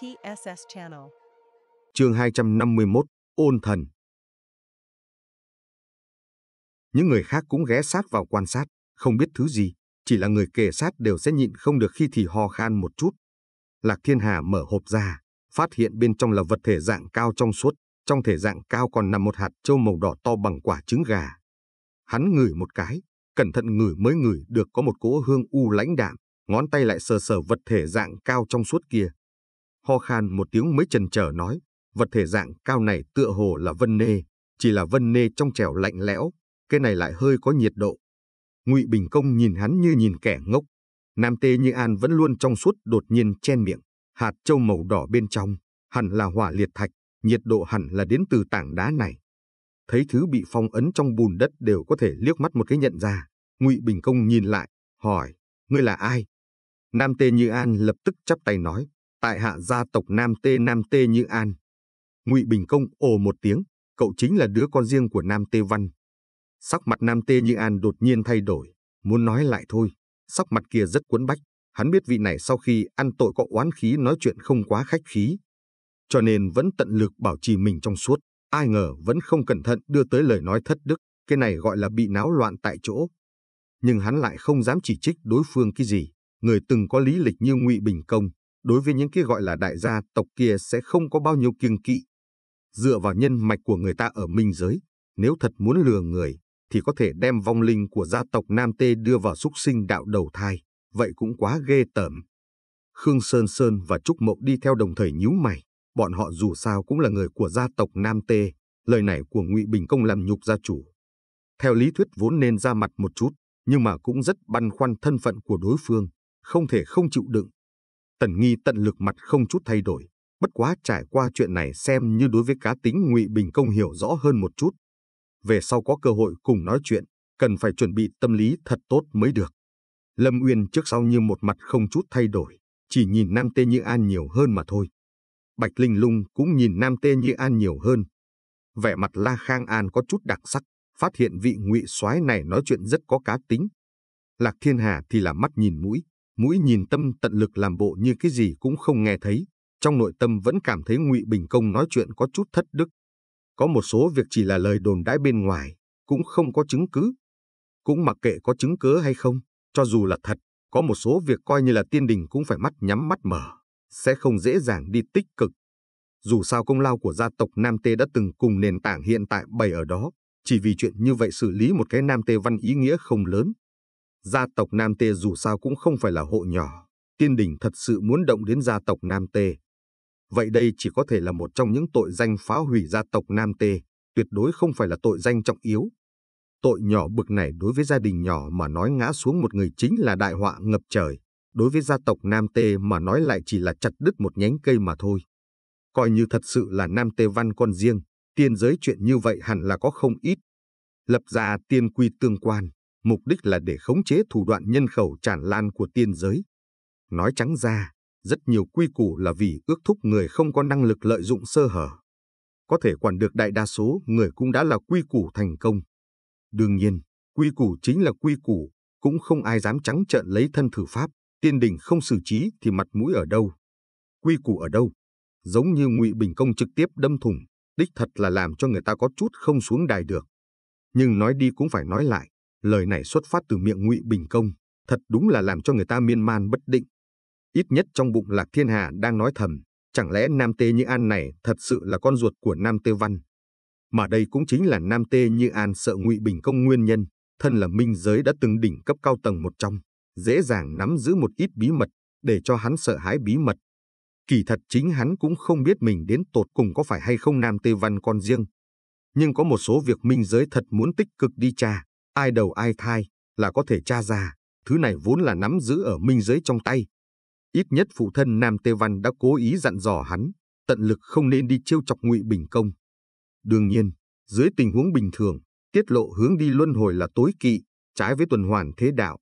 TSS Channel. Chương 251, Ôn Thần Những người khác cũng ghé sát vào quan sát, không biết thứ gì, chỉ là người kề sát đều sẽ nhịn không được khi thì ho khan một chút. Lạc Thiên Hà mở hộp ra, phát hiện bên trong là vật thể dạng cao trong suốt, trong thể dạng cao còn nằm một hạt châu màu đỏ to bằng quả trứng gà. Hắn ngửi một cái, cẩn thận ngửi mới ngửi được có một cỗ hương u lãnh đạm, ngón tay lại sờ sờ vật thể dạng cao trong suốt kia, ho khan một tiếng mới chần trở nói, vật thể dạng cao này tựa hồ là vân nê, chỉ là vân nê trong trẻo lạnh lẽo, cái này lại hơi có nhiệt độ. Ngụy Bình Công nhìn hắn như nhìn kẻ ngốc, Nam Tê Như An vẫn luôn trong suốt đột nhiên chen miệng, hạt châu màu đỏ bên trong, hẳn là hỏa liệt thạch, nhiệt độ hẳn là đến từ tảng đá này. Thấy thứ bị phong ấn trong bùn đất đều có thể liếc mắt một cái nhận ra, Ngụy Bình Công nhìn lại, hỏi, ngươi là ai? Nam Tê Như An lập tức chắp tay nói, tại hạ gia tộc Nam Tê Nam Tê Như An. Ngụy Bình Công ồ một tiếng, cậu chính là đứa con riêng của Nam Tê Văn. Sắc mặt Nam Tê Như An đột nhiên thay đổi, muốn nói lại thôi, sắc mặt kia rất cuốn bách, hắn biết vị này sau khi ăn tội có oán khí nói chuyện không quá khách khí. Cho nên vẫn tận lực bảo trì mình trong suốt, ai ngờ vẫn không cẩn thận đưa tới lời nói thất đức, cái này gọi là bị náo loạn tại chỗ. Nhưng hắn lại không dám chỉ trích đối phương cái gì, người từng có lý lịch như ngụy Bình Công, đối với những cái gọi là đại gia tộc kia sẽ không có bao nhiêu kiêng kỵ. Dựa vào nhân mạch của người ta ở minh giới, nếu thật muốn lừa người, thì có thể đem vong linh của gia tộc Nam Tê đưa vào súc sinh đạo đầu thai, vậy cũng quá ghê tởm. Khương Sơn Sơn và Trúc Mộng đi theo đồng thời nhíu mày, bọn họ dù sao cũng là người của gia tộc Nam Tê, lời này của Ngụy Bình Công làm nhục gia chủ. Theo lý thuyết vốn nên ra mặt một chút, nhưng mà cũng rất băn khoăn thân phận của đối phương, không thể không chịu đựng, Tần Nghi tận lực mặt không chút thay đổi, bất quá trải qua chuyện này xem như đối với cá tính Ngụy Bình Công hiểu rõ hơn một chút. Về sau có cơ hội cùng nói chuyện, cần phải chuẩn bị tâm lý thật tốt mới được. Lâm Uyên trước sau như một mặt không chút thay đổi, chỉ nhìn Nam Tê Như An nhiều hơn mà thôi. Bạch Linh Lung cũng nhìn Nam Tê Như An nhiều hơn. Vẻ mặt La Khang An có chút đặc sắc, phát hiện vị ngụy soái này nói chuyện rất có cá tính. Lạc Thiên Hà thì là mắt nhìn mũi, mũi nhìn tâm tận lực làm bộ như cái gì cũng không nghe thấy, trong nội tâm vẫn cảm thấy Ngụy Bình Công nói chuyện có chút thất đức. Có một số việc chỉ là lời đồn đãi bên ngoài, cũng không có chứng cứ. Cũng mặc kệ có chứng cứ hay không, cho dù là thật, có một số việc coi như là tiên đình cũng phải mắt nhắm mắt mở, sẽ không dễ dàng đi tích cực. Dù sao công lao của gia tộc Nam Tê đã từng cùng nền tảng hiện tại bày ở đó, chỉ vì chuyện như vậy xử lý một cái Nam Tê văn ý nghĩa không lớn, Gia tộc Nam Tê dù sao cũng không phải là hộ nhỏ, tiên đình thật sự muốn động đến gia tộc Nam Tê. Vậy đây chỉ có thể là một trong những tội danh phá hủy gia tộc Nam Tê, tuyệt đối không phải là tội danh trọng yếu. Tội nhỏ bực này đối với gia đình nhỏ mà nói ngã xuống một người chính là đại họa ngập trời, đối với gia tộc Nam Tê mà nói lại chỉ là chặt đứt một nhánh cây mà thôi. Coi như thật sự là Nam Tê văn con riêng, tiên giới chuyện như vậy hẳn là có không ít. Lập ra tiên quy tương quan, mục đích là để khống chế thủ đoạn nhân khẩu tràn lan của tiên giới. Nói trắng ra, rất nhiều quy củ là vì ước thúc người không có năng lực lợi dụng sơ hở. Có thể quản được đại đa số người cũng đã là quy củ thành công. Đương nhiên, quy củ chính là quy củ, cũng không ai dám trắng trợn lấy thân thử pháp, tiên đình không xử trí thì mặt mũi ở đâu. Quy củ ở đâu? Giống như ngụy Bình Công trực tiếp đâm thủng, đích thật là làm cho người ta có chút không xuống đài được. Nhưng nói đi cũng phải nói lại, Lời này xuất phát từ miệng Ngụy Bình Công, thật đúng là làm cho người ta miên man bất định. Ít nhất trong bụng Lạc Thiên Hà đang nói thầm, chẳng lẽ Nam Tê Như An này thật sự là con ruột của Nam Tê Văn? Mà đây cũng chính là Nam Tê Như An sợ Ngụy Bình Công nguyên nhân, thân là minh giới đã từng đỉnh cấp cao tầng một trong, dễ dàng nắm giữ một ít bí mật để cho hắn sợ hãi bí mật. Kỳ thật chính hắn cũng không biết mình đến tột cùng có phải hay không Nam Tê Văn con riêng. Nhưng có một số việc minh giới thật muốn tích cực đi tra, ai đầu ai thai là có thể tra ra, thứ này vốn là nắm giữ ở minh giới trong tay. Ít nhất phụ thân Nam Tê Văn đã cố ý dặn dò hắn, tận lực không nên đi trêu chọc ngụy Bình Công. Đương nhiên, dưới tình huống bình thường, tiết lộ hướng đi luân hồi là tối kỵ, trái với tuần hoàn thế đạo.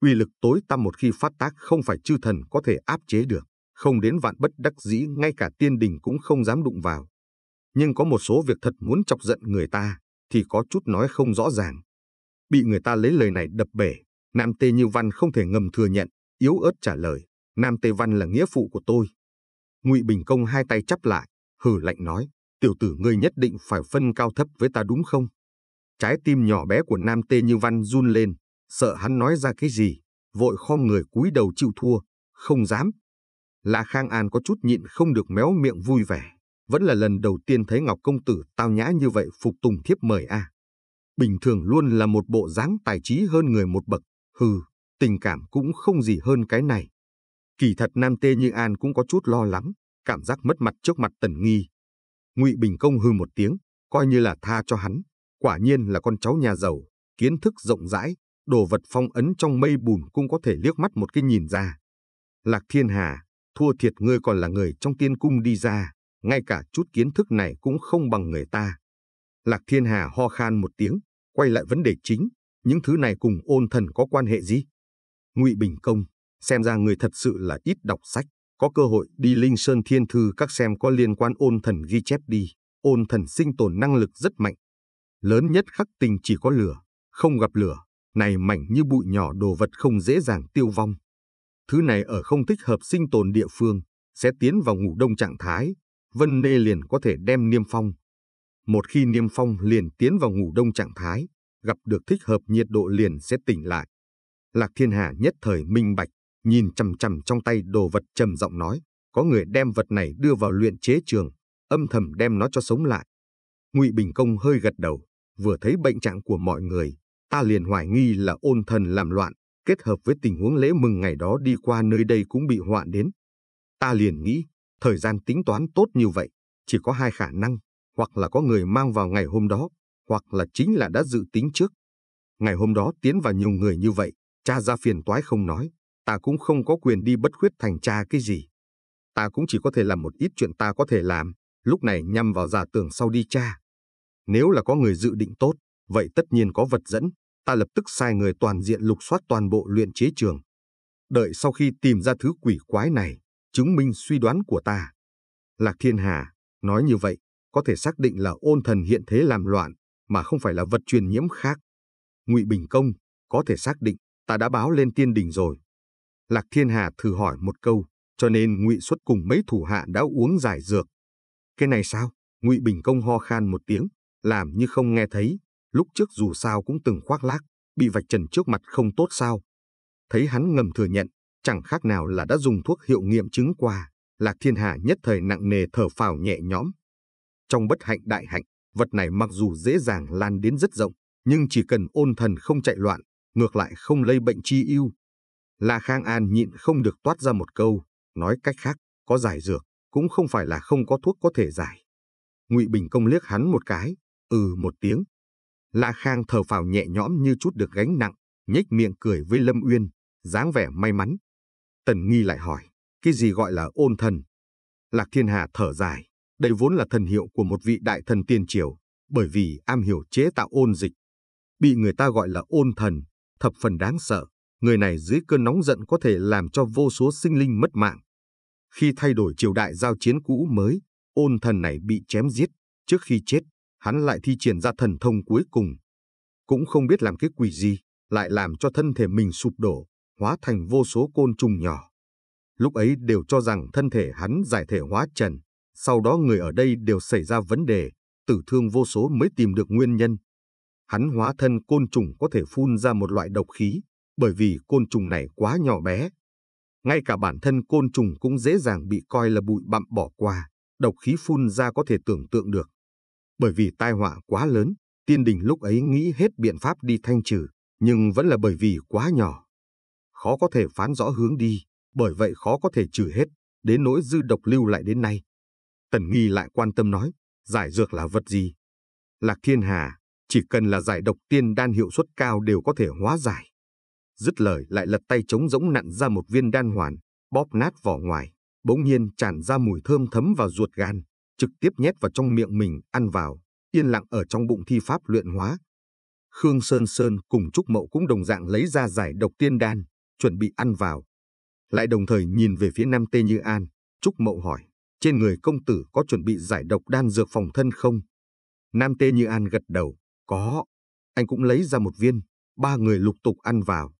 Uy lực tối tăm một khi phát tác không phải chư thần có thể áp chế được, không đến vạn bất đắc dĩ ngay cả tiên đình cũng không dám đụng vào. Nhưng có một số việc thật muốn chọc giận người ta, thì có chút nói không rõ ràng bị người ta lấy lời này đập bể. Nam Tê Như Văn không thể ngầm thừa nhận, yếu ớt trả lời, Nam Tê Văn là nghĩa phụ của tôi. Ngụy Bình Công hai tay chắp lại, hừ lạnh nói, tiểu tử ngươi nhất định phải phân cao thấp với ta đúng không? Trái tim nhỏ bé của Nam Tê Như Văn run lên, sợ hắn nói ra cái gì, vội khom người cúi đầu chịu thua, không dám. Lã Khang An có chút nhịn không được méo miệng vui vẻ, vẫn là lần đầu tiên thấy Ngọc Công Tử tao nhã như vậy phục tùng thiếp mời a. À bình thường luôn là một bộ dáng tài trí hơn người một bậc, hừ, tình cảm cũng không gì hơn cái này. Kỳ thật Nam Tê Như An cũng có chút lo lắng, cảm giác mất mặt trước mặt Tần Nghi. Ngụy Bình Công hừ một tiếng, coi như là tha cho hắn, quả nhiên là con cháu nhà giàu, kiến thức rộng rãi, đồ vật phong ấn trong mây bùn cũng có thể liếc mắt một cái nhìn ra. Lạc Thiên Hà, thua thiệt ngươi còn là người trong tiên cung đi ra, ngay cả chút kiến thức này cũng không bằng người ta. Lạc Thiên Hà ho khan một tiếng, Quay lại vấn đề chính, những thứ này cùng ôn thần có quan hệ gì? Ngụy Bình Công, xem ra người thật sự là ít đọc sách, có cơ hội đi Linh Sơn Thiên Thư các xem có liên quan ôn thần ghi chép đi, ôn thần sinh tồn năng lực rất mạnh. Lớn nhất khắc tình chỉ có lửa, không gặp lửa, này mảnh như bụi nhỏ đồ vật không dễ dàng tiêu vong. Thứ này ở không thích hợp sinh tồn địa phương, sẽ tiến vào ngủ đông trạng thái, Vân Nê liền có thể đem niêm phong, một khi niêm phong liền tiến vào ngủ đông trạng thái, gặp được thích hợp nhiệt độ liền sẽ tỉnh lại. Lạc Thiên Hà nhất thời minh bạch, nhìn chằm chằm trong tay đồ vật trầm giọng nói, có người đem vật này đưa vào luyện chế trường, âm thầm đem nó cho sống lại. Ngụy Bình Công hơi gật đầu, vừa thấy bệnh trạng của mọi người, ta liền hoài nghi là ôn thần làm loạn, kết hợp với tình huống lễ mừng ngày đó đi qua nơi đây cũng bị hoạn đến. Ta liền nghĩ, thời gian tính toán tốt như vậy, chỉ có hai khả năng, hoặc là có người mang vào ngày hôm đó, hoặc là chính là đã dự tính trước. Ngày hôm đó tiến vào nhiều người như vậy, cha ra phiền toái không nói, ta cũng không có quyền đi bất khuyết thành cha cái gì. Ta cũng chỉ có thể làm một ít chuyện ta có thể làm, lúc này nhằm vào giả tưởng sau đi cha. Nếu là có người dự định tốt, vậy tất nhiên có vật dẫn, ta lập tức sai người toàn diện lục soát toàn bộ luyện chế trường. Đợi sau khi tìm ra thứ quỷ quái này, chứng minh suy đoán của ta. Lạc Thiên Hà, nói như vậy, có thể xác định là ôn thần hiện thế làm loạn, mà không phải là vật truyền nhiễm khác. Ngụy Bình Công có thể xác định ta đã báo lên tiên đình rồi. Lạc Thiên Hà thử hỏi một câu, cho nên Ngụy Xuất cùng mấy thủ hạ đã uống giải dược. Cái này sao? Ngụy Bình Công ho khan một tiếng, làm như không nghe thấy, lúc trước dù sao cũng từng khoác lác, bị vạch trần trước mặt không tốt sao. Thấy hắn ngầm thừa nhận, chẳng khác nào là đã dùng thuốc hiệu nghiệm chứng qua, Lạc Thiên Hà nhất thời nặng nề thở phào nhẹ nhõm. Trong bất hạnh đại hạnh, vật này mặc dù dễ dàng lan đến rất rộng, nhưng chỉ cần ôn thần không chạy loạn, ngược lại không lây bệnh chi ưu. La Khang An nhịn không được toát ra một câu, nói cách khác, có giải dược, cũng không phải là không có thuốc có thể giải. Ngụy Bình Công liếc hắn một cái, ừ một tiếng. La Khang thở phào nhẹ nhõm như chút được gánh nặng, nhếch miệng cười với Lâm Uyên, dáng vẻ may mắn. Tần Nghi lại hỏi, cái gì gọi là ôn thần? Lạc Thiên Hà thở dài, đây vốn là thần hiệu của một vị đại thần tiền triều, bởi vì am hiểu chế tạo ôn dịch. Bị người ta gọi là ôn thần, thập phần đáng sợ. Người này dưới cơn nóng giận có thể làm cho vô số sinh linh mất mạng. Khi thay đổi triều đại giao chiến cũ mới, ôn thần này bị chém giết. Trước khi chết, hắn lại thi triển ra thần thông cuối cùng. Cũng không biết làm cái quỷ gì, lại làm cho thân thể mình sụp đổ, hóa thành vô số côn trùng nhỏ. Lúc ấy đều cho rằng thân thể hắn giải thể hóa trần, sau đó người ở đây đều xảy ra vấn đề, tử thương vô số mới tìm được nguyên nhân. Hắn hóa thân côn trùng có thể phun ra một loại độc khí, bởi vì côn trùng này quá nhỏ bé. Ngay cả bản thân côn trùng cũng dễ dàng bị coi là bụi bặm bỏ qua, độc khí phun ra có thể tưởng tượng được. Bởi vì tai họa quá lớn, tiên đình lúc ấy nghĩ hết biện pháp đi thanh trừ, nhưng vẫn là bởi vì quá nhỏ. Khó có thể phán rõ hướng đi, bởi vậy khó có thể trừ hết, đến nỗi dư độc lưu lại đến nay, Tần Nghi lại quan tâm nói, giải dược là vật gì? Lạc Thiên Hà, chỉ cần là giải độc tiên đan hiệu suất cao đều có thể hóa giải. Dứt lời lại lật tay chống rỗng nặn ra một viên đan hoàn, bóp nát vỏ ngoài, bỗng nhiên tràn ra mùi thơm thấm vào ruột gan, trực tiếp nhét vào trong miệng mình, ăn vào, yên lặng ở trong bụng thi pháp luyện hóa. Khương Sơn Sơn cùng Trúc Mậu cũng đồng dạng lấy ra giải độc tiên đan, chuẩn bị ăn vào. Lại đồng thời nhìn về phía Nam Tê Như An, Trúc Mậu hỏi, trên người công tử có chuẩn bị giải độc đan dược phòng thân không? Nam Tê Như An gật đầu, có. Anh cũng lấy ra một viên, ba người lục tục ăn vào.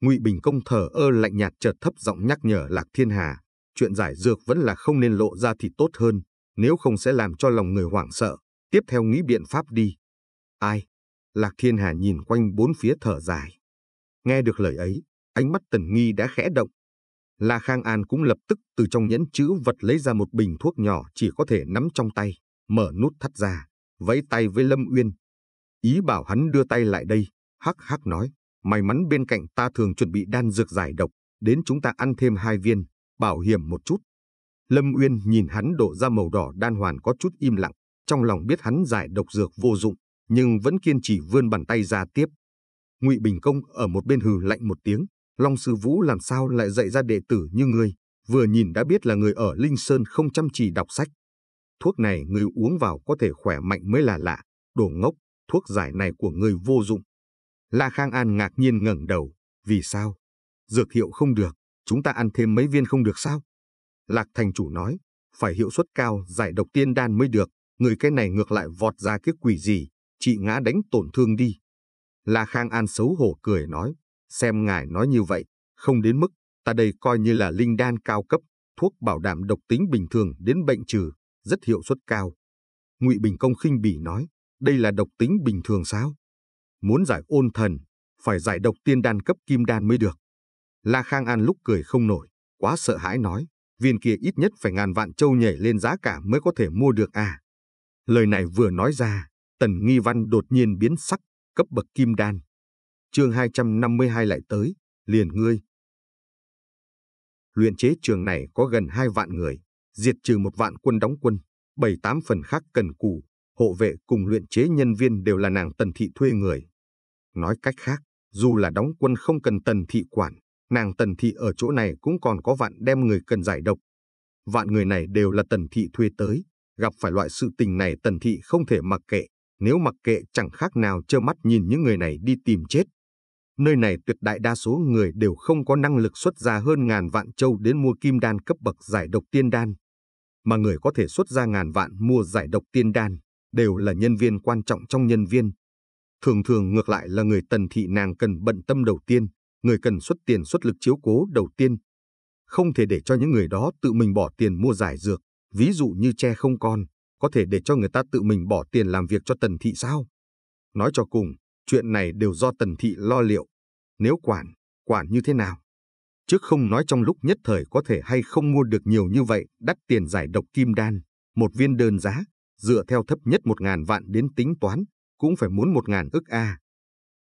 Ngụy Bình Công thở ơ lạnh nhạt chợt thấp giọng nhắc nhở Lạc Thiên Hà, chuyện giải dược vẫn là không nên lộ ra thì tốt hơn, nếu không sẽ làm cho lòng người hoảng sợ, tiếp theo nghĩ biện pháp đi. Ai? Lạc Thiên Hà nhìn quanh bốn phía thở dài. Nghe được lời ấy, ánh mắt Tần Nghi đã khẽ động, La Khang An cũng lập tức từ trong nhẫn chữ vật lấy ra một bình thuốc nhỏ chỉ có thể nắm trong tay, mở nút thắt ra, vẫy tay với Lâm Uyên. Ý bảo hắn đưa tay lại đây, hắc hắc nói, may mắn bên cạnh ta thường chuẩn bị đan dược giải độc, đến chúng ta ăn thêm hai viên, bảo hiểm một chút. Lâm Uyên nhìn hắn đổ ra màu đỏ đan hoàn có chút im lặng, trong lòng biết hắn giải độc dược vô dụng, nhưng vẫn kiên trì vươn bàn tay ra tiếp. Ngụy Bình Công ở một bên hừ lạnh một tiếng, Long Sư Vũ làm sao lại dạy ra đệ tử như ngươi, vừa nhìn đã biết là người ở Linh Sơn không chăm chỉ đọc sách. Thuốc này người uống vào có thể khỏe mạnh mới là lạ, đồ ngốc, thuốc giải này của người vô dụng. La Khang An ngạc nhiên ngẩng đầu, vì sao? Dược hiệu không được, chúng ta ăn thêm mấy viên không được sao? Lạc thành chủ nói, phải hiệu suất cao giải độc tiên đan mới được, người cái này ngược lại vọt ra cái quỷ gì, chị ngã đánh tổn thương đi. La Khang An xấu hổ cười nói, Xem ngài nói như vậy, không đến mức ta đây coi như là linh đan cao cấp, thuốc bảo đảm độc tính bình thường đến bệnh trừ, rất hiệu suất cao. Ngụy Bình Công khinh bỉ nói, đây là độc tính bình thường sao? Muốn giải ôn thần, phải giải độc tiên đan cấp kim đan mới được. La Khang An lúc cười không nổi, quá sợ hãi nói, viên kia ít nhất phải ngàn vạn châu nhảy lên giá cả mới có thể mua được à. Lời này vừa nói ra, Tần Nghi Văn đột nhiên biến sắc, cấp bậc kim đan, chương 252 lại tới, liền ngươi. Luyện chế trường này có gần 2 vạn người, diệt trừ một vạn quân đóng quân, 7-8 phần khác cần cù, hộ vệ cùng luyện chế nhân viên đều là nàng tần thị thuê người. Nói cách khác, dù là đóng quân không cần tần thị quản, nàng tần thị ở chỗ này cũng còn có vạn đem người cần giải độc. Vạn người này đều là tần thị thuê tới, gặp phải loại sự tình này tần thị không thể mặc kệ, nếu mặc kệ chẳng khác nào trơ mắt nhìn những người này đi tìm chết, nơi này tuyệt đại đa số người đều không có năng lực xuất ra hơn ngàn vạn châu đến mua kim đan cấp bậc giải độc tiên đan. Mà người có thể xuất ra ngàn vạn mua giải độc tiên đan đều là nhân viên quan trọng trong nhân viên. Thường thường ngược lại là người tần thị nàng cần bận tâm đầu tiên, người cần xuất tiền xuất lực chiếu cố đầu tiên. Không thể để cho những người đó tự mình bỏ tiền mua giải dược, ví dụ như che không con, có thể để cho người ta tự mình bỏ tiền làm việc cho tần thị sao? Nói cho cùng, Chuyện này đều do Tần Thị lo liệu. Nếu quản, quản như thế nào? Chứ không nói trong lúc nhất thời có thể hay không mua được nhiều như vậy, đắt tiền giải độc kim đan, một viên đơn giá, dựa theo thấp nhất một ngàn vạn đến tính toán, cũng phải muốn một ngàn ức a.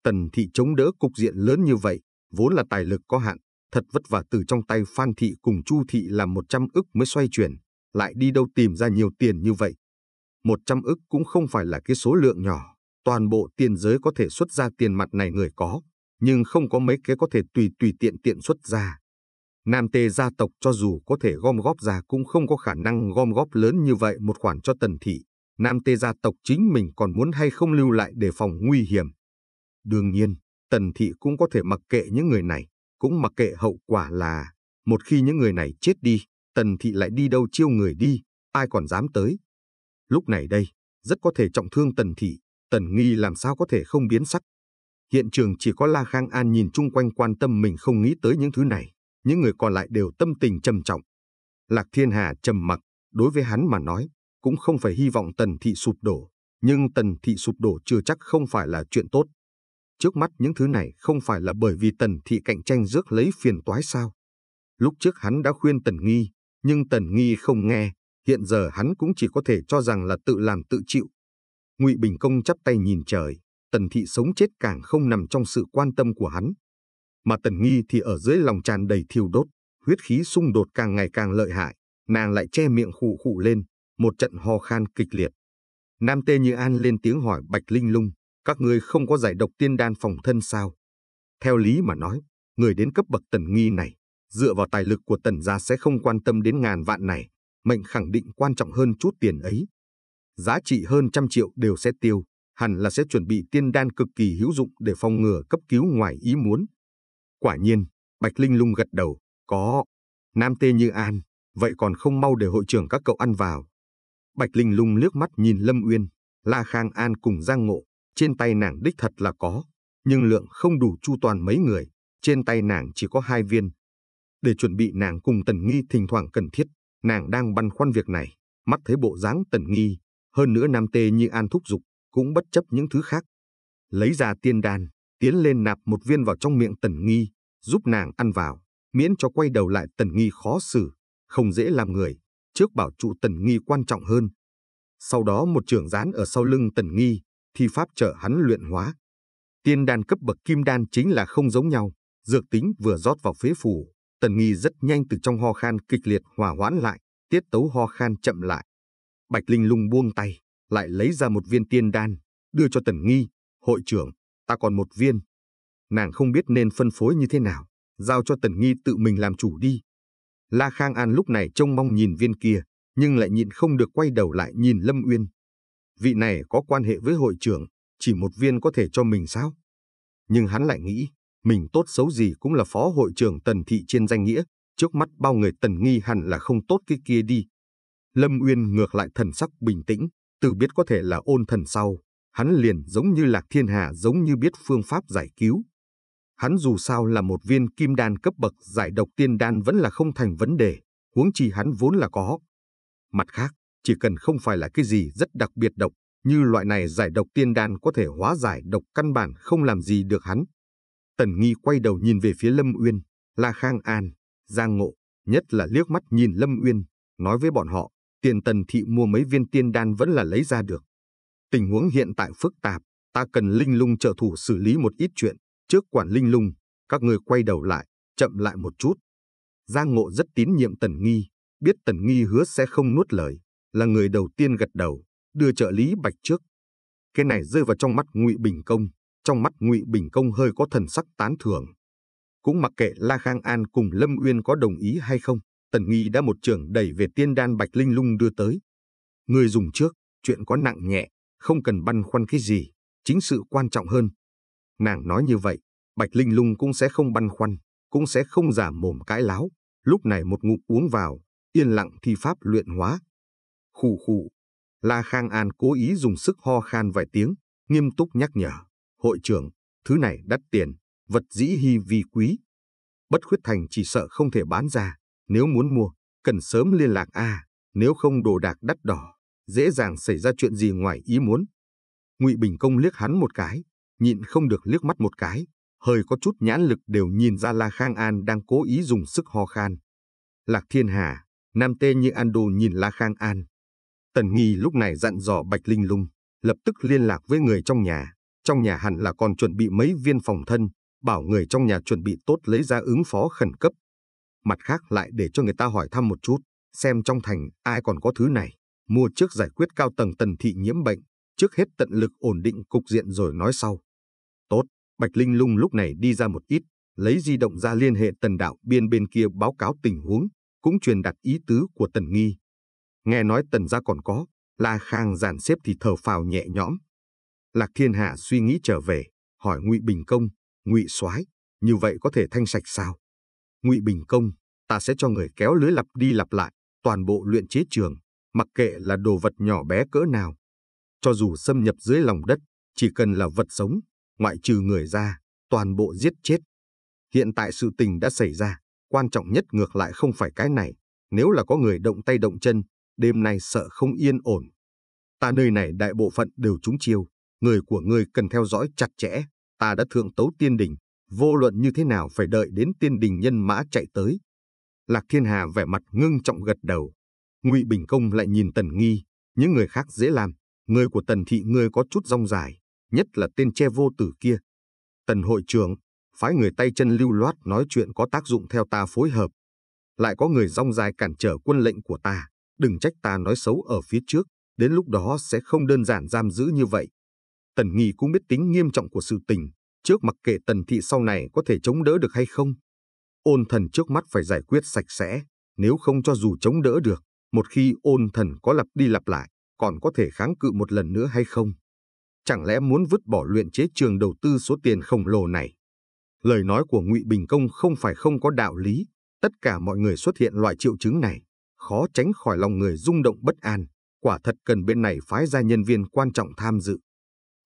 Tần Thị chống đỡ cục diện lớn như vậy, vốn là tài lực có hạn, thật vất vả từ trong tay Phan Thị cùng Chu Thị làm trăm ức mới xoay chuyển, lại đi đâu tìm ra nhiều tiền như vậy. Một trăm ức cũng không phải là cái số lượng nhỏ toàn bộ tiền giới có thể xuất ra tiền mặt này người có, nhưng không có mấy cái có thể tùy tùy tiện tiện xuất ra. Nam tề gia tộc cho dù có thể gom góp ra cũng không có khả năng gom góp lớn như vậy một khoản cho tần thị. Nam tề gia tộc chính mình còn muốn hay không lưu lại để phòng nguy hiểm. Đương nhiên, tần thị cũng có thể mặc kệ những người này, cũng mặc kệ hậu quả là một khi những người này chết đi, tần thị lại đi đâu chiêu người đi, ai còn dám tới. Lúc này đây, rất có thể trọng thương tần thị, Tần Nghi làm sao có thể không biến sắc. Hiện trường chỉ có La Khang An nhìn chung quanh quan tâm mình không nghĩ tới những thứ này, những người còn lại đều tâm tình trầm trọng. Lạc Thiên Hà trầm mặc, đối với hắn mà nói, cũng không phải hy vọng Tần Thị sụp đổ, nhưng Tần Thị sụp đổ chưa chắc không phải là chuyện tốt. Trước mắt những thứ này không phải là bởi vì Tần Thị cạnh tranh rước lấy phiền toái sao. Lúc trước hắn đã khuyên Tần Nghi, nhưng Tần Nghi không nghe, hiện giờ hắn cũng chỉ có thể cho rằng là tự làm tự chịu, Ngụy Bình Công chắp tay nhìn trời, Tần Thị sống chết càng không nằm trong sự quan tâm của hắn. Mà Tần Nghi thì ở dưới lòng tràn đầy thiêu đốt, huyết khí xung đột càng ngày càng lợi hại, nàng lại che miệng khụ khụ lên, một trận ho khan kịch liệt. Nam Tê Như An lên tiếng hỏi Bạch Linh Lung, các ngươi không có giải độc tiên đan phòng thân sao? Theo lý mà nói, người đến cấp bậc Tần Nghi này, dựa vào tài lực của Tần gia sẽ không quan tâm đến ngàn vạn này, mệnh khẳng định quan trọng hơn chút tiền ấy giá trị hơn trăm triệu đều sẽ tiêu, hẳn là sẽ chuẩn bị tiên đan cực kỳ hữu dụng để phòng ngừa cấp cứu ngoài ý muốn. Quả nhiên, Bạch Linh lung gật đầu, có. Nam Tê Như An, vậy còn không mau để hội trưởng các cậu ăn vào. Bạch Linh lung liếc mắt nhìn Lâm Uyên, La Khang An cùng Giang Ngộ, trên tay nàng đích thật là có, nhưng lượng không đủ chu toàn mấy người, trên tay nàng chỉ có hai viên. Để chuẩn bị nàng cùng Tần Nghi thỉnh thoảng cần thiết, nàng đang băn khoăn việc này, mắt thấy bộ dáng Tần Nghi, hơn nữa Nam Tê như An thúc dục, cũng bất chấp những thứ khác. Lấy ra tiên đan, tiến lên nạp một viên vào trong miệng Tần Nghi, giúp nàng ăn vào, miễn cho quay đầu lại Tần Nghi khó xử, không dễ làm người, trước bảo trụ Tần Nghi quan trọng hơn. Sau đó một trưởng dán ở sau lưng Tần Nghi, thi pháp trợ hắn luyện hóa. Tiên đan cấp bậc kim đan chính là không giống nhau, dược tính vừa rót vào phế phủ, Tần Nghi rất nhanh từ trong ho khan kịch liệt hòa hoãn lại, tiết tấu ho khan chậm lại, Bạch Linh lung buông tay, lại lấy ra một viên tiên đan, đưa cho Tần Nghi, hội trưởng, ta còn một viên. Nàng không biết nên phân phối như thế nào, giao cho Tần Nghi tự mình làm chủ đi. La Khang An lúc này trông mong nhìn viên kia, nhưng lại nhịn không được quay đầu lại nhìn Lâm Uyên. Vị này có quan hệ với hội trưởng, chỉ một viên có thể cho mình sao? Nhưng hắn lại nghĩ, mình tốt xấu gì cũng là phó hội trưởng Tần Thị trên danh nghĩa, trước mắt bao người Tần Nghi hẳn là không tốt cái kia đi, Lâm Uyên ngược lại thần sắc bình tĩnh, tự biết có thể là ôn thần sau, hắn liền giống như lạc thiên hà giống như biết phương pháp giải cứu. Hắn dù sao là một viên kim đan cấp bậc giải độc tiên đan vẫn là không thành vấn đề, huống chi hắn vốn là có. Mặt khác, chỉ cần không phải là cái gì rất đặc biệt độc, như loại này giải độc tiên đan có thể hóa giải độc căn bản không làm gì được hắn. Tần Nghi quay đầu nhìn về phía Lâm Uyên, La Khang An, Giang Ngộ, nhất là liếc mắt nhìn Lâm Uyên, nói với bọn họ, tiền tần thị mua mấy viên tiên đan vẫn là lấy ra được. Tình huống hiện tại phức tạp, ta cần linh lung trợ thủ xử lý một ít chuyện, trước quản linh lung, các người quay đầu lại, chậm lại một chút. Giang Ngộ rất tín nhiệm Tần Nghi, biết Tần Nghi hứa sẽ không nuốt lời, là người đầu tiên gật đầu, đưa trợ lý Bạch trước. Cái này rơi vào trong mắt Ngụy Bình Công, trong mắt Ngụy Bình Công hơi có thần sắc tán thưởng. Cũng mặc kệ La Khang An cùng Lâm Uyên có đồng ý hay không, Tần Nghị đã một trường đẩy về tiên đan bạch linh lung đưa tới. Người dùng trước, chuyện có nặng nhẹ, không cần băn khoăn cái gì, chính sự quan trọng hơn. Nàng nói như vậy, bạch linh lung cũng sẽ không băn khoăn, cũng sẽ không giả mồm cãi láo. Lúc này một ngụm uống vào, yên lặng thi pháp luyện hóa. Khủ khủ, La Khang An cố ý dùng sức ho khan vài tiếng, nghiêm túc nhắc nhở. Hội trưởng, thứ này đắt tiền, vật dĩ hy vi quý. Bất khuyết thành chỉ sợ không thể bán ra. Nếu muốn mua, cần sớm liên lạc A, nếu không đồ đạc đắt đỏ, dễ dàng xảy ra chuyện gì ngoài ý muốn. Ngụy Bình Công liếc hắn một cái, nhịn không được liếc mắt một cái, hơi có chút nhãn lực đều nhìn ra La Khang An đang cố ý dùng sức ho khan. Lạc Thiên Hà, Nam Tê như An Đô nhìn La Khang An. Tần Nghi lúc này dặn dò Bạch Linh Lung, lập tức liên lạc với người trong nhà. Trong nhà hẳn là còn chuẩn bị mấy viên phòng thân, bảo người trong nhà chuẩn bị tốt lấy ra ứng phó khẩn cấp mặt khác lại để cho người ta hỏi thăm một chút, xem trong thành ai còn có thứ này, mua trước giải quyết cao tầng tần thị nhiễm bệnh, trước hết tận lực ổn định cục diện rồi nói sau. Tốt, Bạch Linh Lung lúc này đi ra một ít, lấy di động ra liên hệ tần đạo biên bên kia báo cáo tình huống, cũng truyền đặt ý tứ của tần nghi. Nghe nói tần gia còn có, La Khang giản xếp thì thở phào nhẹ nhõm. Lạc Thiên Hạ suy nghĩ trở về, hỏi Ngụy Bình Công, Ngụy Soái, như vậy có thể thanh sạch sao? Ngụy Bình Công, ta sẽ cho người kéo lưới lặp đi lặp lại, toàn bộ luyện chế trường, mặc kệ là đồ vật nhỏ bé cỡ nào. Cho dù xâm nhập dưới lòng đất, chỉ cần là vật sống, ngoại trừ người ra, toàn bộ giết chết. Hiện tại sự tình đã xảy ra, quan trọng nhất ngược lại không phải cái này, nếu là có người động tay động chân, đêm nay sợ không yên ổn. Ta nơi này đại bộ phận đều trúng chiêu, người của ngươi cần theo dõi chặt chẽ, ta đã thượng tấu tiên đình, vô luận như thế nào phải đợi đến tiên đình nhân mã chạy tới. Lạc Thiên Hà vẻ mặt ngưng trọng gật đầu. Ngụy Bình Công lại nhìn Tần Nghi, những người khác dễ làm, người của Tần Thị ngươi có chút rong dài, nhất là tên che vô tử kia. Tần hội trưởng, phái người tay chân lưu loát nói chuyện có tác dụng theo ta phối hợp. Lại có người rong dài cản trở quân lệnh của ta, đừng trách ta nói xấu ở phía trước, đến lúc đó sẽ không đơn giản giam giữ như vậy. Tần Nghi cũng biết tính nghiêm trọng của sự tình, trước mặc kệ tần thị sau này có thể chống đỡ được hay không. Ôn thần trước mắt phải giải quyết sạch sẽ, nếu không cho dù chống đỡ được, một khi ôn thần có lặp đi lặp lại, còn có thể kháng cự một lần nữa hay không? Chẳng lẽ muốn vứt bỏ luyện chế trường đầu tư số tiền khổng lồ này? Lời nói của Ngụy Bình Công không phải không có đạo lý, tất cả mọi người xuất hiện loại triệu chứng này, khó tránh khỏi lòng người rung động bất an, quả thật cần bên này phái ra nhân viên quan trọng tham dự.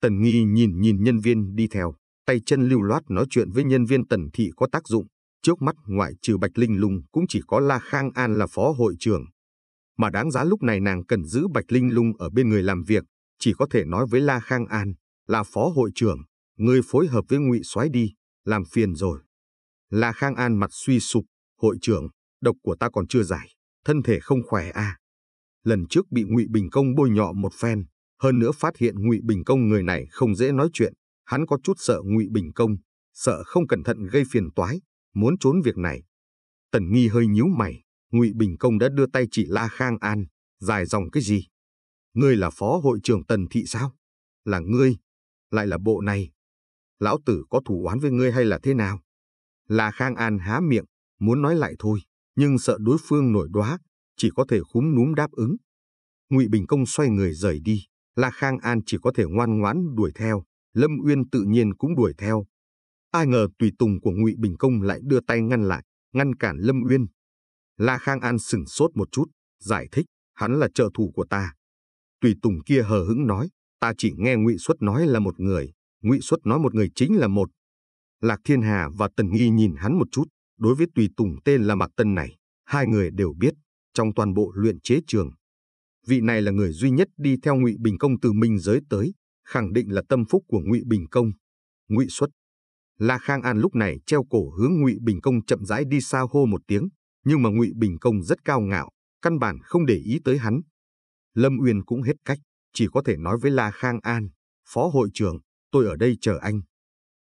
Tần Nghi nhìn nhìn nhân viên đi theo, tay chân lưu loát nói chuyện với nhân viên tần thị có tác dụng, trước mắt ngoại trừ Bạch Linh Lung cũng chỉ có La Khang An là phó hội trưởng. Mà đáng giá lúc này nàng cần giữ Bạch Linh Lung ở bên người làm việc, chỉ có thể nói với La Khang An là phó hội trưởng, người phối hợp với ngụy soái đi, làm phiền rồi. La Khang An mặt suy sụp, hội trưởng, độc của ta còn chưa giải, thân thể không khỏe à. Lần trước bị Ngụy Bình Công bôi nhọ một phen, hơn nữa phát hiện Ngụy Bình Công người này không dễ nói chuyện, Hắn có chút sợ Ngụy Bình Công, sợ không cẩn thận gây phiền toái, muốn trốn việc này. Tần Nghi hơi nhíu mày, Ngụy Bình Công đã đưa tay chỉ La Khang An, dài dòng cái gì? Ngươi là phó hội trưởng Tần Thị sao? Là ngươi, lại là bộ này. Lão tử có thủ oán với ngươi hay là thế nào? La Khang An há miệng, muốn nói lại thôi, nhưng sợ đối phương nổi đoá, chỉ có thể khúm núm đáp ứng. Ngụy Bình Công xoay người rời đi, La Khang An chỉ có thể ngoan ngoãn đuổi theo. Lâm Uyên tự nhiên cũng đuổi theo. Ai ngờ tùy tùng của Ngụy Bình Công lại đưa tay ngăn lại, ngăn cản Lâm Uyên. La Khang An sừng sốt một chút, giải thích, hắn là trợ thủ của ta. Tùy tùng kia hờ hững nói, ta chỉ nghe Ngụy Xuất nói là một người, Ngụy Xuất nói một người chính là một. Lạc Thiên Hà và Tần Nghi nhìn hắn một chút, đối với tùy tùng tên là Mạc Tân này, hai người đều biết, trong toàn bộ luyện chế trường. Vị này là người duy nhất đi theo Ngụy Bình Công từ Minh giới tới, khẳng định là tâm phúc của Ngụy Bình Công, Ngụy Xuất. La Khang An lúc này treo cổ hướng Ngụy Bình Công chậm rãi đi xa hô một tiếng, nhưng mà Ngụy Bình Công rất cao ngạo, căn bản không để ý tới hắn. Lâm Uyên cũng hết cách, chỉ có thể nói với La Khang An, Phó hội trưởng, tôi ở đây chờ anh.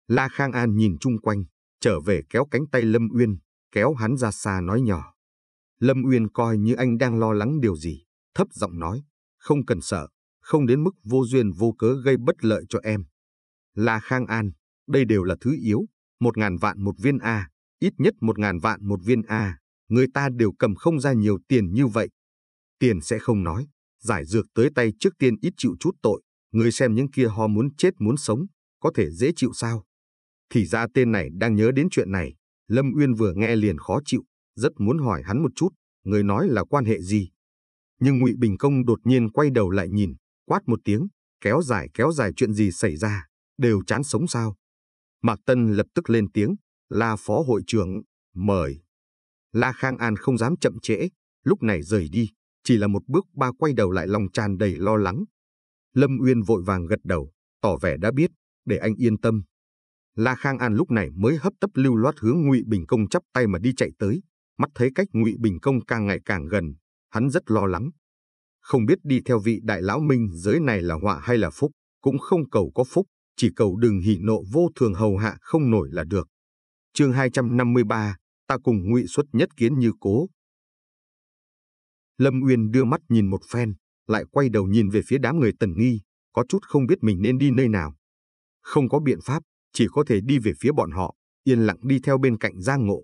La Khang An nhìn chung quanh, trở về kéo cánh tay Lâm Uyên, kéo hắn ra xa nói nhỏ. Lâm Uyên coi như anh đang lo lắng điều gì, thấp giọng nói, không cần sợ, không đến mức vô duyên vô cớ gây bất lợi cho em. La Khang An, đây đều là thứ yếu, một ngàn vạn một viên A, ít nhất một ngàn vạn một viên A, người ta đều cầm không ra nhiều tiền như vậy. Tiền sẽ không nói, giải dược tới tay trước tiên ít chịu chút tội, người xem những kia ho muốn chết muốn sống, có thể dễ chịu sao? Thì ra tên này đang nhớ đến chuyện này, Lâm Uyên vừa nghe liền khó chịu, rất muốn hỏi hắn một chút, người nói là quan hệ gì. Nhưng Ngụy Bình Công đột nhiên quay đầu lại nhìn, quát một tiếng, kéo dài kéo dài chuyện gì xảy ra, đều chán sống sao. Mạc Tân lập tức lên tiếng, là phó hội trưởng, mời. La Khang An không dám chậm trễ, lúc này rời đi, chỉ là một bước ba quay đầu lại lòng tràn đầy lo lắng. Lâm Uyên vội vàng gật đầu, tỏ vẻ đã biết, để anh yên tâm. La Khang An lúc này mới hấp tấp lưu loát hướng Ngụy Bình Công chắp tay mà đi chạy tới, mắt thấy cách Ngụy Bình Công càng ngày càng gần, hắn rất lo lắng, không biết đi theo vị đại lão minh giới này là họa hay là phúc, cũng không cầu có phúc, chỉ cầu đừng hỉ nộ vô thường hầu hạ không nổi là được. Chương 253, ta cùng ngụy xuất nhất kiến như cố. Lâm Uyên đưa mắt nhìn một phen, lại quay đầu nhìn về phía đám người tần nghi, có chút không biết mình nên đi nơi nào. Không có biện pháp, chỉ có thể đi về phía bọn họ, yên lặng đi theo bên cạnh Giang Ngộ.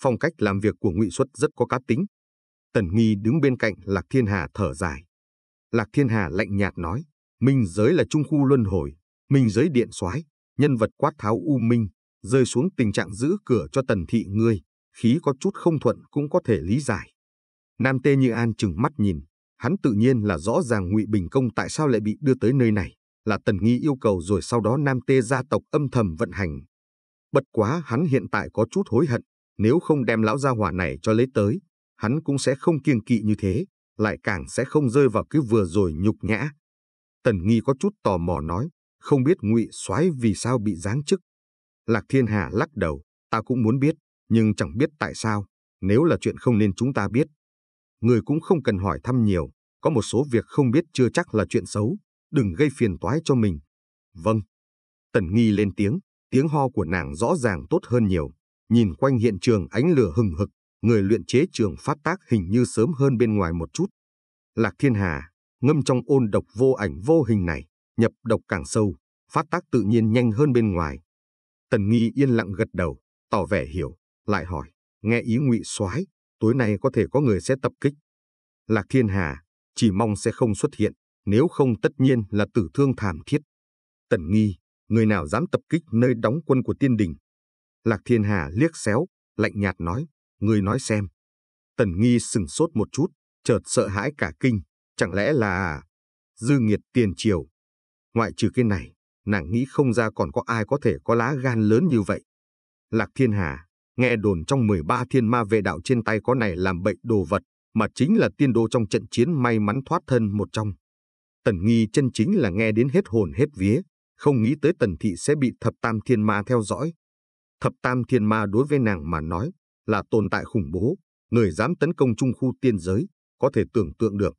Phong cách làm việc của Ngụy Xuất rất có cá tính, Tần Nghi đứng bên cạnh Lạc Thiên Hà thở dài. Lạc Thiên Hà lạnh nhạt nói, minh giới là trung khu luân hồi, minh giới điện soái nhân vật quát tháo u minh, rơi xuống tình trạng giữ cửa cho tần thị ngươi, khí có chút không thuận cũng có thể lý giải. Nam Tê Như An chừng mắt nhìn, hắn tự nhiên là rõ ràng ngụy Bình Công tại sao lại bị đưa tới nơi này, là Tần Nghi yêu cầu rồi sau đó Nam Tê gia tộc âm thầm vận hành. Bất quá hắn hiện tại có chút hối hận, nếu không đem lão gia hỏa này cho lấy tới, hắn cũng sẽ không kiêng kỵ như thế, lại càng sẽ không rơi vào cái vừa rồi nhục nhã. Tần Nghi có chút tò mò nói, không biết ngụy soái vì sao bị giáng chức. Lạc Thiên Hà lắc đầu, ta cũng muốn biết, nhưng chẳng biết tại sao, nếu là chuyện không nên chúng ta biết. Người cũng không cần hỏi thăm nhiều, có một số việc không biết chưa chắc là chuyện xấu, đừng gây phiền toái cho mình. Vâng. Tần Nghi lên tiếng, tiếng ho của nàng rõ ràng tốt hơn nhiều, nhìn quanh hiện trường ánh lửa hừng hực, người luyện chế trường phát tác hình như sớm hơn bên ngoài một chút. Lạc Thiên Hà, ngâm trong ôn độc vô ảnh vô hình này, nhập độc càng sâu, phát tác tự nhiên nhanh hơn bên ngoài. Tần Nghi yên lặng gật đầu, tỏ vẻ hiểu, lại hỏi, nghe ý ngụy soái tối nay có thể có người sẽ tập kích. Lạc Thiên Hà, chỉ mong sẽ không xuất hiện, nếu không tất nhiên là tử thương thảm thiết. Tần Nghi, người nào dám tập kích nơi đóng quân của tiên đình? Lạc Thiên Hà liếc xéo, lạnh nhạt nói, Ngươi nói xem. Tần nghi sừng sốt một chút, chợt sợ hãi cả kinh. Chẳng lẽ là... Dư nghiệt tiền triều. Ngoại trừ cái này, nàng nghĩ không ra còn có ai có thể có lá gan lớn như vậy. Lạc Thiên Hà, nghe đồn trong 13 thiên ma vệ đạo trên tay có này làm bệnh đồ vật, mà chính là tiên đô trong trận chiến may mắn thoát thân một trong. Tần nghi chân chính là nghe đến hết hồn hết vía, không nghĩ tới tần thị sẽ bị thập tam thiên ma theo dõi. Thập tam thiên ma đối với nàng mà nói, là tồn tại khủng bố, người dám tấn công trung khu tiên giới, có thể tưởng tượng được.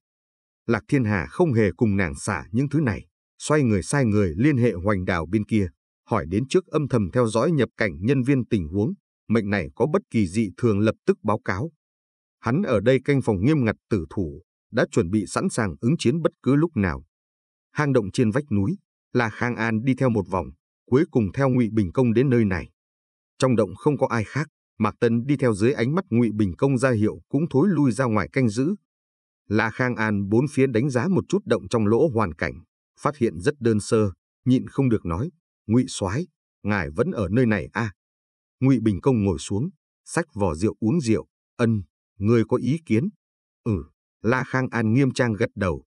Lạc Thiên Hà không hề cùng nàng xả những thứ này, xoay người sai người liên hệ hoành đảo bên kia, hỏi đến trước âm thầm theo dõi nhập cảnh nhân viên tình huống, mệnh này có bất kỳ dị thường lập tức báo cáo. Hắn ở đây canh phòng nghiêm ngặt tử thủ, đã chuẩn bị sẵn sàng ứng chiến bất cứ lúc nào. Hang động trên vách núi, là Khang An đi theo một vòng, cuối cùng theo Ngụy Bình Công đến nơi này. Trong động không có ai khác, Mạc Tân đi theo dưới ánh mắt Ngụy Bình Công ra hiệu cũng thối lui ra ngoài canh giữ. La Khang An bốn phía đánh giá một chút động trong lỗ hoàn cảnh, phát hiện rất đơn sơ, nhịn không được nói, Ngụy Soái, ngài vẫn ở nơi này à? Ngụy Bình Công ngồi xuống, sách vỏ rượu uống rượu, ân, người có ý kiến? Ừ, La Khang An nghiêm trang gật đầu,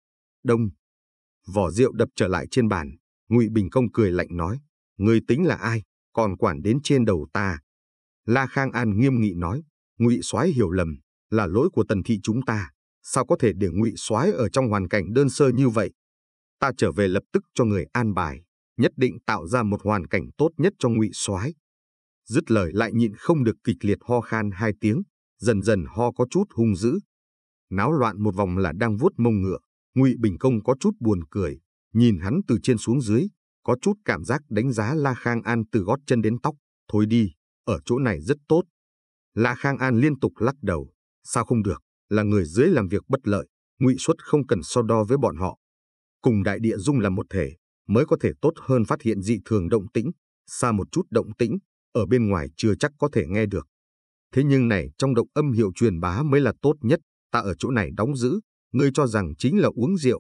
đông. Vỏ rượu đập trở lại trên bàn, Ngụy Bình Công cười lạnh nói, người tính là ai, còn quản đến trên đầu ta, La Khang An nghiêm nghị nói, Ngụy Soái hiểu lầm, là lỗi của Tần thị chúng ta, sao có thể để Ngụy Soái ở trong hoàn cảnh đơn sơ như vậy? Ta trở về lập tức cho người an bài, nhất định tạo ra một hoàn cảnh tốt nhất cho Ngụy Soái. Dứt lời lại nhịn không được kịch liệt ho khan hai tiếng, dần dần ho có chút hung dữ. Náo loạn một vòng là đang vuốt mông ngựa, Ngụy Bình Công có chút buồn cười, nhìn hắn từ trên xuống dưới, có chút cảm giác đánh giá La Khang An từ gót chân đến tóc, thôi đi, ở chỗ này rất tốt. La Khang An liên tục lắc đầu, sao không được, là người dưới làm việc bất lợi, ngụy suất không cần so đo với bọn họ. Cùng đại địa dung là một thể, mới có thể tốt hơn phát hiện dị thường động tĩnh, xa một chút động tĩnh, ở bên ngoài chưa chắc có thể nghe được. Thế nhưng này trong động âm hiệu truyền bá mới là tốt nhất, ta ở chỗ này đóng giữ, ngươi cho rằng chính là uống rượu.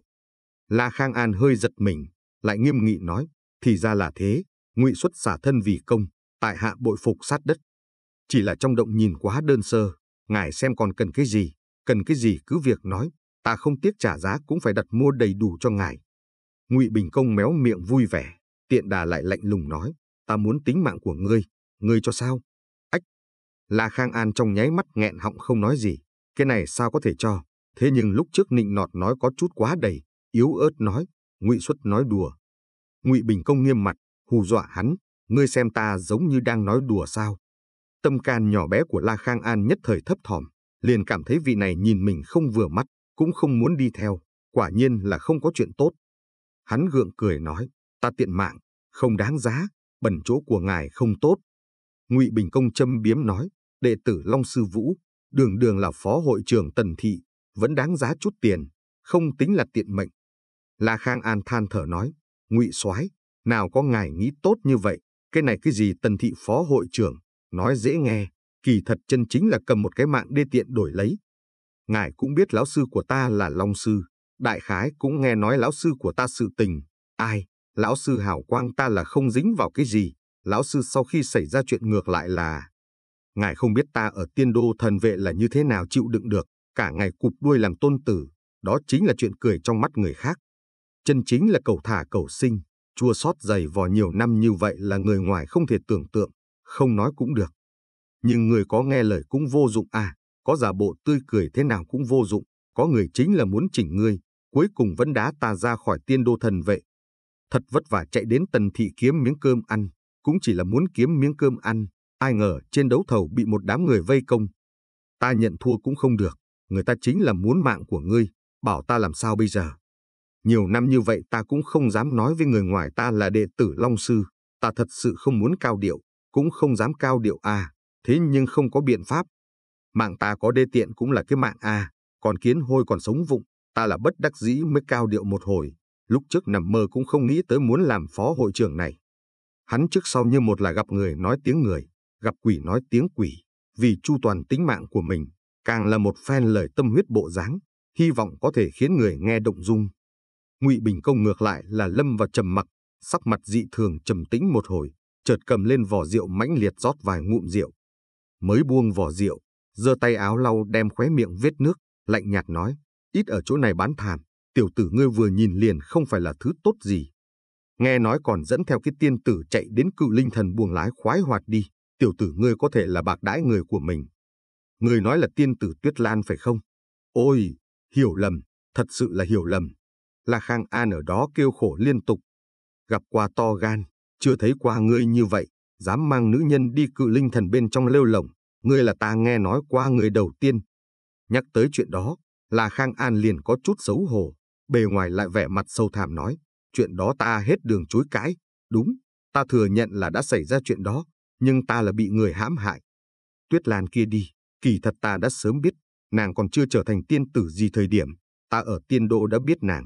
La Khang An hơi giật mình, lại nghiêm nghị nói, thì ra là thế, ngụy xuất xả thân vì công, tại hạ bội phục sát đất. Chỉ là trong động nhìn quá đơn sơ, ngài xem còn cần cái gì, cần cái gì cứ việc nói, ta không tiếc trả giá cũng phải đặt mua đầy đủ cho ngài. Ngụy Bình Công méo miệng vui vẻ, tiện đà lại lạnh lùng nói, ta muốn tính mạng của ngươi, ngươi cho sao? Ách! La Khang An trong nháy mắt nghẹn họng không nói gì, cái này sao có thể cho, thế nhưng lúc trước nịnh nọt nói có chút quá đầy, yếu ớt nói, Ngụy Xuất nói đùa. Ngụy Bình Công nghiêm mặt, hù dọa hắn, ngươi xem ta giống như đang nói đùa sao. Tâm can nhỏ bé của La Khang An nhất thời thấp thỏm, liền cảm thấy vị này nhìn mình không vừa mắt, cũng không muốn đi theo, quả nhiên là không có chuyện tốt. Hắn gượng cười nói, ta tiện mạng, không đáng giá, bẩn chỗ của ngài không tốt. Ngụy Bình Công châm biếm nói, đệ tử Long Sư Vũ, đường đường là phó hội trưởng Tần Thị, vẫn đáng giá chút tiền, không tính là tiện mệnh. La Khang An than thở nói, Ngụy Soái, nào có ngài nghĩ tốt như vậy, cái này cái gì tần thị phó hội trưởng, nói dễ nghe, kỳ thật chân chính là cầm một cái mạng đê tiện đổi lấy. Ngài cũng biết lão sư của ta là Long Sư, đại khái cũng nghe nói lão sư của ta sự tình. Ai, lão sư hảo quang ta là không dính vào cái gì, lão sư sau khi xảy ra chuyện ngược lại là... Ngài không biết ta ở tiên đô thần vệ là như thế nào chịu đựng được, cả ngày cụp đuôi làm tôn tử, đó chính là chuyện cười trong mắt người khác. Chân chính là cầu thả cầu sinh, chua xót dày vò nhiều năm như vậy là người ngoài không thể tưởng tượng, không nói cũng được. Nhưng người có nghe lời cũng vô dụng à, có giả bộ tươi cười thế nào cũng vô dụng, có người chính là muốn chỉnh ngươi, cuối cùng vẫn đá ta ra khỏi tiên đô thần vệ. Thật vất vả chạy đến tần thị kiếm miếng cơm ăn, cũng chỉ là muốn kiếm miếng cơm ăn, ai ngờ trên đấu thầu bị một đám người vây công. Ta nhận thua cũng không được, người ta chính là muốn mạng của ngươi, bảo ta làm sao bây giờ. Nhiều năm như vậy ta cũng không dám nói với người ngoài ta là đệ tử Long Sư, ta thật sự không muốn cao điệu, cũng không dám cao điệu a. À. thế nhưng không có biện pháp. Mạng ta có đê tiện cũng là cái mạng a. À. còn kiến hôi còn sống vụng, ta là bất đắc dĩ mới cao điệu một hồi, lúc trước nằm mơ cũng không nghĩ tới muốn làm phó hội trưởng này. Hắn trước sau như một là gặp người nói tiếng người, gặp quỷ nói tiếng quỷ, vì chu toàn tính mạng của mình, càng là một phen lời tâm huyết bộ dáng, hy vọng có thể khiến người nghe động dung. Ngụy Bình Công ngược lại là lâm vào trầm mặc, sắc mặt dị thường trầm tĩnh một hồi, chợt cầm lên vỏ rượu mãnh liệt rót vài ngụm rượu. Mới buông vỏ rượu, giơ tay áo lau đem khóe miệng vết nước, lạnh nhạt nói, ít ở chỗ này bán thảm, tiểu tử ngươi vừa nhìn liền không phải là thứ tốt gì. Nghe nói còn dẫn theo cái tiên tử chạy đến cự linh thần buông lái khoái hoạt đi, tiểu tử ngươi có thể là bạc đãi người của mình. Ngươi nói là tiên tử Tuyết Lan phải không? Ôi, hiểu lầm, thật sự là hiểu lầm. La Khang An ở đó kêu khổ liên tục. Gặp qua to gan, chưa thấy qua ngươi như vậy, dám mang nữ nhân đi cự linh thần bên trong lêu lồng, ngươi là ta nghe nói qua người đầu tiên. Nhắc tới chuyện đó, La Khang An liền có chút xấu hổ, bề ngoài lại vẻ mặt sâu thảm nói, chuyện đó ta hết đường chối cãi, đúng, ta thừa nhận là đã xảy ra chuyện đó, nhưng ta là bị người hãm hại. Tuyết Lan kia đi, kỳ thật ta đã sớm biết, nàng còn chưa trở thành tiên tử gì thời điểm, ta ở tiên độ đã biết nàng,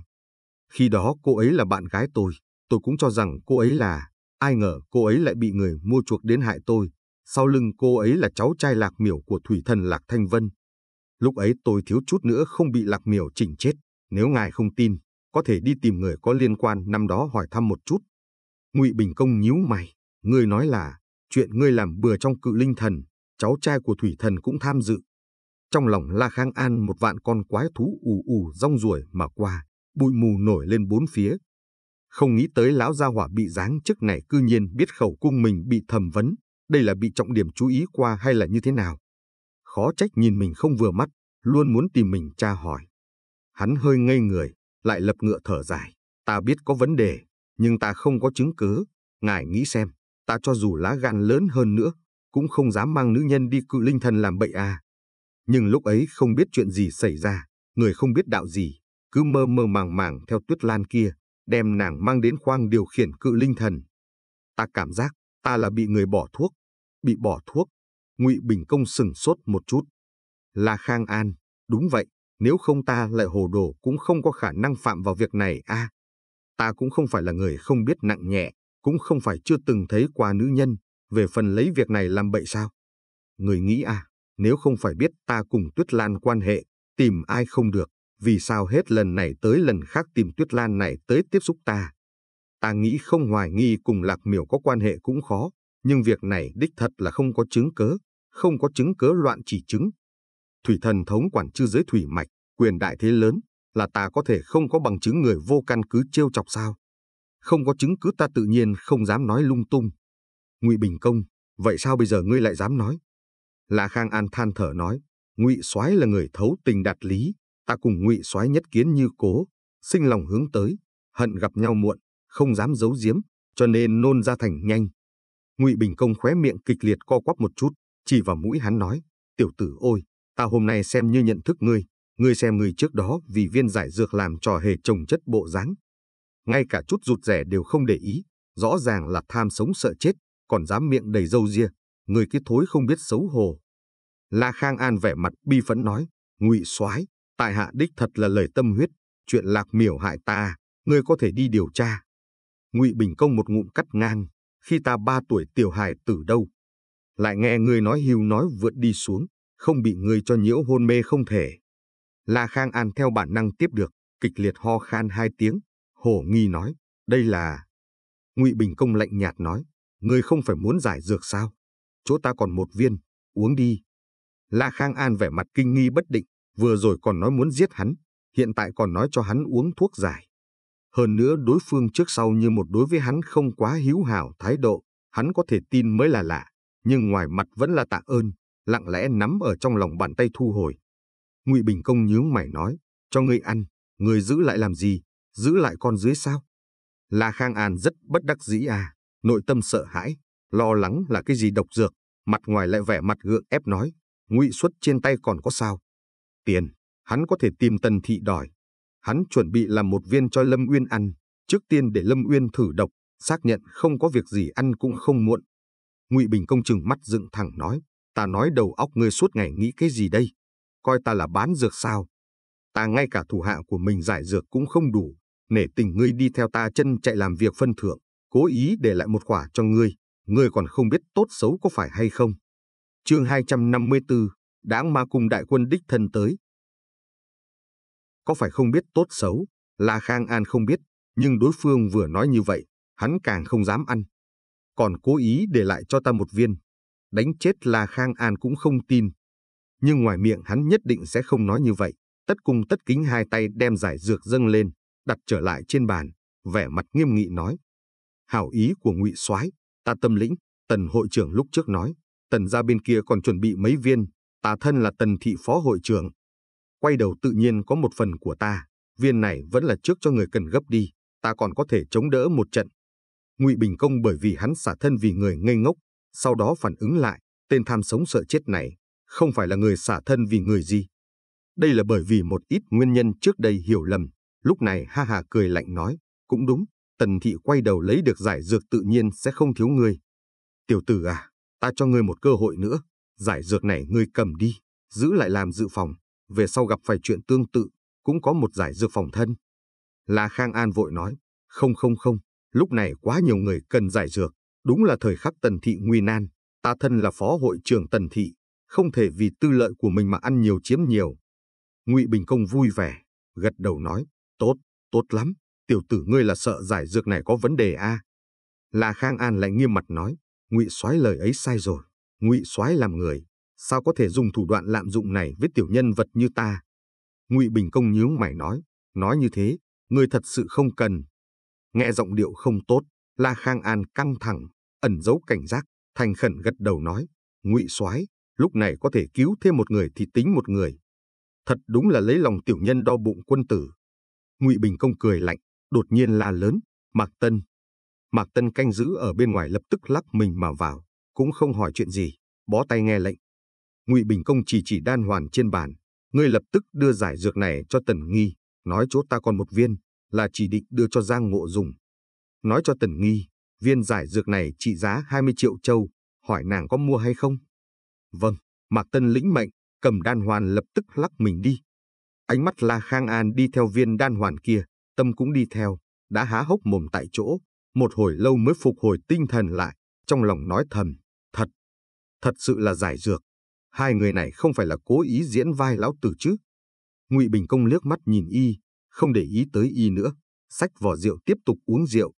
khi đó cô ấy là bạn gái tôi, tôi cũng cho rằng cô ấy là, ai ngờ cô ấy lại bị người mua chuộc đến hại tôi. Sau lưng cô ấy là cháu trai Lạc Miểu của thủy thần Lạc Thanh Vân. Lúc ấy tôi thiếu chút nữa không bị Lạc Miểu chỉnh chết. Nếu ngài không tin, có thể đi tìm người có liên quan năm đó hỏi thăm một chút. Ngụy Bình Công nhíu mày, ngươi nói là, chuyện ngươi làm bừa trong cự linh thần, cháu trai của thủy thần cũng tham dự. Trong lòng La Khang An một vạn con quái thú ù ù rong ruổi mà qua, bụi mù nổi lên bốn phía. Không nghĩ tới lão gia hỏa bị giáng chức này cư nhiên biết khẩu cung mình bị thẩm vấn, đây là bị trọng điểm chú ý qua hay là như thế nào. Khó trách nhìn mình không vừa mắt, luôn muốn tìm mình tra hỏi. Hắn hơi ngây người, lại lập ngựa thở dài. Ta biết có vấn đề, nhưng ta không có chứng cứ. Ngài nghĩ xem, ta cho dù lá gan lớn hơn nữa, cũng không dám mang nữ nhân đi cự linh thần làm bậy à. Nhưng lúc ấy không biết chuyện gì xảy ra, người không biết đạo gì, cứ mơ mơ màng màng theo tuyết lan kia, đem nàng mang đến khoang điều khiển cự linh thần. Ta cảm giác ta là bị người bỏ thuốc, bị bỏ thuốc. Ngụy Bình Công sừng sốt một chút. Là Khang An, đúng vậy, nếu không ta lại hồ đồ cũng không có khả năng phạm vào việc này a. ta cũng không phải là người không biết nặng nhẹ, cũng không phải chưa từng thấy qua nữ nhân, về phần lấy việc này làm bậy sao? Người nghĩ à, nếu không phải biết ta cùng Tuyết Lan quan hệ, tìm ai không được, vì sao hết lần này tới lần khác tìm Tuyết Lan này tới tiếp xúc ta. Ta nghĩ không hoài nghi cùng Lạc Miểu có quan hệ cũng khó, nhưng việc này đích thật là không có chứng cớ, không có chứng cớ loạn chỉ chứng. Thủy thần thống quản chư giới thủy mạch, quyền đại thế lớn, là ta có thể không có bằng chứng người vô căn cứ trêu chọc sao. Không có chứng cứ ta tự nhiên không dám nói lung tung. Ngụy Bình Công, vậy sao bây giờ ngươi lại dám nói? Lã Khang An than thở nói, Ngụy Soái là người thấu tình đạt lý, ta cùng ngụy soái nhất kiến như cố, sinh lòng hướng tới, hận gặp nhau muộn, không dám giấu giếm, cho nên nôn ra thành nhanh. Ngụy Bình Công khóe miệng kịch liệt co quắp một chút, chỉ vào mũi hắn nói, tiểu tử ôi, ta hôm nay xem như nhận thức ngươi, ngươi xem người trước đó vì viên giải dược làm trò hề trồng chất bộ dáng. Ngay cả chút rụt rẻ đều không để ý, rõ ràng là tham sống sợ chết, còn dám miệng đầy râu ria, người cái thối không biết xấu hổ. La Khang An vẻ mặt bi phẫn nói, ngụy soái Tại hạ đích thật là lời tâm huyết, chuyện lạc miểu hại ta, ngươi có thể đi điều tra. Ngụy Bình Công một ngụm cắt ngang, khi ta ba tuổi tiểu Hải tử đâu. Lại nghe ngươi nói hưu nói vượt đi xuống, không bị ngươi cho nhiễu hôn mê không thể. La Khang An theo bản năng tiếp được, kịch liệt ho khan hai tiếng, hổ nghi nói, đây là... Ngụy Bình Công lạnh nhạt nói, ngươi không phải muốn giải dược sao? Chỗ ta còn một viên, uống đi. La Khang An vẻ mặt kinh nghi bất định, Vừa rồi còn nói muốn giết hắn, hiện tại còn nói cho hắn uống thuốc giải. Hơn nữa đối phương trước sau như một đối với hắn không quá hiếu hảo thái độ, hắn có thể tin mới là lạ, nhưng ngoài mặt vẫn là tạ ơn, lặng lẽ nắm ở trong lòng bàn tay thu hồi. Ngụy Bình Công nhướng mày nói, cho người ăn, người giữ lại làm gì, giữ lại con dưới sao? La Khang An rất bất đắc dĩ à, nội tâm sợ hãi, lo lắng là cái gì độc dược, mặt ngoài lại vẻ mặt gượng ép nói, ngụy xuất trên tay còn có sao, tiền, hắn có thể tìm Tần Thị đòi. Hắn chuẩn bị làm một viên cho Lâm Uyên ăn, trước tiên để Lâm Uyên thử độc, xác nhận không có việc gì ăn cũng không muộn. Ngụy Bình Công chừng mắt dựng thẳng nói, ta nói đầu óc ngươi suốt ngày nghĩ cái gì đây? Coi ta là bán dược sao? Ta ngay cả thủ hạ của mình giải dược cũng không đủ, nể tình ngươi đi theo ta chân chạy làm việc phân thưởng, cố ý để lại một quả cho ngươi, ngươi còn không biết tốt xấu có phải hay không. Chương 254, đã ma cung đại quân đích thân tới. Có phải không biết tốt xấu, La Khang An không biết, nhưng đối phương vừa nói như vậy, hắn càng không dám ăn. Còn cố ý để lại cho ta một viên. Đánh chết La Khang An cũng không tin. Nhưng ngoài miệng hắn nhất định sẽ không nói như vậy. Tất cung tất kính hai tay đem giải dược dâng lên, đặt trở lại trên bàn, vẻ mặt nghiêm nghị nói. Hảo ý của ngụy soái ta tâm lĩnh, tần hội trưởng lúc trước nói, tần ra bên kia còn chuẩn bị mấy viên, Ta thân là tần thị phó hội trưởng. Quay đầu tự nhiên có một phần của ta, viên này vẫn là trước cho người cần gấp đi, ta còn có thể chống đỡ một trận. Ngụy Bình Công bởi vì hắn xả thân vì người ngây ngốc, sau đó phản ứng lại, tên tham sống sợ chết này, không phải là người xả thân vì người gì. Đây là bởi vì một ít nguyên nhân trước đây hiểu lầm, lúc này ha hà cười lạnh nói, cũng đúng, tần thị quay đầu lấy được giải dược tự nhiên sẽ không thiếu người. Tiểu tử à, ta cho người một cơ hội nữa, Giải dược này ngươi cầm đi, giữ lại làm dự phòng, về sau gặp phải chuyện tương tự, cũng có một giải dược phòng thân. La Khang An vội nói, không không không, lúc này quá nhiều người cần giải dược, đúng là thời khắc tần thị nguy nan, ta thân là phó hội trưởng tần thị, không thể vì tư lợi của mình mà ăn nhiều chiếm nhiều. Ngụy Bình Công vui vẻ, gật đầu nói, tốt, tốt lắm, tiểu tử ngươi là sợ giải dược này có vấn đề a à? La Khang An lại nghiêm mặt nói, Ngụy xoáy lời ấy sai rồi, ngụy soái làm người, sao có thể dùng thủ đoạn lạm dụng này với tiểu nhân vật như ta? Ngụy Bình Công nhíu mày nói, nói như thế, người thật sự không cần. Nghe giọng điệu không tốt, La Khang An căng thẳng, ẩn giấu cảnh giác, thành khẩn gật đầu nói, ngụy soái lúc này có thể cứu thêm một người thì tính một người. Thật đúng là lấy lòng tiểu nhân đo bụng quân tử. Ngụy Bình Công cười lạnh, đột nhiên la lớn, Mạc Tân. Mạc Tân canh giữ ở bên ngoài lập tức lắc mình mà vào cũng không hỏi chuyện gì, bó tay nghe lệnh. Ngụy Bình Công chỉ chỉ đan hoàn trên bàn, ngươi lập tức đưa giải dược này cho Tần Nghi, nói chỗ ta còn một viên, là chỉ định đưa cho Giang Ngộ dùng. Nói cho Tần Nghi, viên giải dược này trị giá 20 triệu châu, hỏi nàng có mua hay không? Vâng, Mạc Tân lĩnh mệnh, cầm đan hoàn lập tức lắc mình đi. Ánh mắt La Khang An đi theo viên đan hoàn kia, tâm cũng đi theo, đã há hốc mồm tại chỗ, một hồi lâu mới phục hồi tinh thần lại, trong lòng nói thầm. Thật sự là giải dược. Hai người này không phải là cố ý diễn vai lão tử chứ. Ngụy Bình Công liếc mắt nhìn y, không để ý tới y nữa, xách vỏ rượu tiếp tục uống rượu.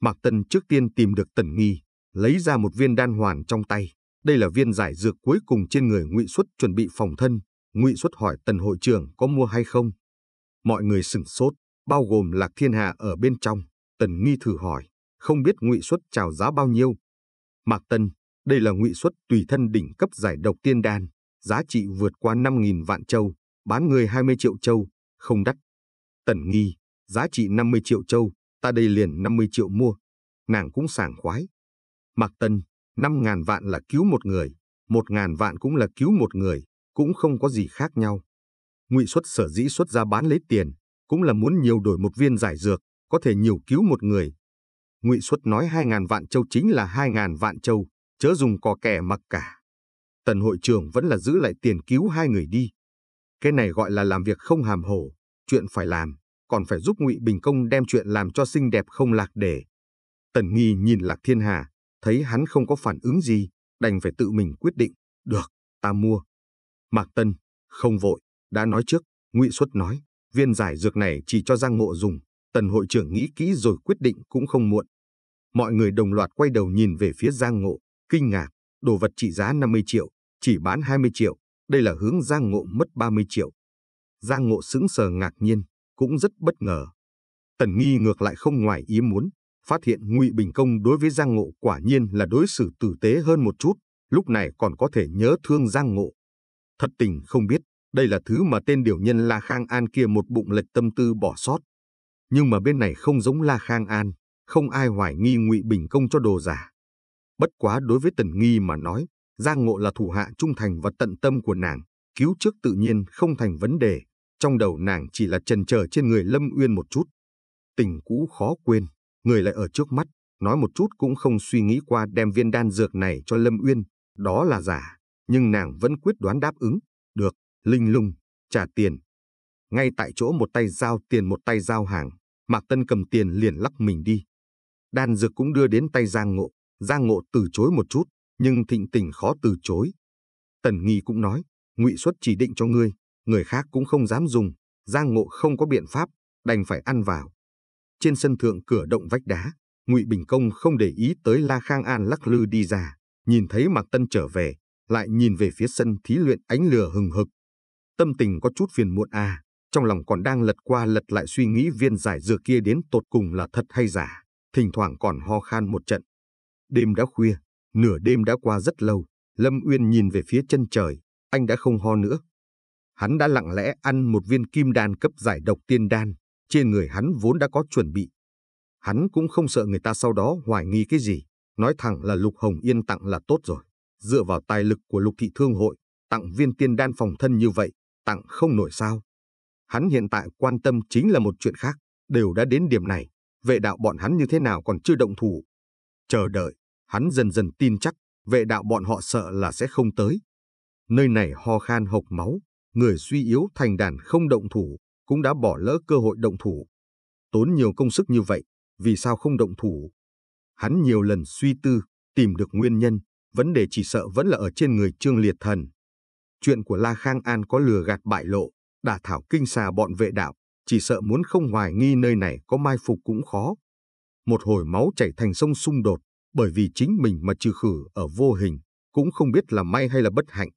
Mạc Tân trước tiên tìm được Tần Nghi, lấy ra một viên đan hoàn trong tay. Đây là viên giải dược cuối cùng trên người Ngụy Xuất chuẩn bị phòng thân. Ngụy Xuất hỏi Tần hội trưởng có mua hay không. Mọi người sửng sốt, bao gồm Lạc Thiên Hà ở bên trong. Tần Nghi thử hỏi, không biết Ngụy Xuất chào giá bao nhiêu. Mạc Tân, đây là ngụy xuất tùy thân đỉnh cấp giải độc tiên đan, giá trị vượt qua 5.000 vạn châu, bán người 20 triệu châu, không đắt. Tần nghi, giá trị 50 triệu châu, ta đây liền 50 triệu mua. Nàng cũng sảng khoái. Mạc Tân, 5.000 vạn là cứu một người, 1.000 vạn cũng là cứu một người, cũng không có gì khác nhau. Ngụy xuất sở dĩ xuất ra bán lấy tiền, cũng là muốn nhiều đổi một viên giải dược, có thể nhiều cứu một người. Ngụy xuất nói 2.000 vạn châu chính là 2.000 vạn châu, chớ dùng cò kẻ mặc cả. Tần hội trưởng vẫn là giữ lại tiền cứu hai người đi. Cái này gọi là làm việc không hàm hổ, chuyện phải làm, còn phải giúp ngụy Bình Công đem chuyện làm cho xinh đẹp không lạc để. Tần nghi nhìn Lạc Thiên Hà, thấy hắn không có phản ứng gì, đành phải tự mình quyết định, được, ta mua. Mạc Tân, không vội, đã nói trước, ngụy Xuất nói, viên giải dược này chỉ cho Giang Ngộ dùng, Tần hội trưởng nghĩ kỹ rồi quyết định cũng không muộn. Mọi người đồng loạt quay đầu nhìn về phía Giang Ngộ. Kinh ngạc, đồ vật trị giá 50 triệu, chỉ bán 20 triệu, đây là hướng Giang Ngộ mất 30 triệu. Giang Ngộ sững sờ ngạc nhiên, cũng rất bất ngờ. Tần Nghi ngược lại không ngoài ý muốn, phát hiện Ngụy Bình Công đối với Giang Ngộ quả nhiên là đối xử tử tế hơn một chút, lúc này còn có thể nhớ thương Giang Ngộ. Thật tình không biết, đây là thứ mà tên điều nhân La Khang An kia một bụng lệch tâm tư bỏ sót. Nhưng mà bên này không giống La Khang An, không ai hoài nghi Ngụy Bình Công cho đồ giả. Bất quá đối với Tần Nghi mà nói, Giang Ngộ là thủ hạ trung thành và tận tâm của nàng, cứu trước tự nhiên không thành vấn đề. Trong đầu nàng chỉ là trần chờ trên người Lâm Uyên một chút. Tình cũ khó quên, người lại ở trước mắt, nói một chút cũng không suy nghĩ qua đem viên đan dược này cho Lâm Uyên, đó là giả, nhưng nàng vẫn quyết đoán đáp ứng, được, linh lung, trả tiền. Ngay tại chỗ một tay giao tiền một tay giao hàng, Mạc Tân cầm tiền liền lắc mình đi. Đan dược cũng đưa đến tay Giang Ngộ, Giang Ngộ từ chối một chút, nhưng thịnh tình khó từ chối. Tần Nghi cũng nói, ngụy xuất chỉ định cho ngươi, người khác cũng không dám dùng, Giang Ngộ không có biện pháp, đành phải ăn vào. Trên sân thượng cửa động vách đá, Ngụy Bình Công không để ý tới La Khang An lắc lư đi ra, nhìn thấy Mạc Tân trở về, lại nhìn về phía sân thí luyện ánh lửa hừng hực. Tâm tình có chút phiền muộn à, trong lòng còn đang lật qua lật lại suy nghĩ viên giải dừa kia đến tột cùng là thật hay giả, thỉnh thoảng còn ho khan một trận. Đêm đã khuya, nửa đêm đã qua rất lâu, Lâm Uyên nhìn về phía chân trời, anh đã không ho nữa. Hắn đã lặng lẽ ăn một viên kim đan cấp giải độc tiên đan, trên người hắn vốn đã có chuẩn bị. Hắn cũng không sợ người ta sau đó hoài nghi cái gì, nói thẳng là Lục Hồng Yên tặng là tốt rồi. Dựa vào tài lực của Lục Thị Thương Hội, tặng viên tiên đan phòng thân như vậy, tặng không nổi sao. Hắn hiện tại quan tâm chính là một chuyện khác, đều đã đến điểm này, vệ đạo bọn hắn như thế nào còn chưa động thủ. Chờ đợi, Hắn dần dần tin chắc, vệ đạo bọn họ sợ là sẽ không tới. Nơi này ho khan hộc máu, người suy yếu thành đàn không động thủ, cũng đã bỏ lỡ cơ hội động thủ. Tốn nhiều công sức như vậy, vì sao không động thủ? Hắn nhiều lần suy tư, tìm được nguyên nhân, vấn đề chỉ sợ vẫn là ở trên người Trương Liệt Thần. Chuyện của La Khang An có lừa gạt bại lộ, đả thảo kinh xà bọn vệ đạo, chỉ sợ muốn không hoài nghi nơi này có mai phục cũng khó. Một hồi máu chảy thành sông xung đột, bởi vì chính mình mà trừ khử ở vô hình, cũng không biết là may hay là bất hạnh.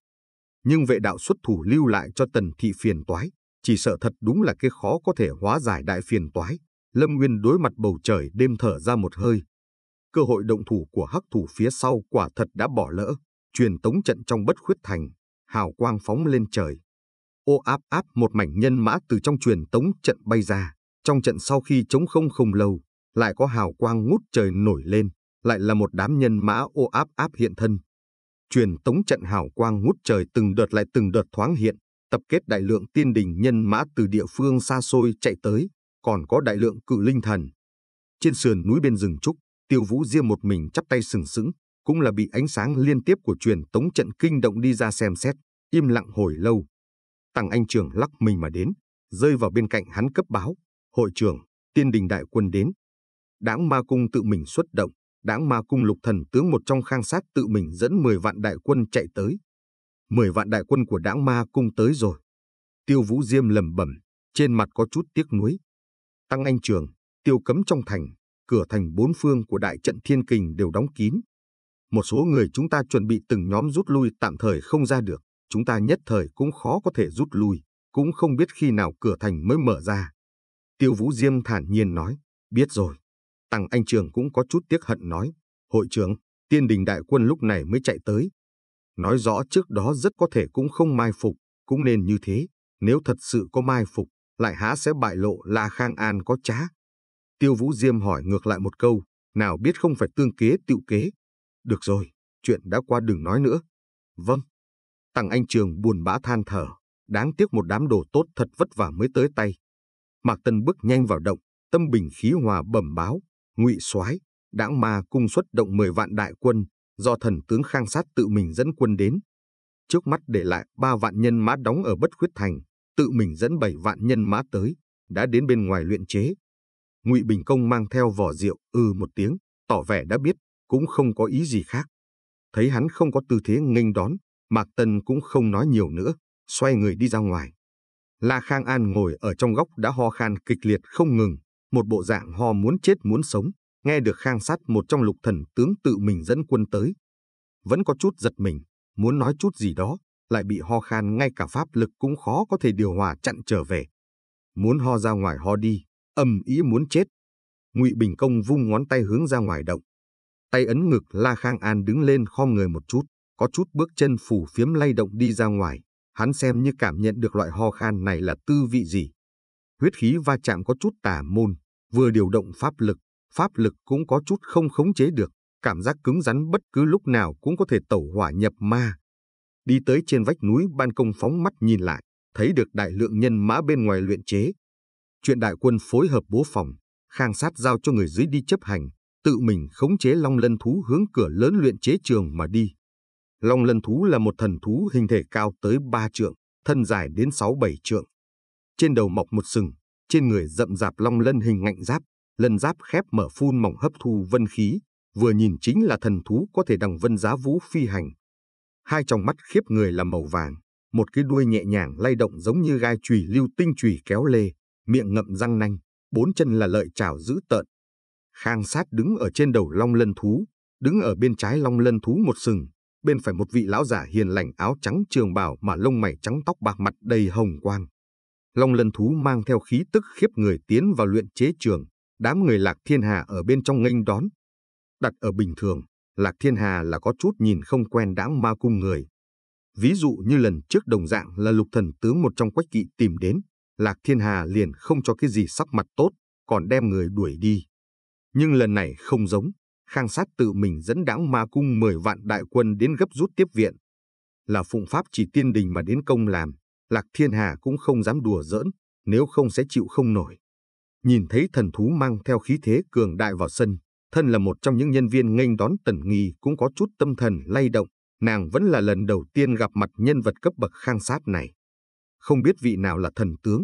Nhưng vệ đạo xuất thủ lưu lại cho tần thị phiền toái, chỉ sợ thật đúng là cái khó có thể hóa giải đại phiền toái. Lâm Nguyên đối mặt bầu trời đêm thở ra một hơi. Cơ hội động thủ của hắc thủ phía sau quả thật đã bỏ lỡ, truyền tống trận trong bất khuyết thành, hào quang phóng lên trời. Ô áp áp một mảnh nhân mã từ trong truyền tống trận bay ra, trong trận sau khi chống không không lâu, lại có hào quang ngút trời nổi lên, lại là một đám nhân mã ô áp áp hiện thân. Truyền tống trận hào quang ngút trời từng đợt lại từng đợt thoáng hiện, tập kết đại lượng tiên đình nhân mã từ địa phương xa xôi chạy tới, còn có đại lượng cự linh thần. Trên sườn núi bên rừng trúc, tiêu vũ riêng một mình chắp tay sừng sững, cũng là bị ánh sáng liên tiếp của truyền tống trận kinh động đi ra xem xét, im lặng hồi lâu. Tăng anh trưởng lắc mình mà đến, rơi vào bên cạnh hắn cấp báo, hội trưởng, tiên đình đại quân đến. Đãng ma cung tự mình xuất động, đãng ma cung lục thần tướng một trong khang sát tự mình dẫn 10 vạn đại quân chạy tới. 10 vạn đại quân của đảng ma cung tới rồi. Tiêu Vũ Diêm lầm bẩm, trên mặt có chút tiếc nuối. Tăng Anh Trường, tiêu cấm trong thành, cửa thành bốn phương của đại trận thiên kình đều đóng kín. Một số người chúng ta chuẩn bị từng nhóm rút lui tạm thời không ra được, chúng ta nhất thời cũng khó có thể rút lui, cũng không biết khi nào cửa thành mới mở ra. Tiêu Vũ Diêm thản nhiên nói, biết rồi. Tăng Anh Trường cũng có chút tiếc hận nói, hội trưởng, tiên đình đại quân lúc này mới chạy tới. Nói rõ trước đó rất có thể cũng không mai phục, cũng nên như thế, nếu thật sự có mai phục, lại há sẽ bại lộ là Khang An có trá. Tiêu Vũ Diêm hỏi ngược lại một câu, nào biết không phải tương kế tiệu kế. Được rồi, chuyện đã qua đừng nói nữa. Vâng. Tăng Anh Trường buồn bã than thở, đáng tiếc một đám đồ tốt thật vất vả mới tới tay. Mạc Tân bước nhanh vào động, tâm bình khí hòa bẩm báo, ngụy soái đãng ma cung xuất động 10 vạn đại quân do thần tướng khang sát tự mình dẫn quân đến trước mắt để lại ba vạn nhân mã đóng ở bất khuyết thành tự mình dẫn bảy vạn nhân mã tới đã đến bên ngoài luyện chế ngụy bình công mang theo vỏ rượu ừ một tiếng tỏ vẻ đã biết cũng không có ý gì khác thấy hắn không có tư thế nghênh đón mạc tân cũng không nói nhiều nữa xoay người đi ra ngoài la khang an ngồi ở trong góc đã ho khan kịch liệt không ngừng một bộ dạng ho muốn chết muốn sống, nghe được khang sát một trong lục thần tướng tự mình dẫn quân tới. Vẫn có chút giật mình, muốn nói chút gì đó, lại bị ho khan ngay cả pháp lực cũng khó có thể điều hòa chặn trở về. Muốn ho ra ngoài ho đi, âm ý muốn chết. Ngụy Bình Công vung ngón tay hướng ra ngoài động. Tay ấn ngực La Khang An đứng lên khom người một chút, có chút bước chân phủ phiếm lay động đi ra ngoài. Hắn xem như cảm nhận được loại ho khan này là tư vị gì. Huyết khí va chạm có chút tà môn, vừa điều động pháp lực, pháp lực cũng có chút không khống chế được, cảm giác cứng rắn bất cứ lúc nào cũng có thể tẩu hỏa nhập ma. Đi tới trên vách núi ban công phóng mắt nhìn lại, thấy được đại lượng nhân mã bên ngoài luyện chế. Chuyện đại quân phối hợp bố phòng, khang sát giao cho người dưới đi chấp hành, tự mình khống chế long lân thú hướng cửa lớn luyện chế trường mà đi. Long lân thú là một thần thú hình thể cao tới 3 trượng, thân dài đến 6-7 trượng. Trên đầu mọc một sừng, trên người rậm rạp long lân hình ngạnh giáp, lân giáp khép mở phun mỏng hấp thu vân khí, vừa nhìn chính là thần thú có thể đằng vân giá vũ phi hành. Hai trong mắt khiếp người là màu vàng, một cái đuôi nhẹ nhàng lay động giống như gai chùy lưu tinh chùy kéo lê, miệng ngậm răng nanh, bốn chân là lợi chảo dữ tợn. Khang sát đứng ở trên đầu long lân thú, đứng ở bên trái long lân thú một sừng, bên phải một vị lão giả hiền lành áo trắng trường bào mà lông mày trắng tóc bạc mặt đầy hồng quang. Long lân thú mang theo khí tức khiếp người tiến vào luyện chế trường, đám người lạc thiên hà ở bên trong nghênh đón. Đặt ở bình thường, lạc thiên hà là có chút nhìn không quen đám ma cung người. Ví dụ như lần trước đồng dạng là lục thần tướng một trong quách kỵ tìm đến, lạc thiên hà liền không cho cái gì sắc mặt tốt, còn đem người đuổi đi. Nhưng lần này không giống, khang sát tự mình dẫn đám ma cung 10 vạn đại quân đến gấp rút tiếp viện. Là phụng pháp chỉ tiên đình mà đến công làm, Lạc Thiên Hà cũng không dám đùa giỡn, nếu không sẽ chịu không nổi. Nhìn thấy thần thú mang theo khí thế cường đại vào sân, thân là một trong những nhân viên nghênh đón Tần Nghi cũng có chút tâm thần lay động, nàng vẫn là lần đầu tiên gặp mặt nhân vật cấp bậc khang sát này. Không biết vị nào là thần tướng.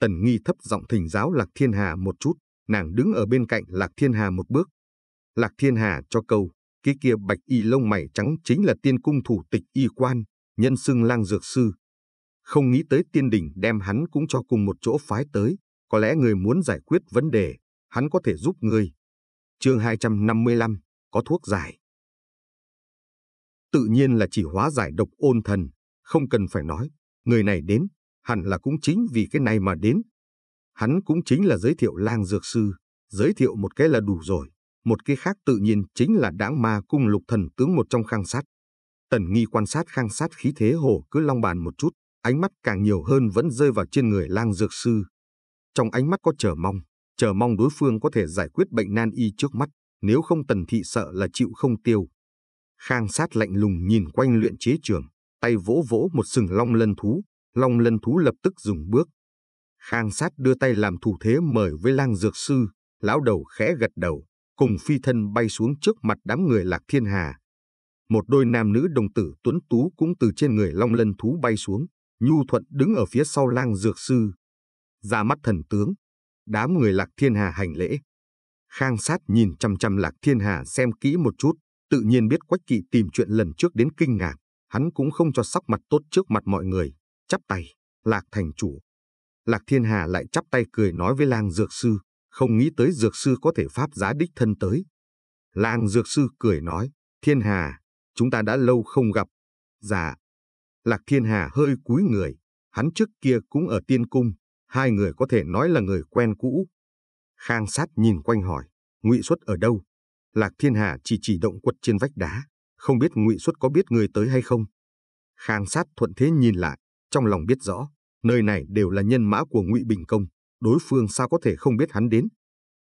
Tần Nghi thấp giọng thỉnh giáo Lạc Thiên Hà một chút, nàng đứng ở bên cạnh Lạc Thiên Hà một bước. Lạc Thiên Hà cho câu, cái kia bạch y lông mày trắng chính là tiên cung thủ tịch y quan, nhân xưng lang dược sư, không nghĩ tới tiên đình đem hắn cũng cho cùng một chỗ phái tới, có lẽ người muốn giải quyết vấn đề, hắn có thể giúp người. chương 255, có thuốc giải. Tự nhiên là chỉ hóa giải độc ôn thần, không cần phải nói, người này đến, hẳn là cũng chính vì cái này mà đến. Hắn cũng chính là giới thiệu lang dược sư, giới thiệu một cái là đủ rồi, một cái khác tự nhiên chính là đáng ma cung lục thần tướng một trong khang sát. Tần nghi quan sát khang sát khí thế hồ cứ long bàn một chút, ánh mắt càng nhiều hơn vẫn rơi vào trên người lang dược sư. Trong ánh mắt có chờ mong, chờ mong đối phương có thể giải quyết bệnh nan y trước mắt, nếu không tần thị sợ là chịu không tiêu. Khang sát lạnh lùng nhìn quanh luyện chế trường, tay vỗ vỗ một sừng long lân thú, long lân thú lập tức dùng bước. Khang sát đưa tay làm thủ thế mời với lang dược sư, lão đầu khẽ gật đầu, cùng phi thân bay xuống trước mặt đám người lạc thiên hà. Một đôi nam nữ đồng tử tuấn tú cũng từ trên người long lân thú bay xuống, Nhu Thuận đứng ở phía sau lang dược sư. Ra mắt thần tướng, đám người Lạc Thiên Hà hành lễ. Khang sát nhìn chăm chăm Lạc Thiên Hà xem kỹ một chút, tự nhiên biết Quách Kỵ tìm chuyện lần trước đến kinh ngạc. Hắn cũng không cho sắc mặt tốt trước mặt mọi người, chắp tay, Lạc thành chủ. Lạc Thiên Hà lại chắp tay cười nói với lang dược sư, không nghĩ tới dược sư có thể pháp giá đích thân tới. Lang dược sư cười nói, Thiên Hà, chúng ta đã lâu không gặp. Dạ, Lạc Thiên Hà hơi cúi người, hắn trước kia cũng ở tiên cung, hai người có thể nói là người quen cũ. Khang sát nhìn quanh hỏi, Ngụy Xuất ở đâu? Lạc Thiên Hà chỉ chỉ động quật trên vách đá, không biết Ngụy Xuất có biết người tới hay không. Khang sát thuận thế nhìn lại, trong lòng biết rõ, nơi này đều là nhân mã của Ngụy Bình Công, đối phương sao có thể không biết hắn đến.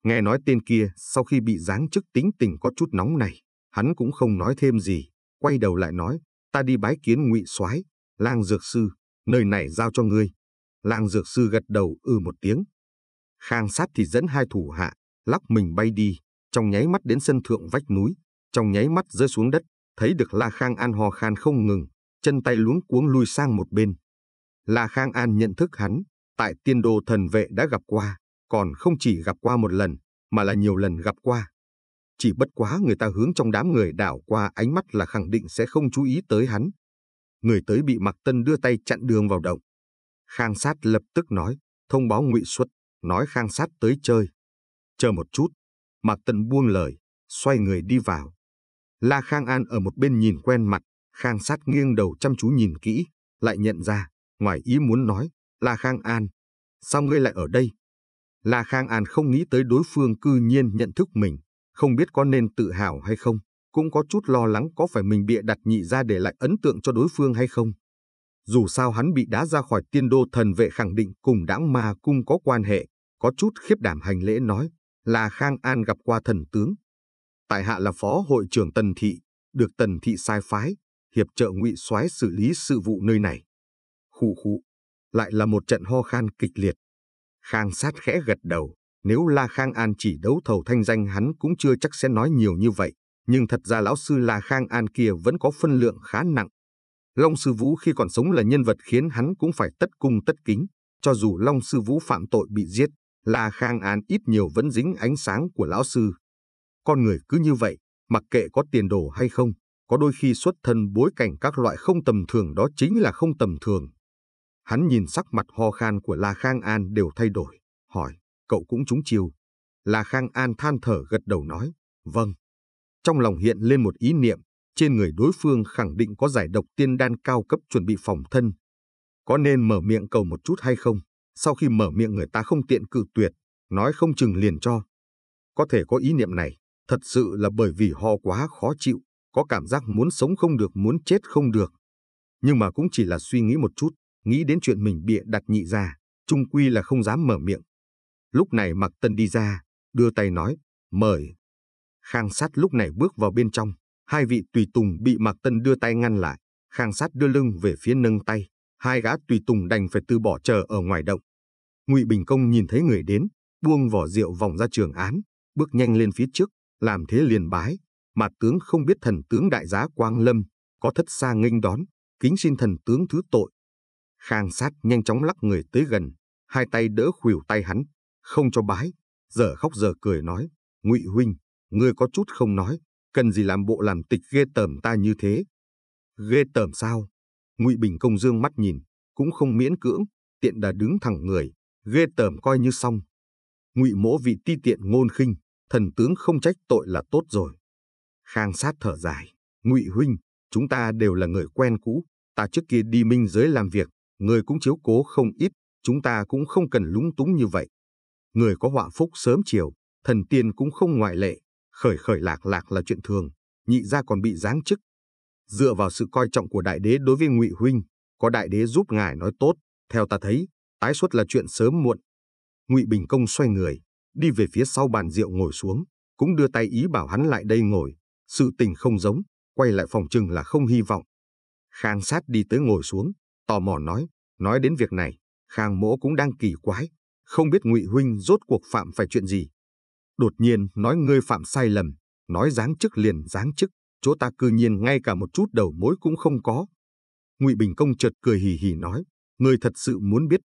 Nghe nói tên kia sau khi bị giáng chức tính tình có chút nóng này, hắn cũng không nói thêm gì, quay đầu lại nói, ta đi bái kiến ngụy soái lang dược sư, nơi này giao cho ngươi. Lang dược sư gật đầu ư ừ một tiếng. Khang sát thì dẫn hai thủ hạ, lắc mình bay đi, trong nháy mắt đến sân thượng vách núi, trong nháy mắt rơi xuống đất, thấy được La Khang An ho khan không ngừng, chân tay luống cuống lui sang một bên. La Khang An nhận thức hắn, tại tiên Đô thần vệ đã gặp qua, còn không chỉ gặp qua một lần, mà là nhiều lần gặp qua. Chỉ bất quá người ta hướng trong đám người đảo qua ánh mắt là khẳng định sẽ không chú ý tới hắn. Người tới bị Mạc Tân đưa tay chặn đường vào động. Khang sát lập tức nói, thông báo ngụy xuất, nói khang sát tới chơi. Chờ một chút, Mạc Tân buông lời, xoay người đi vào. La Khang An ở một bên nhìn quen mặt, Khang sát nghiêng đầu chăm chú nhìn kỹ, lại nhận ra, ngoài ý muốn nói, La Khang An, sao ngươi lại ở đây? La Khang An không nghĩ tới đối phương cư nhiên nhận thức mình, không biết có nên tự hào hay không, cũng có chút lo lắng có phải mình bịa đặt nhị ra để lại ấn tượng cho đối phương hay không. Dù sao hắn bị đá ra khỏi tiên đô thần vệ khẳng định cùng đảng ma cung có quan hệ, có chút khiếp đảm hành lễ nói là Khang An gặp qua thần tướng. Tại hạ là phó hội trưởng Tần Thị, được Tần Thị sai phái, hiệp trợ ngụy soái xử lý sự vụ nơi này. Khụ khụ, lại là một trận ho khan kịch liệt. Khang sát khẽ gật đầu, nếu La Khang An chỉ đấu thầu thanh danh hắn cũng chưa chắc sẽ nói nhiều như vậy, nhưng thật ra lão sư La Khang An kia vẫn có phân lượng khá nặng. Long Sư Vũ khi còn sống là nhân vật khiến hắn cũng phải tất cung tất kính, cho dù Long Sư Vũ phạm tội bị giết, La Khang An ít nhiều vẫn dính ánh sáng của lão sư. Con người cứ như vậy, mặc kệ có tiền đồ hay không, có đôi khi xuất thân bối cảnh các loại không tầm thường đó chính là không tầm thường. Hắn nhìn sắc mặt ho khan của La Khang An đều thay đổi, hỏi cậu cũng trúng chiều, Là Khang An than thở gật đầu nói, vâng. Trong lòng hiện lên một ý niệm, trên người đối phương khẳng định có giải độc tiên đan cao cấp chuẩn bị phòng thân. Có nên mở miệng cầu một chút hay không? Sau khi mở miệng người ta không tiện cự tuyệt, nói không chừng liền cho. Có thể có ý niệm này, thật sự là bởi vì ho quá khó chịu, có cảm giác muốn sống không được, muốn chết không được. Nhưng mà cũng chỉ là suy nghĩ một chút, nghĩ đến chuyện mình bịa đặt nhị ra, trung quy là không dám mở miệng. Lúc này Mạc Tân đi ra, đưa tay nói, mời. Khang sát lúc này bước vào bên trong, hai vị tùy tùng bị Mạc Tân đưa tay ngăn lại, khang sát đưa lưng về phía nâng tay, hai gã tùy tùng đành phải từ bỏ chờ ở ngoài động. Ngụy Bình Công nhìn thấy người đến, buông vỏ rượu vòng ra trường án, bước nhanh lên phía trước, làm thế liền bái, mà tướng không biết thần tướng đại giá Quang Lâm, có thất xa nghênh đón, kính xin thần tướng thứ tội. Khang sát nhanh chóng lắc người tới gần, hai tay đỡ khuỷu tay hắn, không cho bái, giờ khóc giờ cười nói, ngụy huynh, ngươi có chút không nói, cần gì làm bộ làm tịch ghê tởm ta như thế. Ghê tởm sao? Ngụy Bình Công dương mắt nhìn, cũng không miễn cưỡng, tiện đã đứng thẳng người, ghê tởm coi như xong. Ngụy mỗ vị ti tiện ngôn khinh, thần tướng không trách tội là tốt rồi. Khang sát thở dài, Ngụy huynh, chúng ta đều là người quen cũ, ta trước kia đi minh giới làm việc, người cũng chiếu cố không ít, chúng ta cũng không cần lúng túng như vậy người có họa phúc sớm chiều, thần tiên cũng không ngoại lệ, khởi khởi lạc lạc là chuyện thường, nhị gia còn bị giáng chức. Dựa vào sự coi trọng của đại đế đối với ngụy huynh, có đại đế giúp ngài nói tốt, theo ta thấy, tái xuất là chuyện sớm muộn. Ngụy Bình Công xoay người, đi về phía sau bàn rượu ngồi xuống, cũng đưa tay ý bảo hắn lại đây ngồi, sự tình không giống, quay lại phòng trừng là không hy vọng. Khang sát đi tới ngồi xuống, tò mò nói, nói đến việc này, Khang mỗ cũng đang kỳ quái, không biết ngụy huynh rốt cuộc phạm phải chuyện gì. Đột nhiên nói ngươi phạm sai lầm, nói giáng chức liền giáng chức, chỗ ta cư nhiên ngay cả một chút đầu mối cũng không có. Ngụy Bình Công chợt cười hì hì nói, ngươi thật sự muốn biết.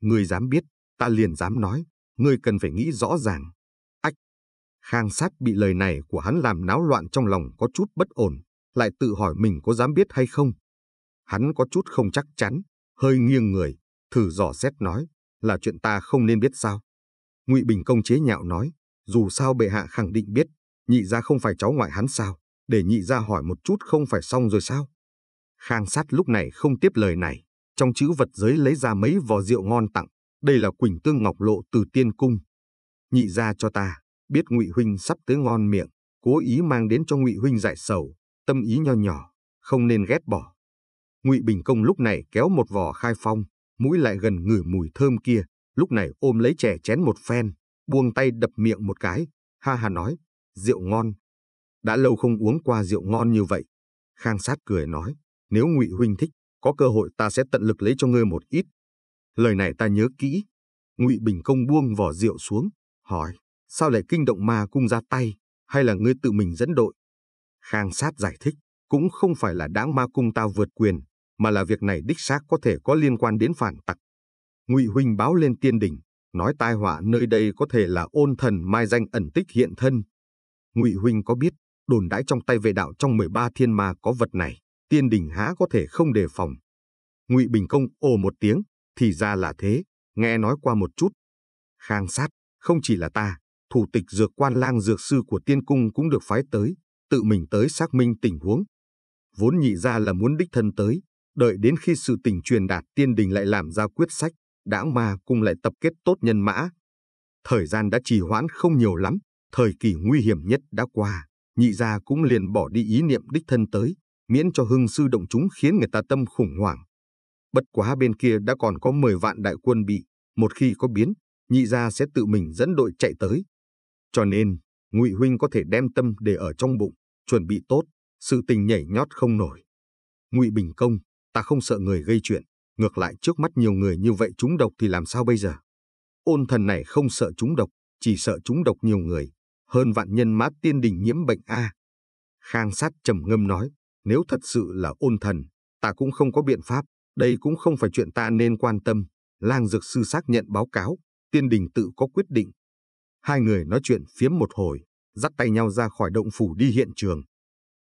Ngươi dám biết, ta liền dám nói, ngươi cần phải nghĩ rõ ràng. Ách! Khang sát bị lời này của hắn làm náo loạn trong lòng có chút bất ổn, lại tự hỏi mình có dám biết hay không. Hắn có chút không chắc chắn, hơi nghiêng người, thử dò xét nói, là chuyện ta không nên biết sao. Ngụy Bình Công chế nhạo nói, dù sao bệ hạ khẳng định biết, nhị gia không phải cháu ngoại hắn sao, để nhị gia hỏi một chút không phải xong rồi sao. Khang sát lúc này không tiếp lời này, trong chữ vật giới lấy ra mấy vò rượu ngon tặng, đây là Quỳnh Tương Ngọc Lộ từ Tiên Cung. Nhị gia cho ta, biết Ngụy Huynh sắp tới ngon miệng, cố ý mang đến cho Ngụy Huynh giải sầu, tâm ý nho nhỏ, không nên ghét bỏ. Ngụy Bình Công lúc này kéo một vò khai phong, mũi lại gần ngửi mùi thơm kia, lúc này ôm lấy trẻ chén một phen, buông tay đập miệng một cái, ha ha nói, rượu ngon. Đã lâu không uống qua rượu ngon như vậy. Khang sát cười nói, nếu ngụy huynh thích, có cơ hội ta sẽ tận lực lấy cho ngươi một ít. Lời này ta nhớ kỹ. Ngụy Bình Công buông vỏ rượu xuống, hỏi, sao lại kinh động ma cung ra tay, hay là ngươi tự mình dẫn đội? Khang sát giải thích, cũng không phải là đáng ma cung ta vượt quyền, mà là việc này đích xác có thể có liên quan đến phản tặc. Ngụy Huynh báo lên tiên đình, nói tai họa nơi đây có thể là ôn thần mai danh ẩn tích hiện thân. Ngụy Huynh có biết, đồn đãi trong tay về đạo trong 13 thiên ma có vật này, tiên đình há có thể không đề phòng. Ngụy Bình Công ồ một tiếng, thì ra là thế, nghe nói qua một chút. Khang sát, không chỉ là ta, thủ tịch dược quan lang dược sư của tiên cung cũng được phái tới, tự mình tới xác minh tình huống. Vốn nhị ra là muốn đích thân tới, đợi đến khi sự tình truyền đạt tiên đình lại làm ra quyết sách, đã ma cung lại tập kết tốt nhân mã. Thời gian đã trì hoãn không nhiều lắm, thời kỳ nguy hiểm nhất đã qua, nhị gia cũng liền bỏ đi ý niệm đích thân tới, miễn cho hưng sư động chúng khiến người ta tâm khủng hoảng. Bất quá bên kia đã còn có 10 vạn đại quân bị, một khi có biến, nhị gia sẽ tự mình dẫn đội chạy tới. Cho nên, ngụy huynh có thể đem tâm để ở trong bụng, chuẩn bị tốt, sự tình nhảy nhót không nổi. Ngụy Bình Công, Ta không sợ người gây chuyện, ngược lại trước mắt nhiều người như vậy chúng độc thì làm sao bây giờ? Ôn thần này không sợ chúng độc, chỉ sợ chúng độc nhiều người, hơn vạn nhân má tiên đình nhiễm bệnh A. Khang sát trầm ngâm nói, nếu thật sự là ôn thần, ta cũng không có biện pháp, đây cũng không phải chuyện ta nên quan tâm. Lang dược sư xác nhận báo cáo, tiên đình tự có quyết định. Hai người nói chuyện phiếm một hồi, dắt tay nhau ra khỏi động phủ đi hiện trường.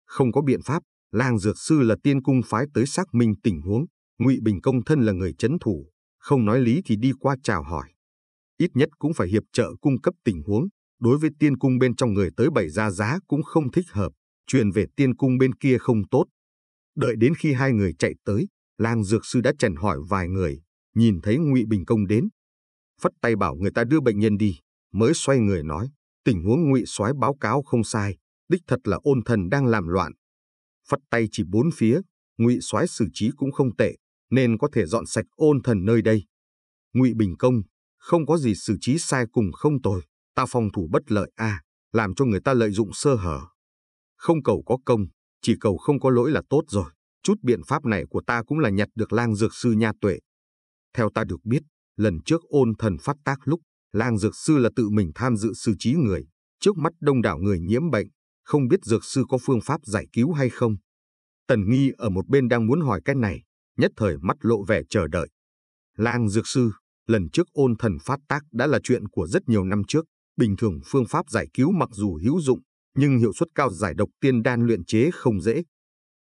Không có biện pháp, lang dược sư là tiên cung phái tới xác minh tình huống, Ngụy Bình công thân là người chấn thủ, không nói lý thì đi qua chào hỏi. Ít nhất cũng phải hiệp trợ cung cấp tình huống, đối với tiên cung bên trong người tới bày ra giá cũng không thích hợp, truyền về tiên cung bên kia không tốt. Đợi đến khi hai người chạy tới, lang dược sư đã trần hỏi vài người, nhìn thấy Ngụy Bình công đến, phất tay bảo người ta đưa bệnh nhân đi, mới xoay người nói, tình huống Ngụy Soái báo cáo không sai, đích thật là ôn thần đang làm loạn, phất tay chỉ bốn phía, ngụy soái xử trí cũng không tệ, nên có thể dọn sạch ôn thần nơi đây. Ngụy Bình Công, không có gì xử trí sai cùng không tồi, ta phòng thủ bất lợi a, à, làm cho người ta lợi dụng sơ hở. Không cầu có công, chỉ cầu không có lỗi là tốt rồi, chút biện pháp này của ta cũng là nhặt được lang dược sư nha tuệ. Theo ta được biết, lần trước ôn thần phát tác lúc, lang dược sư là tự mình tham dự xử trí người, trước mắt đông đảo người nhiễm bệnh, không biết dược sư có phương pháp giải cứu hay không. Tần Nghi ở một bên đang muốn hỏi cái này, nhất thời mắt lộ vẻ chờ đợi. Lang dược sư, lần trước ôn thần phát tác đã là chuyện của rất nhiều năm trước, bình thường phương pháp giải cứu mặc dù hữu dụng, nhưng hiệu suất cao giải độc tiên đan luyện chế không dễ.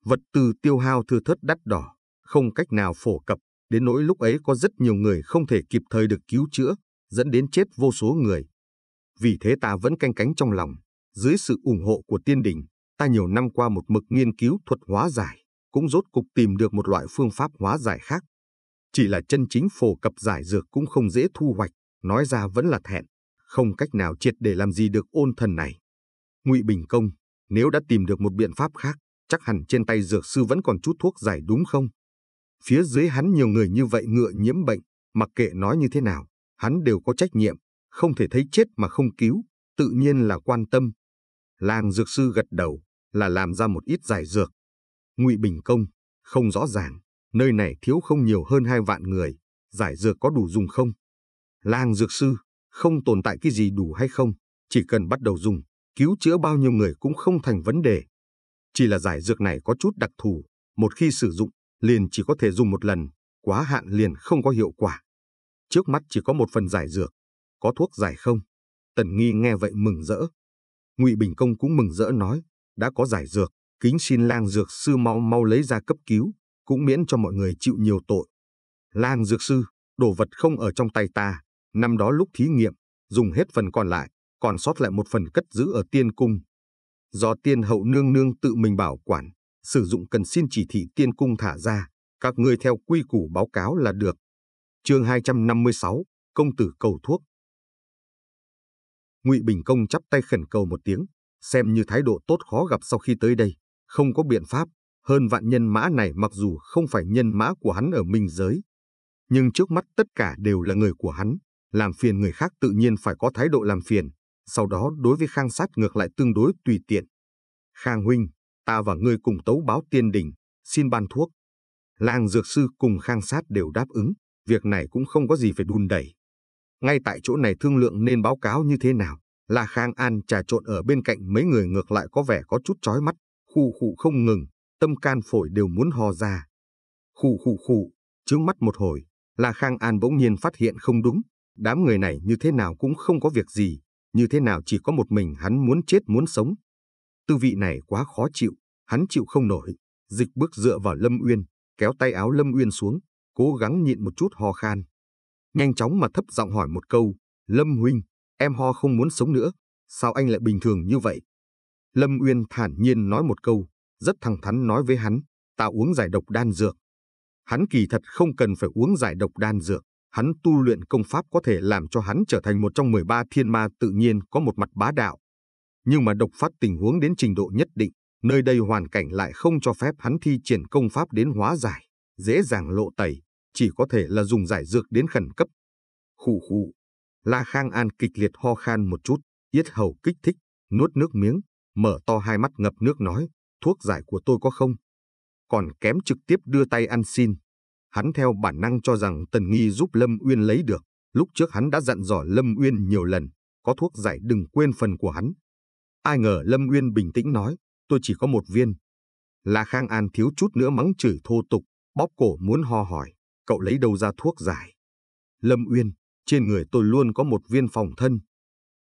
Vật tư tiêu hao thưa thớt đắt đỏ, không cách nào phổ cập, đến nỗi lúc ấy có rất nhiều người không thể kịp thời được cứu chữa, dẫn đến chết vô số người. Vì thế ta vẫn canh cánh trong lòng, dưới sự ủng hộ của tiên đình, ta nhiều năm qua một mực nghiên cứu thuật hóa giải, cũng rốt cục tìm được một loại phương pháp hóa giải khác. Chỉ là chân chính phổ cập giải dược cũng không dễ thu hoạch, nói ra vẫn là thẹn, không cách nào triệt để làm gì được ôn thần này. Ngụy Bình Công, nếu đã tìm được một biện pháp khác, chắc hẳn trên tay dược sư vẫn còn chút thuốc giải đúng không? Phía dưới hắn nhiều người như vậy ngựa nhiễm bệnh, mặc kệ nói như thế nào, hắn đều có trách nhiệm, không thể thấy chết mà không cứu, tự nhiên là quan tâm, Làng dược sư gật đầu là làm ra một ít giải dược. Ngụy Bình Công, không rõ ràng, nơi này thiếu không nhiều hơn hai vạn người, giải dược có đủ dùng không? Làng dược sư, không tồn tại cái gì đủ hay không, chỉ cần bắt đầu dùng, cứu chữa bao nhiêu người cũng không thành vấn đề. Chỉ là giải dược này có chút đặc thù, một khi sử dụng, liền chỉ có thể dùng một lần, quá hạn liền không có hiệu quả. Trước mắt chỉ có một phần giải dược, có thuốc giải không? Tần Nghi nghe vậy mừng rỡ, Ngụy Bình Công cũng mừng rỡ nói, đã có giải dược, kính xin lang dược sư mau mau lấy ra cấp cứu, cũng miễn cho mọi người chịu nhiều tội. Lang dược sư, đồ vật không ở trong tay ta, năm đó lúc thí nghiệm, dùng hết phần còn lại, còn sót lại một phần cất giữ ở tiên cung. Do tiên hậu nương nương tự mình bảo quản, sử dụng cần xin chỉ thị tiên cung thả ra, các ngươi theo quy củ báo cáo là được. chương 256, công tử cầu thuốc, Ngụy Bình Công chắp tay khẩn cầu một tiếng, xem như thái độ tốt khó gặp sau khi tới đây, không có biện pháp, hơn vạn nhân mã này mặc dù không phải nhân mã của hắn ở minh giới, nhưng trước mắt tất cả đều là người của hắn, làm phiền người khác tự nhiên phải có thái độ làm phiền, sau đó đối với Khang Sát ngược lại tương đối tùy tiện. Khang huynh, ta và ngươi cùng tấu báo tiên đình, xin ban thuốc. Lang dược sư cùng Khang Sát đều đáp ứng, việc này cũng không có gì phải đun đẩy ngay tại chỗ này thương lượng nên báo cáo như thế nào. La Khang An trà trộn ở bên cạnh mấy người ngược lại có vẻ có chút chói mắt, khu khụ không ngừng, tâm can phổi đều muốn hò ra. Khụ khụ khụ, trướng mắt một hồi, La Khang An bỗng nhiên phát hiện không đúng, đám người này như thế nào cũng không có việc gì, như thế nào chỉ có một mình hắn muốn chết muốn sống. Tư vị này quá khó chịu, hắn chịu không nổi, dịch bước dựa vào Lâm Uyên, kéo tay áo Lâm Uyên xuống, cố gắng nhịn một chút ho khan nhanh chóng mà thấp giọng hỏi một câu, Lâm Huynh, em ho không muốn sống nữa, sao anh lại bình thường như vậy? Lâm Uyên thản nhiên nói một câu, rất thẳng thắn nói với hắn, ta uống giải độc đan dược. Hắn kỳ thật không cần phải uống giải độc đan dược, hắn tu luyện công pháp có thể làm cho hắn trở thành một trong 13 thiên ma tự nhiên có một mặt bá đạo. Nhưng mà độc phát tình huống đến trình độ nhất định, nơi đây hoàn cảnh lại không cho phép hắn thi triển công pháp đến hóa giải, dễ dàng lộ tẩy chỉ có thể là dùng giải dược đến khẩn cấp. Khủ khủ, La Khang An kịch liệt ho khan một chút, yết hầu kích thích, nuốt nước miếng, mở to hai mắt ngập nước nói, thuốc giải của tôi có không? Còn kém trực tiếp đưa tay ăn xin. Hắn theo bản năng cho rằng Tần Nghi giúp Lâm Uyên lấy được, lúc trước hắn đã dặn dò Lâm Uyên nhiều lần, có thuốc giải đừng quên phần của hắn. Ai ngờ Lâm Uyên bình tĩnh nói, tôi chỉ có một viên. La Khang An thiếu chút nữa mắng chửi thô tục, bóp cổ muốn ho hỏi. Cậu lấy đâu ra thuốc giải? Lâm Uyên, trên người tôi luôn có một viên phòng thân.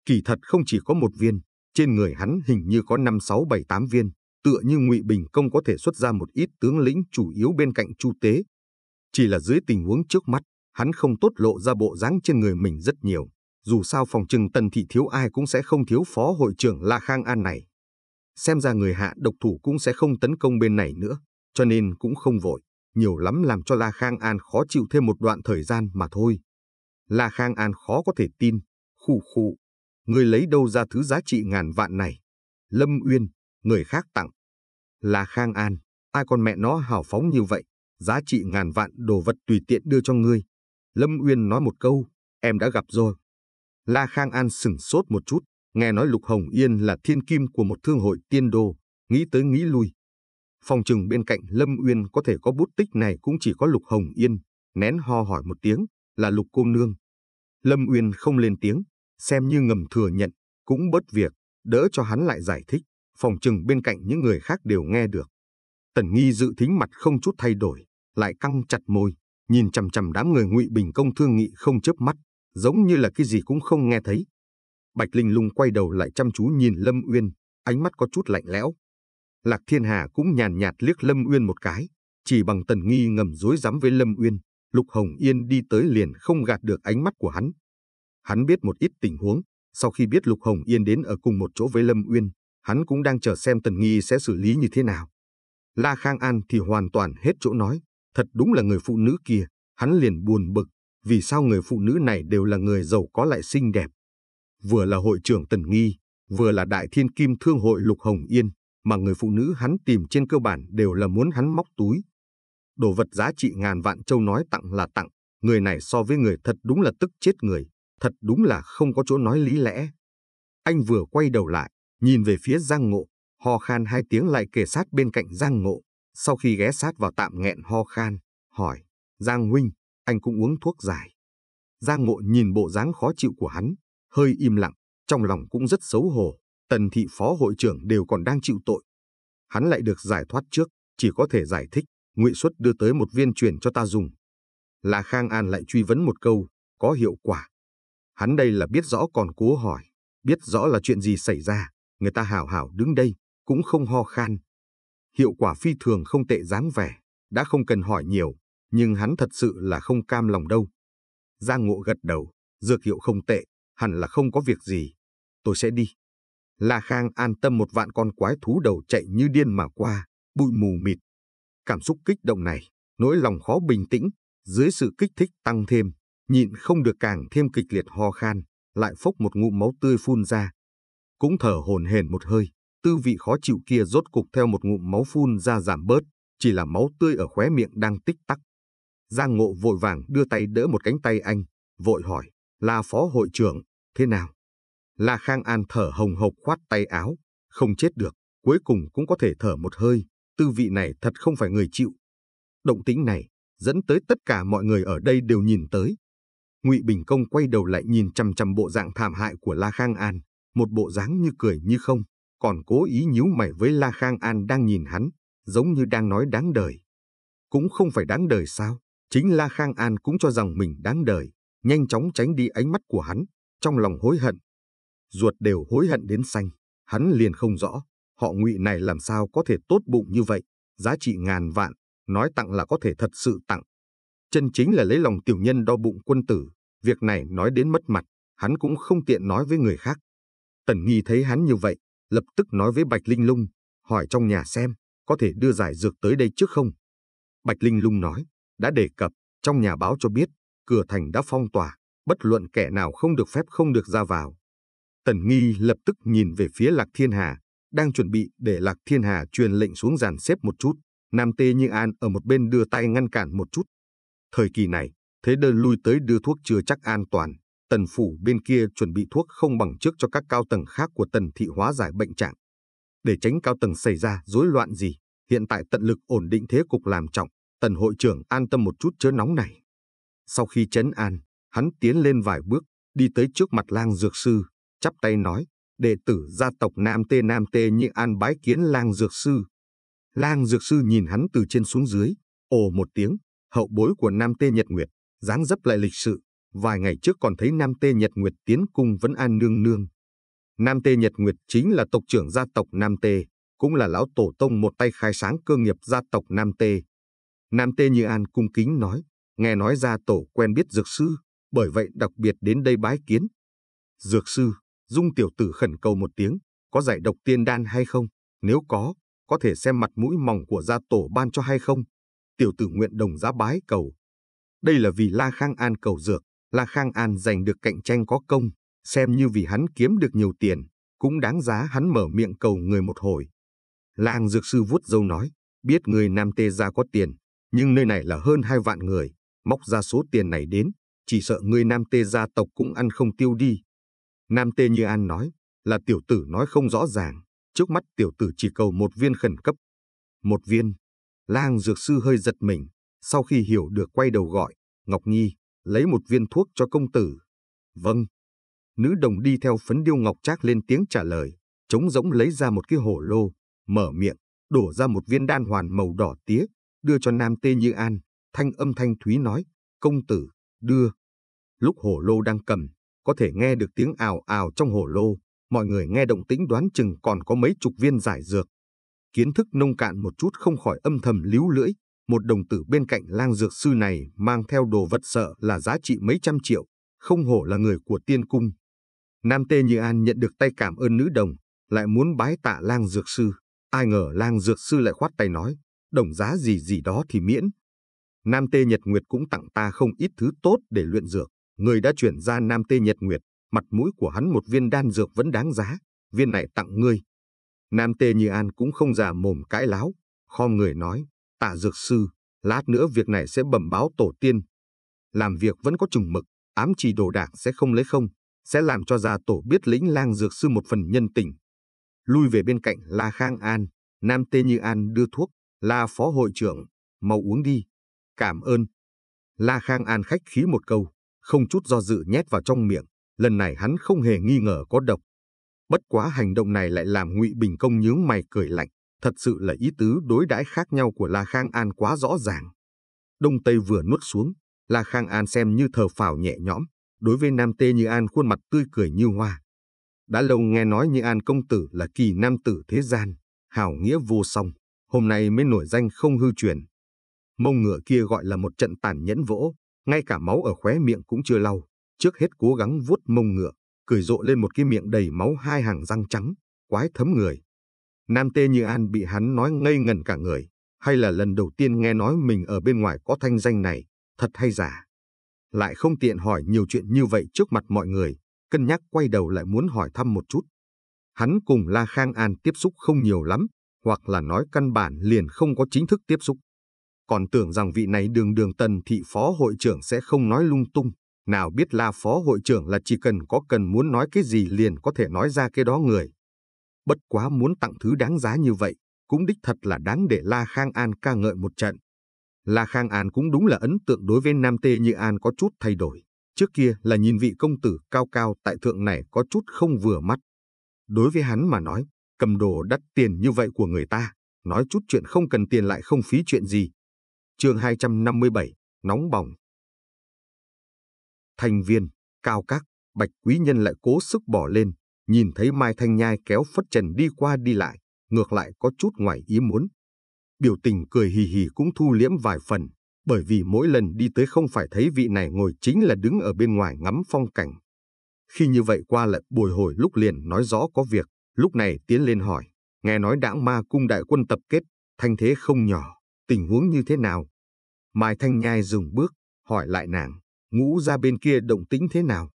Kỳ thật không chỉ có một viên, trên người hắn hình như có 5, 6, 7, 8 viên. Tựa như ngụy Bình Công có thể xuất ra một ít tướng lĩnh chủ yếu bên cạnh Chu Tế. Chỉ là dưới tình huống trước mắt, hắn không tốt lộ ra bộ dáng trên người mình rất nhiều. Dù sao phòng trừng tần thị thiếu ai cũng sẽ không thiếu phó hội trưởng La Khang An này. Xem ra người hạ độc thủ cũng sẽ không tấn công bên này nữa, cho nên cũng không vội nhiều lắm làm cho La Khang An khó chịu thêm một đoạn thời gian mà thôi. La Khang An khó có thể tin, khu khu, người lấy đâu ra thứ giá trị ngàn vạn này. Lâm Uyên, người khác tặng. La Khang An, ai con mẹ nó hào phóng như vậy, giá trị ngàn vạn đồ vật tùy tiện đưa cho ngươi. Lâm Uyên nói một câu, em đã gặp rồi. La Khang An sững sốt một chút, nghe nói Lục Hồng Yên là thiên kim của một thương hội tiên đồ, nghĩ tới nghĩ lui, Phòng trừng bên cạnh Lâm Uyên có thể có bút tích này cũng chỉ có Lục Hồng Yên, nén ho hỏi một tiếng, là Lục Cô Nương. Lâm Uyên không lên tiếng, xem như ngầm thừa nhận, cũng bớt việc, đỡ cho hắn lại giải thích, phòng trừng bên cạnh những người khác đều nghe được. Tần Nghi dự thính mặt không chút thay đổi, lại căng chặt môi, nhìn chằm chằm đám người ngụy Bình Công thương nghị không chớp mắt, giống như là cái gì cũng không nghe thấy. Bạch Linh Lung quay đầu lại chăm chú nhìn Lâm Uyên, ánh mắt có chút lạnh lẽo. Lạc Thiên Hà cũng nhàn nhạt liếc Lâm Uyên một cái, chỉ bằng tần nghi ngầm dối rắm với Lâm Uyên, Lục Hồng Yên đi tới liền không gạt được ánh mắt của hắn. Hắn biết một ít tình huống, sau khi biết Lục Hồng Yên đến ở cùng một chỗ với Lâm Uyên, hắn cũng đang chờ xem tần nghi sẽ xử lý như thế nào. La Khang An thì hoàn toàn hết chỗ nói, thật đúng là người phụ nữ kia, hắn liền buồn bực, vì sao người phụ nữ này đều là người giàu có lại xinh đẹp. Vừa là hội trưởng Tần Nghi, vừa là đại thiên kim thương hội Lục Hồng Yên, mà người phụ nữ hắn tìm trên cơ bản đều là muốn hắn móc túi. Đồ vật giá trị ngàn vạn châu nói tặng là tặng, người này so với người thật đúng là tức chết người, thật đúng là không có chỗ nói lý lẽ. Anh vừa quay đầu lại, nhìn về phía Giang Ngộ, ho khan hai tiếng lại kề sát bên cạnh Giang Ngộ, sau khi ghé sát vào tạm nghẹn ho khan, hỏi, Giang Huynh, anh cũng uống thuốc giải. Giang Ngộ nhìn bộ dáng khó chịu của hắn, hơi im lặng, trong lòng cũng rất xấu hổ. Tần Thị Phó Hội trưởng đều còn đang chịu tội. Hắn lại được giải thoát trước, chỉ có thể giải thích, Ngụy Xuất đưa tới một viên truyền cho ta dùng. Là Khang An lại truy vấn một câu, có hiệu quả. Hắn đây là biết rõ còn cố hỏi, biết rõ là chuyện gì xảy ra, người ta hào hào đứng đây, cũng không ho khan. Hiệu quả phi thường không tệ dáng vẻ, đã không cần hỏi nhiều, nhưng hắn thật sự là không cam lòng đâu. Giang Ngộ gật đầu, dược hiệu không tệ, hẳn là không có việc gì. Tôi sẽ đi. La Khang an tâm một vạn con quái thú đầu chạy như điên mà qua, bụi mù mịt. Cảm xúc kích động này, nỗi lòng khó bình tĩnh, dưới sự kích thích tăng thêm, nhịn không được càng thêm kịch liệt ho khan, lại phốc một ngụm máu tươi phun ra. Cũng thở hồn hển một hơi, tư vị khó chịu kia rốt cục theo một ngụm máu phun ra giảm bớt, chỉ là máu tươi ở khóe miệng đang tích tắc. Giang Ngộ vội vàng đưa tay đỡ một cánh tay anh, vội hỏi, là phó hội trưởng, thế nào? La Khang An thở hồng hộc khoát tay áo, không chết được, cuối cùng cũng có thể thở một hơi, tư vị này thật không phải người chịu. Động tĩnh này dẫn tới tất cả mọi người ở đây đều nhìn tới. Ngụy Bình Công quay đầu lại nhìn chằm chằm bộ dạng thảm hại của La Khang An, một bộ dáng như cười như không, còn cố ý nhíu mày với La Khang An đang nhìn hắn, giống như đang nói đáng đời. Cũng không phải đáng đời sao, chính La Khang An cũng cho rằng mình đáng đời, nhanh chóng tránh đi ánh mắt của hắn, trong lòng hối hận ruột đều hối hận đến xanh. Hắn liền không rõ, họ ngụy này làm sao có thể tốt bụng như vậy, giá trị ngàn vạn, nói tặng là có thể thật sự tặng. Chân chính là lấy lòng tiểu nhân đo bụng quân tử, việc này nói đến mất mặt, hắn cũng không tiện nói với người khác. Tần Nghi thấy hắn như vậy, lập tức nói với Bạch Linh Lung, hỏi trong nhà xem, có thể đưa giải dược tới đây trước không? Bạch Linh Lung nói, đã đề cập, trong nhà báo cho biết, cửa thành đã phong tỏa, bất luận kẻ nào không được phép không được ra vào. Tần Nghi lập tức nhìn về phía Lạc Thiên Hà, đang chuẩn bị để Lạc Thiên Hà truyền lệnh xuống dàn xếp một chút. Nam Tê Như An ở một bên đưa tay ngăn cản một chút. Thời kỳ này, thế đơn lui tới đưa thuốc chưa chắc an toàn. Tần phủ bên kia chuẩn bị thuốc không bằng trước cho các cao tầng khác của tần thị hóa giải bệnh trạng. Để tránh cao tầng xảy ra rối loạn gì, hiện tại tận lực ổn định thế cục làm trọng, tần hội trưởng an tâm một chút chớ nóng này. Sau khi chấn an, hắn tiến lên vài bước, đi tới trước mặt lang dược sư, chắp tay nói, đệ tử gia tộc Nam Tê Nam Tê Nhị An bái kiến lang dược sư. Lang dược sư nhìn hắn từ trên xuống dưới, ồ một tiếng, hậu bối của Nam Tê Nhật Nguyệt, dáng dấp lại lịch sự, vài ngày trước còn thấy Nam Tê Nhật Nguyệt tiến cung vẫn an nương nương. Nam Tê Nhật Nguyệt chính là tộc trưởng gia tộc Nam Tê, cũng là lão tổ tông một tay khai sáng cơ nghiệp gia tộc Nam Tê. Nam Tê Như An cung kính nói, nghe nói gia tổ quen biết dược sư, bởi vậy đặc biệt đến đây bái kiến. Dược sư, Dung tiểu tử khẩn cầu một tiếng, có giải độc tiên đan hay không? Nếu có, có thể xem mặt mũi mỏng của gia tổ ban cho hay không? Tiểu tử nguyện đồng giá bái cầu. Đây là vì La Khang An cầu dược, La Khang An giành được cạnh tranh có công, xem như vì hắn kiếm được nhiều tiền, cũng đáng giá hắn mở miệng cầu người một hồi. Làng dược sư vuốt dâu nói, biết người Nam Tê Gia có tiền, nhưng nơi này là hơn hai vạn người, móc ra số tiền này đến, chỉ sợ người Nam Tê Gia tộc cũng ăn không tiêu đi. Nam Tê Như An nói, là tiểu tử nói không rõ ràng, trước mắt tiểu tử chỉ cầu một viên khẩn cấp. Một viên. Lang dược sư hơi giật mình, sau khi hiểu được quay đầu gọi, Ngọc Nhi, lấy một viên thuốc cho công tử. Vâng. Nữ đồng đi theo phấn điêu Ngọc Trác lên tiếng trả lời, trống rỗng lấy ra một cái hổ lô, mở miệng, đổ ra một viên đan hoàn màu đỏ tía, đưa cho Nam Tê Như An, thanh âm thanh thúy nói, công tử, đưa. Lúc hổ lô đang cầm, có thể nghe được tiếng ào ào trong hồ lô, mọi người nghe động tĩnh đoán chừng còn có mấy chục viên giải dược. Kiến thức nông cạn một chút không khỏi âm thầm líu lưỡi, một đồng tử bên cạnh lang dược sư này mang theo đồ vật sợ là giá trị mấy trăm triệu, không hổ là người của tiên cung. Nam Tê Như An nhận được tay cảm ơn nữ đồng, lại muốn bái tạ lang dược sư. Ai ngờ lang dược sư lại khoát tay nói, đồng giá gì gì đó thì miễn. Nam Tê Nhật Nguyệt cũng tặng ta không ít thứ tốt để luyện dược người đã chuyển ra Nam Tê Nhật Nguyệt, mặt mũi của hắn một viên đan dược vẫn đáng giá, viên này tặng ngươi. Nam Tê Như An cũng không già mồm cãi láo, khom người nói, tạ dược sư, lát nữa việc này sẽ bẩm báo tổ tiên. Làm việc vẫn có trùng mực, ám chỉ đồ đạc sẽ không lấy không, sẽ làm cho già tổ biết lĩnh lang dược sư một phần nhân tình. Lui về bên cạnh La Khang An, Nam Tê Như An đưa thuốc, La Phó Hội trưởng, mau uống đi. Cảm ơn. La Khang An khách khí một câu, không chút do dự nhét vào trong miệng. Lần này hắn không hề nghi ngờ có độc. Bất quá hành động này lại làm Ngụy Bình Công nhướng mày cười lạnh. Thật sự là ý tứ đối đãi khác nhau của La Khang An quá rõ ràng. Đông Tây vừa nuốt xuống, La Khang An xem như thờ phào nhẹ nhõm. Đối với Nam Tê Như An khuôn mặt tươi cười như hoa. Đã lâu nghe nói Như An công tử là kỳ nam tử thế gian, hảo nghĩa vô song. Hôm nay mới nổi danh không hư truyền. Mông ngựa kia gọi là một trận tàn nhẫn vỗ, ngay cả máu ở khóe miệng cũng chưa lau, trước hết cố gắng vuốt mông ngựa, cười rộ lên một cái miệng đầy máu hai hàng răng trắng, quái thấm người. Nam Tê Như An bị hắn nói ngây ngần cả người, hay là lần đầu tiên nghe nói mình ở bên ngoài có thanh danh này, thật hay giả. Lại không tiện hỏi nhiều chuyện như vậy trước mặt mọi người, cân nhắc quay đầu lại muốn hỏi thăm một chút. Hắn cùng La Khang An tiếp xúc không nhiều lắm, hoặc là nói căn bản liền không có chính thức tiếp xúc còn tưởng rằng vị này đường đường tần thị phó hội trưởng sẽ không nói lung tung. Nào biết là phó hội trưởng là chỉ cần có cần muốn nói cái gì liền có thể nói ra cái đó người. Bất quá muốn tặng thứ đáng giá như vậy, cũng đích thật là đáng để La Khang An ca ngợi một trận. La Khang An cũng đúng là ấn tượng đối với Nam Tê Như An có chút thay đổi. Trước kia là nhìn vị công tử cao cao tại thượng này có chút không vừa mắt. Đối với hắn mà nói, cầm đồ đắt tiền như vậy của người ta, nói chút chuyện không cần tiền lại không phí chuyện gì, chương 257, nóng bỏng. Thành viên, cao các, bạch quý nhân lại cố sức bỏ lên, nhìn thấy Mai Thanh Nhai kéo phất trần đi qua đi lại, ngược lại có chút ngoài ý muốn. Biểu tình cười hì hì cũng thu liễm vài phần, bởi vì mỗi lần đi tới không phải thấy vị này ngồi chính là đứng ở bên ngoài ngắm phong cảnh. Khi như vậy qua lại bồi hồi lúc liền nói rõ có việc, lúc này tiến lên hỏi, nghe nói đảng ma cung đại quân tập kết, thanh thế không nhỏ tình huống như thế nào. Mai Thanh Nhai dùng bước, hỏi lại nàng, ngũ ra bên kia động tĩnh thế nào.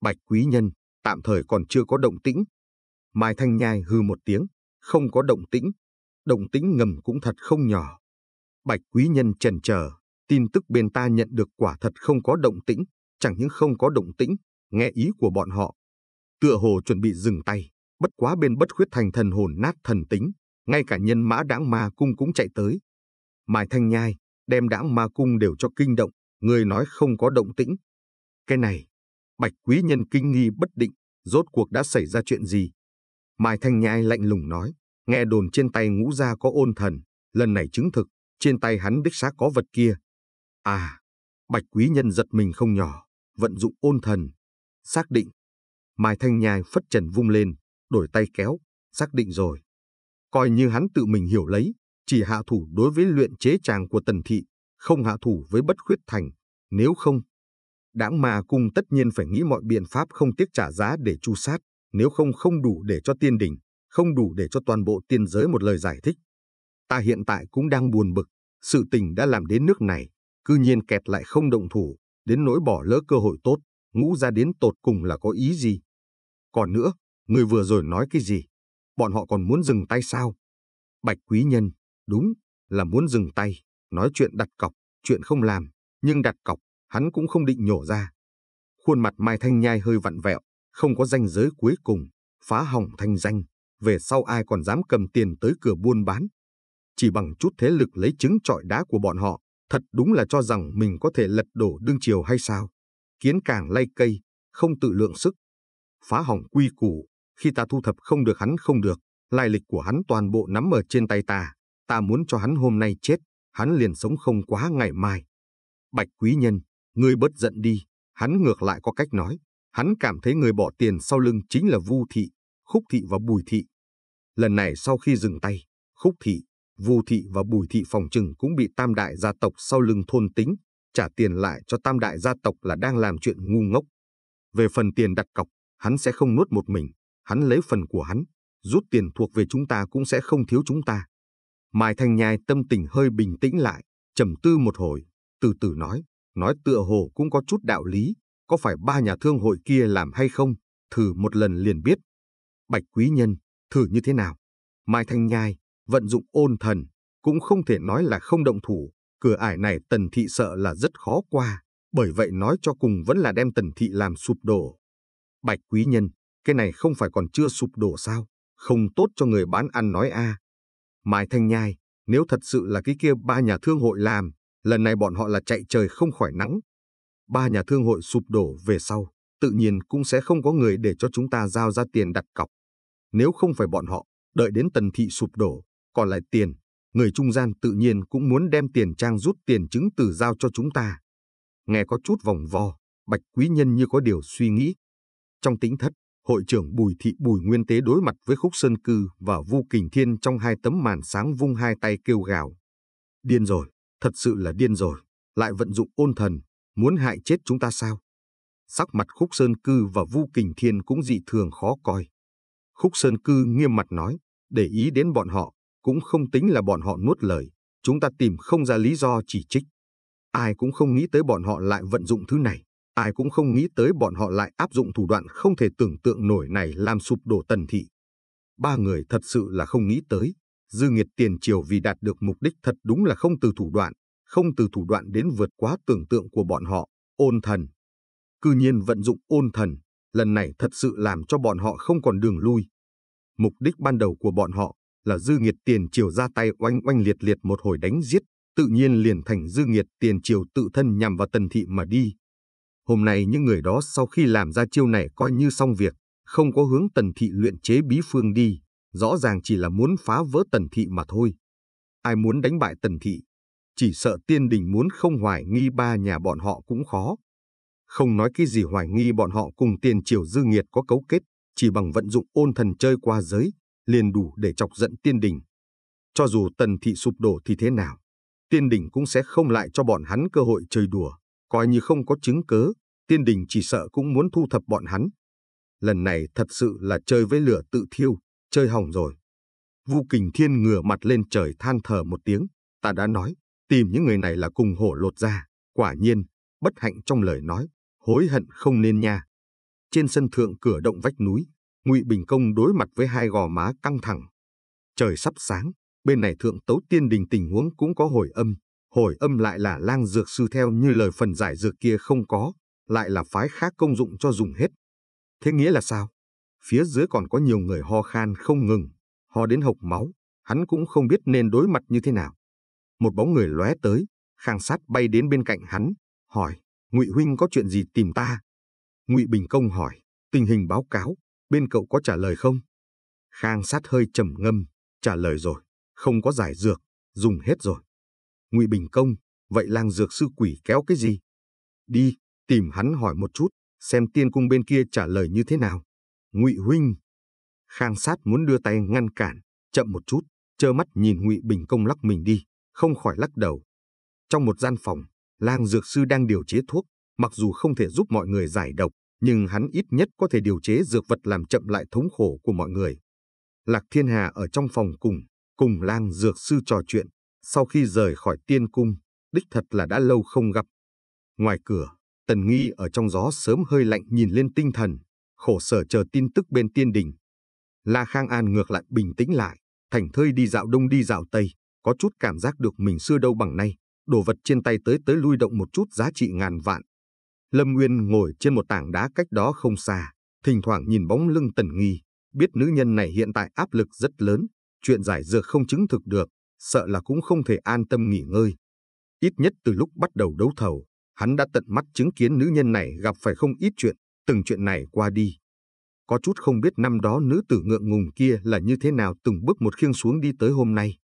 Bạch Quý Nhân, tạm thời còn chưa có động tĩnh. Mai Thanh Nhai hư một tiếng, không có động tĩnh. Động tĩnh ngầm cũng thật không nhỏ. Bạch Quý Nhân trần chờ tin tức bên ta nhận được quả thật không có động tĩnh, chẳng những không có động tĩnh, nghe ý của bọn họ. Tựa hồ chuẩn bị dừng tay, bất quá bên bất khuyết thành thần hồn nát thần tính, ngay cả nhân mã đáng ma cung cũng chạy tới, Mai Thanh Nhai, đem đã ma cung đều cho kinh động, người nói không có động tĩnh. Cái này, bạch quý nhân kinh nghi bất định, rốt cuộc đã xảy ra chuyện gì? Mai Thanh Nhai lạnh lùng nói, nghe đồn trên tay ngũ gia có ôn thần, lần này chứng thực, trên tay hắn đích xác có vật kia. À, bạch quý nhân giật mình không nhỏ, vận dụng ôn thần, xác định. Mai Thanh Nhai phất trần vung lên, đổi tay kéo, xác định rồi. Coi như hắn tự mình hiểu lấy, chỉ hạ thủ đối với luyện chế tràng của tần thị, không hạ thủ với bất khuyết thành, nếu không. Đảng mà cung tất nhiên phải nghĩ mọi biện pháp không tiếc trả giá để chu sát, nếu không không đủ để cho tiên đình, không đủ để cho toàn bộ tiên giới một lời giải thích. Ta hiện tại cũng đang buồn bực, sự tình đã làm đến nước này, cư nhiên kẹt lại không động thủ, đến nỗi bỏ lỡ cơ hội tốt, ngũ ra đến tột cùng là có ý gì. Còn nữa, người vừa rồi nói cái gì? Bọn họ còn muốn dừng tay sao? Bạch quý nhân, Đúng là muốn dừng tay, nói chuyện đặt cọc, chuyện không làm, nhưng đặt cọc, hắn cũng không định nhổ ra. Khuôn mặt Mai Thanh Nhai hơi vặn vẹo, không có danh giới cuối cùng, phá hỏng thanh danh, về sau ai còn dám cầm tiền tới cửa buôn bán. Chỉ bằng chút thế lực lấy trứng trọi đá của bọn họ, thật đúng là cho rằng mình có thể lật đổ đương triều hay sao. Kiến càng lay cây, không tự lượng sức. Phá hỏng quy củ, khi ta thu thập không được hắn không được, lai lịch của hắn toàn bộ nắm ở trên tay ta. Ta muốn cho hắn hôm nay chết, hắn liền sống không quá ngày mai. Bạch quý nhân, ngươi bớt giận đi, hắn ngược lại có cách nói. Hắn cảm thấy người bỏ tiền sau lưng chính là Vu Thị, Khúc Thị và Bùi Thị. Lần này sau khi dừng tay, Khúc Thị, Vu Thị và Bùi Thị phòng trừng cũng bị tam đại gia tộc sau lưng thôn tính, trả tiền lại cho tam đại gia tộc là đang làm chuyện ngu ngốc. Về phần tiền đặt cọc, hắn sẽ không nuốt một mình, hắn lấy phần của hắn, rút tiền thuộc về chúng ta cũng sẽ không thiếu chúng ta. Mai Thanh Nhai tâm tình hơi bình tĩnh lại, trầm tư một hồi, từ từ nói, nói tựa hồ cũng có chút đạo lý, có phải ba nhà thương hội kia làm hay không, thử một lần liền biết. Bạch Quý Nhân, thử như thế nào? Mai Thanh Nhai, vận dụng ôn thần, cũng không thể nói là không động thủ, cửa ải này tần thị sợ là rất khó qua, bởi vậy nói cho cùng vẫn là đem tần thị làm sụp đổ. Bạch Quý Nhân, cái này không phải còn chưa sụp đổ sao? Không tốt cho người bán ăn nói a à. Mai Thanh Nhai, nếu thật sự là cái kia ba nhà thương hội làm, lần này bọn họ là chạy trời không khỏi nắng. Ba nhà thương hội sụp đổ về sau, tự nhiên cũng sẽ không có người để cho chúng ta giao ra tiền đặt cọc. Nếu không phải bọn họ, đợi đến tần thị sụp đổ, còn lại tiền, người trung gian tự nhiên cũng muốn đem tiền trang rút tiền chứng từ giao cho chúng ta. Nghe có chút vòng vo, Bạch Quý Nhân như có điều suy nghĩ. Trong tính thất, hội trưởng Bùi Thị Bùi Nguyên Tế đối mặt với Khúc Sơn Cư và Vu Kình Thiên trong hai tấm màn sáng vung hai tay kêu gào. Điên rồi, thật sự là điên rồi, lại vận dụng ôn thần, muốn hại chết chúng ta sao? Sắc mặt Khúc Sơn Cư và Vu Kình Thiên cũng dị thường khó coi. Khúc Sơn Cư nghiêm mặt nói, để ý đến bọn họ, cũng không tính là bọn họ nuốt lời, chúng ta tìm không ra lý do chỉ trích. Ai cũng không nghĩ tới bọn họ lại vận dụng thứ này. Ai cũng không nghĩ tới bọn họ lại áp dụng thủ đoạn không thể tưởng tượng nổi này làm sụp đổ tần thị. Ba người thật sự là không nghĩ tới. Dư nghiệt tiền triều vì đạt được mục đích thật đúng là không từ thủ đoạn, không từ thủ đoạn đến vượt quá tưởng tượng của bọn họ, ôn thần. Cư nhiên vận dụng ôn thần, lần này thật sự làm cho bọn họ không còn đường lui. Mục đích ban đầu của bọn họ là dư nghiệt tiền triều ra tay oanh oanh liệt liệt một hồi đánh giết, tự nhiên liền thành dư nghiệt tiền triều tự thân nhằm vào tần thị mà đi. Hôm nay những người đó sau khi làm ra chiêu này coi như xong việc, không có hướng tần thị luyện chế bí phương đi, rõ ràng chỉ là muốn phá vỡ tần thị mà thôi. Ai muốn đánh bại tần thị, chỉ sợ tiên đình muốn không hoài nghi ba nhà bọn họ cũng khó. Không nói cái gì hoài nghi bọn họ cùng tiền triều dư nghiệt có cấu kết, chỉ bằng vận dụng ôn thần chơi qua giới, liền đủ để chọc giận tiên đình. Cho dù tần thị sụp đổ thì thế nào, tiên đình cũng sẽ không lại cho bọn hắn cơ hội chơi đùa. Coi như không có chứng cớ, tiên đình chỉ sợ cũng muốn thu thập bọn hắn. Lần này thật sự là chơi với lửa tự thiêu, chơi hỏng rồi. Vu Kình Thiên ngửa mặt lên trời than thở một tiếng, ta đã nói, tìm những người này là cùng hổ lột ra, quả nhiên, bất hạnh trong lời nói, hối hận không nên nha. Trên sân thượng cửa động vách núi, Ngụy Bình Công đối mặt với hai gò má căng thẳng. Trời sắp sáng, bên này thượng tấu tiên đình tình huống cũng có hồi âm, hồi âm lại là lang dược sư theo như lời phần giải dược kia không có, lại là phái khác công dụng cho dùng hết. Thế nghĩa là sao? Phía dưới còn có nhiều người ho khan không ngừng, ho đến hộc máu, hắn cũng không biết nên đối mặt như thế nào. Một bóng người lóe tới, khang sát bay đến bên cạnh hắn, hỏi, ngụy Huynh có chuyện gì tìm ta? ngụy Bình Công hỏi, tình hình báo cáo, bên cậu có trả lời không? Khang sát hơi trầm ngâm, trả lời rồi, không có giải dược, dùng hết rồi. Ngụy Bình Công, vậy Lang dược sư quỷ kéo cái gì? Đi, tìm hắn hỏi một chút, xem tiên cung bên kia trả lời như thế nào. Ngụy huynh. Khang sát muốn đưa tay ngăn cản, chậm một chút, trơ mắt nhìn Ngụy Bình Công lắc mình đi, không khỏi lắc đầu. Trong một gian phòng, lang dược sư đang điều chế thuốc, mặc dù không thể giúp mọi người giải độc, nhưng hắn ít nhất có thể điều chế dược vật làm chậm lại thống khổ của mọi người. Lạc Thiên Hà ở trong phòng cùng, cùng lang dược sư trò chuyện, sau khi rời khỏi tiên cung, đích thật là đã lâu không gặp. Ngoài cửa, Tần Nghi ở trong gió sớm hơi lạnh nhìn lên tinh thần, khổ sở chờ tin tức bên tiên đình. La Khang An ngược lại bình tĩnh lại, thành thơi đi dạo đông đi dạo tây, có chút cảm giác được mình xưa đâu bằng nay, đồ vật trên tay tới tới lui động một chút giá trị ngàn vạn. Lâm Nguyên ngồi trên một tảng đá cách đó không xa, thỉnh thoảng nhìn bóng lưng Tần Nghi, biết nữ nhân này hiện tại áp lực rất lớn, chuyện giải dược không chứng thực được, sợ là cũng không thể an tâm nghỉ ngơi. Ít nhất từ lúc bắt đầu đấu thầu, hắn đã tận mắt chứng kiến nữ nhân này gặp phải không ít chuyện, từng chuyện này qua đi. Có chút không biết năm đó nữ tử ngượng ngùng kia là như thế nào từng bước một khiêng xuống đi tới hôm nay.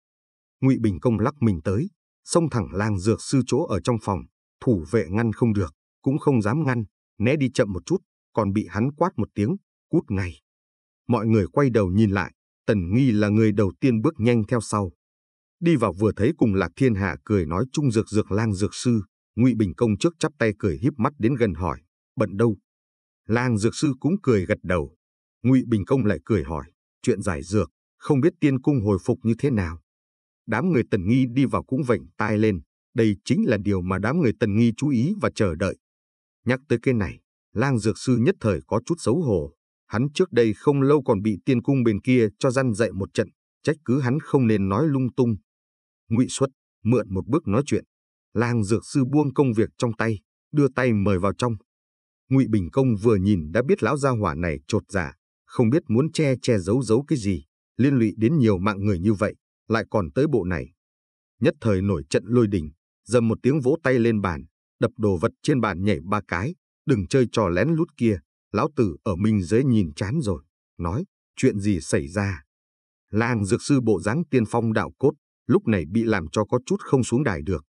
Ngụy Bình Công lắc mình tới, xông thẳng lang dược sư chỗ ở trong phòng, thủ vệ ngăn không được, cũng không dám ngăn, né đi chậm một chút, còn bị hắn quát một tiếng, cút ngay. Mọi người quay đầu nhìn lại, Tần Nghi là người đầu tiên bước nhanh theo sau, Đi vào vừa thấy cùng Lạc Thiên Hạ cười nói chung dược dược lang dược sư, Ngụy Bình Công trước chắp tay cười híp mắt đến gần hỏi, bận đâu? Lang dược sư cũng cười gật đầu. Ngụy Bình Công lại cười hỏi, chuyện giải dược, không biết tiên cung hồi phục như thế nào? Đám người tần nghi đi vào cũng vảnh tai lên, đây chính là điều mà đám người tần nghi chú ý và chờ đợi. Nhắc tới cái này, lang dược sư nhất thời có chút xấu hổ. Hắn trước đây không lâu còn bị tiên cung bên kia cho răn dạy một trận, trách cứ hắn không nên nói lung tung, ngụy xuất mượn một bước nói chuyện lang dược sư buông công việc trong tay đưa tay mời vào trong ngụy bình công vừa nhìn đã biết lão gia hỏa này trột giả dạ, không biết muốn che che giấu giấu cái gì liên lụy đến nhiều mạng người như vậy lại còn tới bộ này nhất thời nổi trận lôi đình dầm một tiếng vỗ tay lên bàn đập đồ vật trên bàn nhảy ba cái đừng chơi trò lén lút kia lão tử ở minh dưới nhìn chán rồi nói chuyện gì xảy ra lang dược sư bộ dáng tiên phong đạo cốt lúc này bị làm cho có chút không xuống đài được.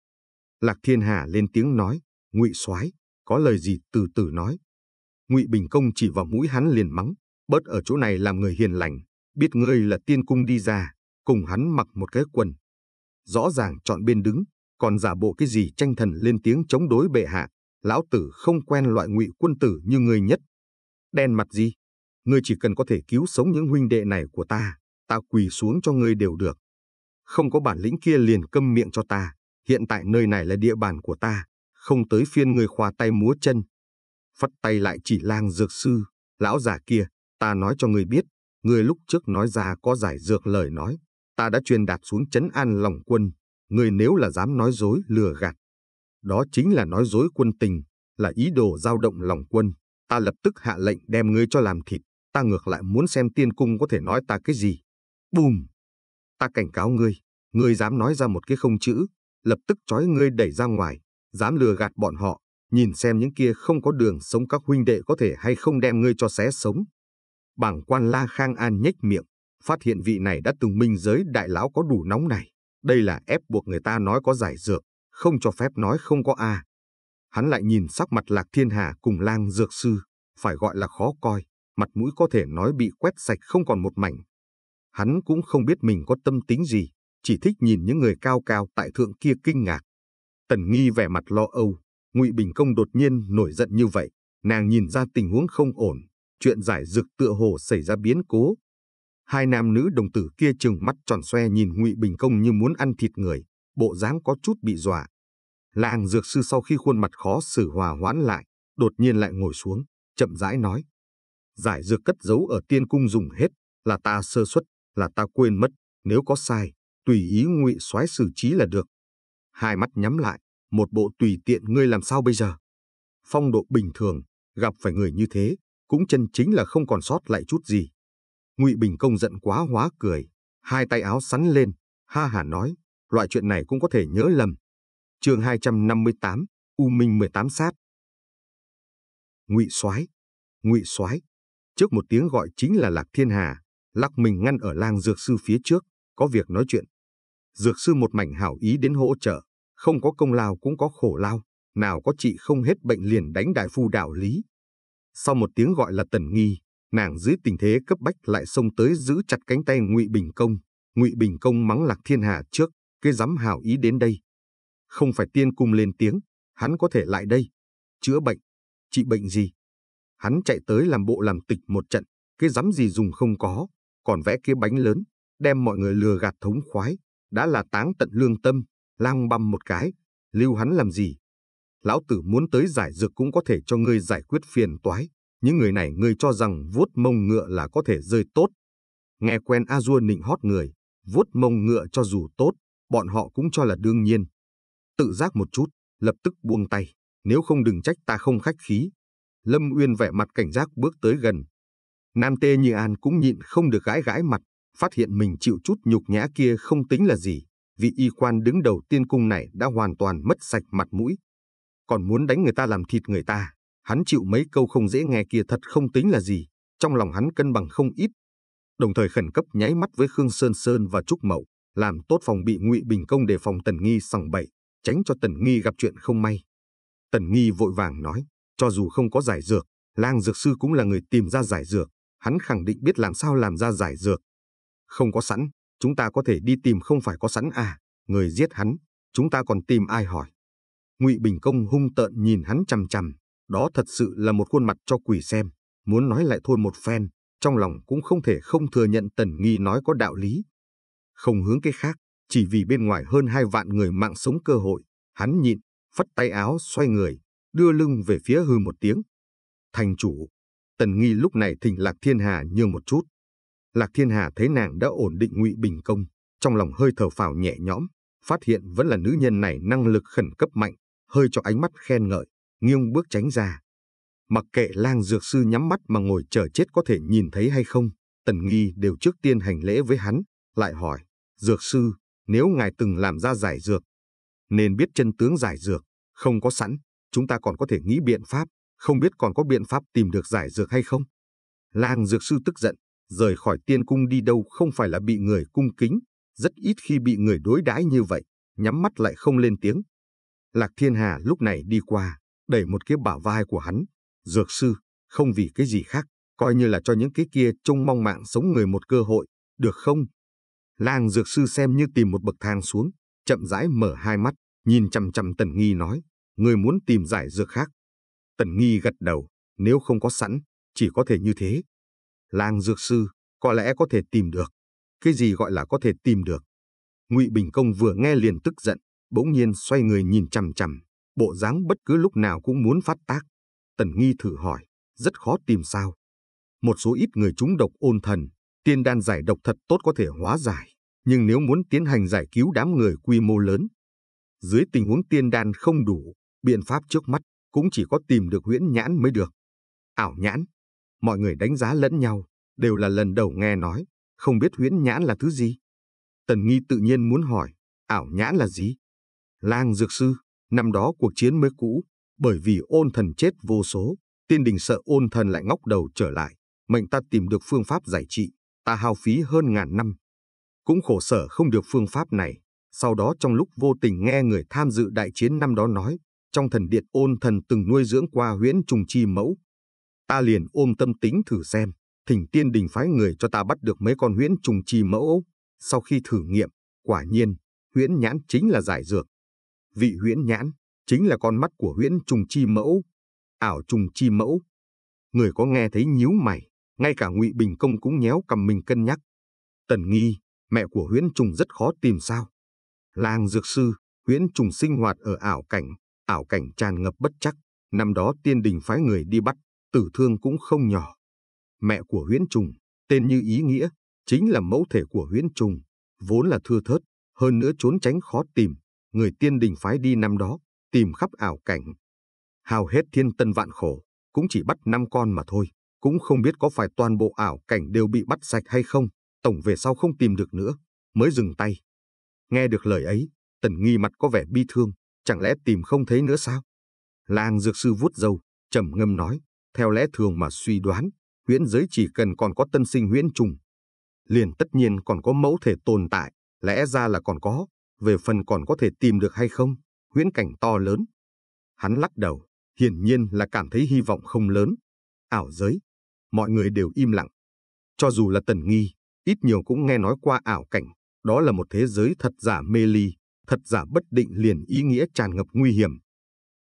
Lạc Thiên Hà lên tiếng nói, ngụy soái có lời gì từ từ nói. ngụy Bình Công chỉ vào mũi hắn liền mắng, bớt ở chỗ này làm người hiền lành, biết ngươi là tiên cung đi ra, cùng hắn mặc một cái quần. Rõ ràng chọn bên đứng, còn giả bộ cái gì tranh thần lên tiếng chống đối bệ hạ, lão tử không quen loại ngụy quân tử như ngươi nhất. Đen mặt gì? Ngươi chỉ cần có thể cứu sống những huynh đệ này của ta, ta quỳ xuống cho ngươi đều được không có bản lĩnh kia liền câm miệng cho ta, hiện tại nơi này là địa bàn của ta, không tới phiên người khoa tay múa chân. Phất tay lại chỉ lang dược sư, lão già kia, ta nói cho người biết, người lúc trước nói ra có giải dược lời nói, ta đã truyền đạt xuống chấn an lòng quân, người nếu là dám nói dối lừa gạt. Đó chính là nói dối quân tình, là ý đồ giao động lòng quân, ta lập tức hạ lệnh đem ngươi cho làm thịt, ta ngược lại muốn xem tiên cung có thể nói ta cái gì. Bùm! Ta cảnh cáo ngươi, ngươi dám nói ra một cái không chữ, lập tức trói ngươi đẩy ra ngoài, dám lừa gạt bọn họ, nhìn xem những kia không có đường sống các huynh đệ có thể hay không đem ngươi cho xé sống. Bảng quan La Khang An nhếch miệng, phát hiện vị này đã từng minh giới đại lão có đủ nóng này. Đây là ép buộc người ta nói có giải dược, không cho phép nói không có a. Hắn lại nhìn sắc mặt Lạc Thiên Hà cùng lang dược sư, phải gọi là khó coi, mặt mũi có thể nói bị quét sạch không còn một mảnh, Hắn cũng không biết mình có tâm tính gì, chỉ thích nhìn những người cao cao tại thượng kia kinh ngạc. Tần nghi vẻ mặt lo âu, Ngụy Bình Công đột nhiên nổi giận như vậy, nàng nhìn ra tình huống không ổn, chuyện giải dược tựa hồ xảy ra biến cố. Hai nam nữ đồng tử kia trừng mắt tròn xoe nhìn Ngụy Bình Công như muốn ăn thịt người, bộ dáng có chút bị dọa. Làng dược sư sau khi khuôn mặt khó xử hòa hoãn lại, đột nhiên lại ngồi xuống, chậm rãi nói. Giải dược cất giấu ở tiên cung dùng hết, là ta sơ suất là ta quên mất, nếu có sai, tùy ý ngụy soái xử trí là được. Hai mắt nhắm lại, một bộ tùy tiện ngươi làm sao bây giờ? Phong độ bình thường, gặp phải người như thế, cũng chân chính là không còn sót lại chút gì. Ngụy Bình Công giận quá hóa cười, hai tay áo sắn lên, ha hả nói, loại chuyện này cũng có thể nhớ lầm. chương 258, U Minh 18 sát. Ngụy Soái, Ngụy Soái, trước một tiếng gọi chính là Lạc Thiên Hà, lắc mình ngăn ở lang dược sư phía trước, có việc nói chuyện. Dược sư một mảnh hảo ý đến hỗ trợ, không có công lao cũng có khổ lao, nào có chị không hết bệnh liền đánh đại phu đạo lý. Sau một tiếng gọi là tần nghi, nàng dưới tình thế cấp bách lại xông tới giữ chặt cánh tay ngụy Bình Công. ngụy Bình Công mắng lạc thiên hạ trước, cái dám hảo ý đến đây. Không phải tiên cung lên tiếng, hắn có thể lại đây. Chữa bệnh, trị bệnh gì? Hắn chạy tới làm bộ làm tịch một trận, cái dám gì dùng không có, còn vẽ kia bánh lớn, đem mọi người lừa gạt thống khoái, đã là táng tận lương tâm, lang băm một cái, lưu hắn làm gì? Lão tử muốn tới giải dược cũng có thể cho ngươi giải quyết phiền toái, những người này ngươi cho rằng vuốt mông ngựa là có thể rơi tốt. Nghe quen a dua nịnh hót người, vuốt mông ngựa cho dù tốt, bọn họ cũng cho là đương nhiên. Tự giác một chút, lập tức buông tay, nếu không đừng trách ta không khách khí. Lâm Uyên vẻ mặt cảnh giác bước tới gần, Nam Tê Như An cũng nhịn không được gãi gãi mặt, phát hiện mình chịu chút nhục nhã kia không tính là gì, vị y quan đứng đầu tiên cung này đã hoàn toàn mất sạch mặt mũi. Còn muốn đánh người ta làm thịt người ta, hắn chịu mấy câu không dễ nghe kia thật không tính là gì, trong lòng hắn cân bằng không ít. Đồng thời khẩn cấp nháy mắt với Khương Sơn Sơn và Trúc Mậu, làm tốt phòng bị ngụy Bình Công để phòng Tần Nghi sòng bậy, tránh cho Tần Nghi gặp chuyện không may. Tần Nghi vội vàng nói, cho dù không có giải dược, lang dược sư cũng là người tìm ra giải dược, hắn khẳng định biết làm sao làm ra giải dược. Không có sẵn, chúng ta có thể đi tìm không phải có sẵn à, người giết hắn, chúng ta còn tìm ai hỏi. Ngụy Bình Công hung tợn nhìn hắn chằm chằm, đó thật sự là một khuôn mặt cho quỷ xem, muốn nói lại thôi một phen, trong lòng cũng không thể không thừa nhận Tần Nghi nói có đạo lý. Không hướng cái khác, chỉ vì bên ngoài hơn hai vạn người mạng sống cơ hội, hắn nhịn, phất tay áo xoay người, đưa lưng về phía hư một tiếng. Thành chủ, Tần Nghi lúc này thỉnh Lạc Thiên Hà nhường một chút. Lạc Thiên Hà thấy nàng đã ổn định ngụy bình công, trong lòng hơi thở phào nhẹ nhõm, phát hiện vẫn là nữ nhân này năng lực khẩn cấp mạnh, hơi cho ánh mắt khen ngợi, nghiêng bước tránh ra. Mặc kệ lang dược sư nhắm mắt mà ngồi chờ chết có thể nhìn thấy hay không, Tần Nghi đều trước tiên hành lễ với hắn, lại hỏi, dược sư, nếu ngài từng làm ra giải dược, nên biết chân tướng giải dược, không có sẵn, chúng ta còn có thể nghĩ biện pháp không biết còn có biện pháp tìm được giải dược hay không. Làng dược sư tức giận, rời khỏi tiên cung đi đâu không phải là bị người cung kính, rất ít khi bị người đối đãi như vậy, nhắm mắt lại không lên tiếng. Lạc Thiên Hà lúc này đi qua, đẩy một cái bả vai của hắn, dược sư, không vì cái gì khác, coi như là cho những cái kia trông mong mạng sống người một cơ hội, được không? Làng dược sư xem như tìm một bậc thang xuống, chậm rãi mở hai mắt, nhìn chằm chằm Tần Nghi nói, người muốn tìm giải dược khác, Tần Nghi gật đầu, nếu không có sẵn, chỉ có thể như thế. Lang Dược Sư, có lẽ có thể tìm được. Cái gì gọi là có thể tìm được? Ngụy Bình Công vừa nghe liền tức giận, bỗng nhiên xoay người nhìn chằm chằm, bộ dáng bất cứ lúc nào cũng muốn phát tác. Tần Nghi thử hỏi, rất khó tìm sao. Một số ít người chúng độc ôn thần, tiên đan giải độc thật tốt có thể hóa giải, nhưng nếu muốn tiến hành giải cứu đám người quy mô lớn, dưới tình huống tiên đan không đủ, biện pháp trước mắt cũng chỉ có tìm được huyễn nhãn mới được. Ảo nhãn, mọi người đánh giá lẫn nhau, đều là lần đầu nghe nói, không biết huyễn nhãn là thứ gì. Tần Nghi tự nhiên muốn hỏi, ảo nhãn là gì? Lang Dược Sư, năm đó cuộc chiến mới cũ, bởi vì ôn thần chết vô số, tiên đình sợ ôn thần lại ngóc đầu trở lại, mệnh ta tìm được phương pháp giải trị, ta hao phí hơn ngàn năm. Cũng khổ sở không được phương pháp này, sau đó trong lúc vô tình nghe người tham dự đại chiến năm đó nói, trong thần điện ôn thần từng nuôi dưỡng qua huyễn trùng chi mẫu. Ta liền ôm tâm tính thử xem, thỉnh tiên đình phái người cho ta bắt được mấy con huyễn trùng chi mẫu. Sau khi thử nghiệm, quả nhiên, huyễn nhãn chính là giải dược. Vị huyễn nhãn chính là con mắt của huyễn trùng chi mẫu, ảo trùng chi mẫu. Người có nghe thấy nhíu mày, ngay cả ngụy Bình Công cũng nhéo cầm mình cân nhắc. Tần nghi, mẹ của huyễn trùng rất khó tìm sao. Làng dược sư, huyễn trùng sinh hoạt ở ảo cảnh, ảo cảnh tràn ngập bất chắc, năm đó tiên đình phái người đi bắt, tử thương cũng không nhỏ. Mẹ của huyễn trùng, tên như ý nghĩa, chính là mẫu thể của huyễn trùng, vốn là thưa thớt, hơn nữa trốn tránh khó tìm, người tiên đình phái đi năm đó, tìm khắp ảo cảnh. Hào hết thiên tân vạn khổ, cũng chỉ bắt năm con mà thôi, cũng không biết có phải toàn bộ ảo cảnh đều bị bắt sạch hay không, tổng về sau không tìm được nữa, mới dừng tay. Nghe được lời ấy, tần nghi mặt có vẻ bi thương, chẳng lẽ tìm không thấy nữa sao? Làng dược sư vuốt râu, trầm ngâm nói, theo lẽ thường mà suy đoán, huyễn giới chỉ cần còn có tân sinh huyễn trùng. Liền tất nhiên còn có mẫu thể tồn tại, lẽ ra là còn có, về phần còn có thể tìm được hay không, huyễn cảnh to lớn. Hắn lắc đầu, hiển nhiên là cảm thấy hy vọng không lớn. Ảo giới, mọi người đều im lặng. Cho dù là tần nghi, ít nhiều cũng nghe nói qua ảo cảnh, đó là một thế giới thật giả mê ly, thật giả bất định liền ý nghĩa tràn ngập nguy hiểm.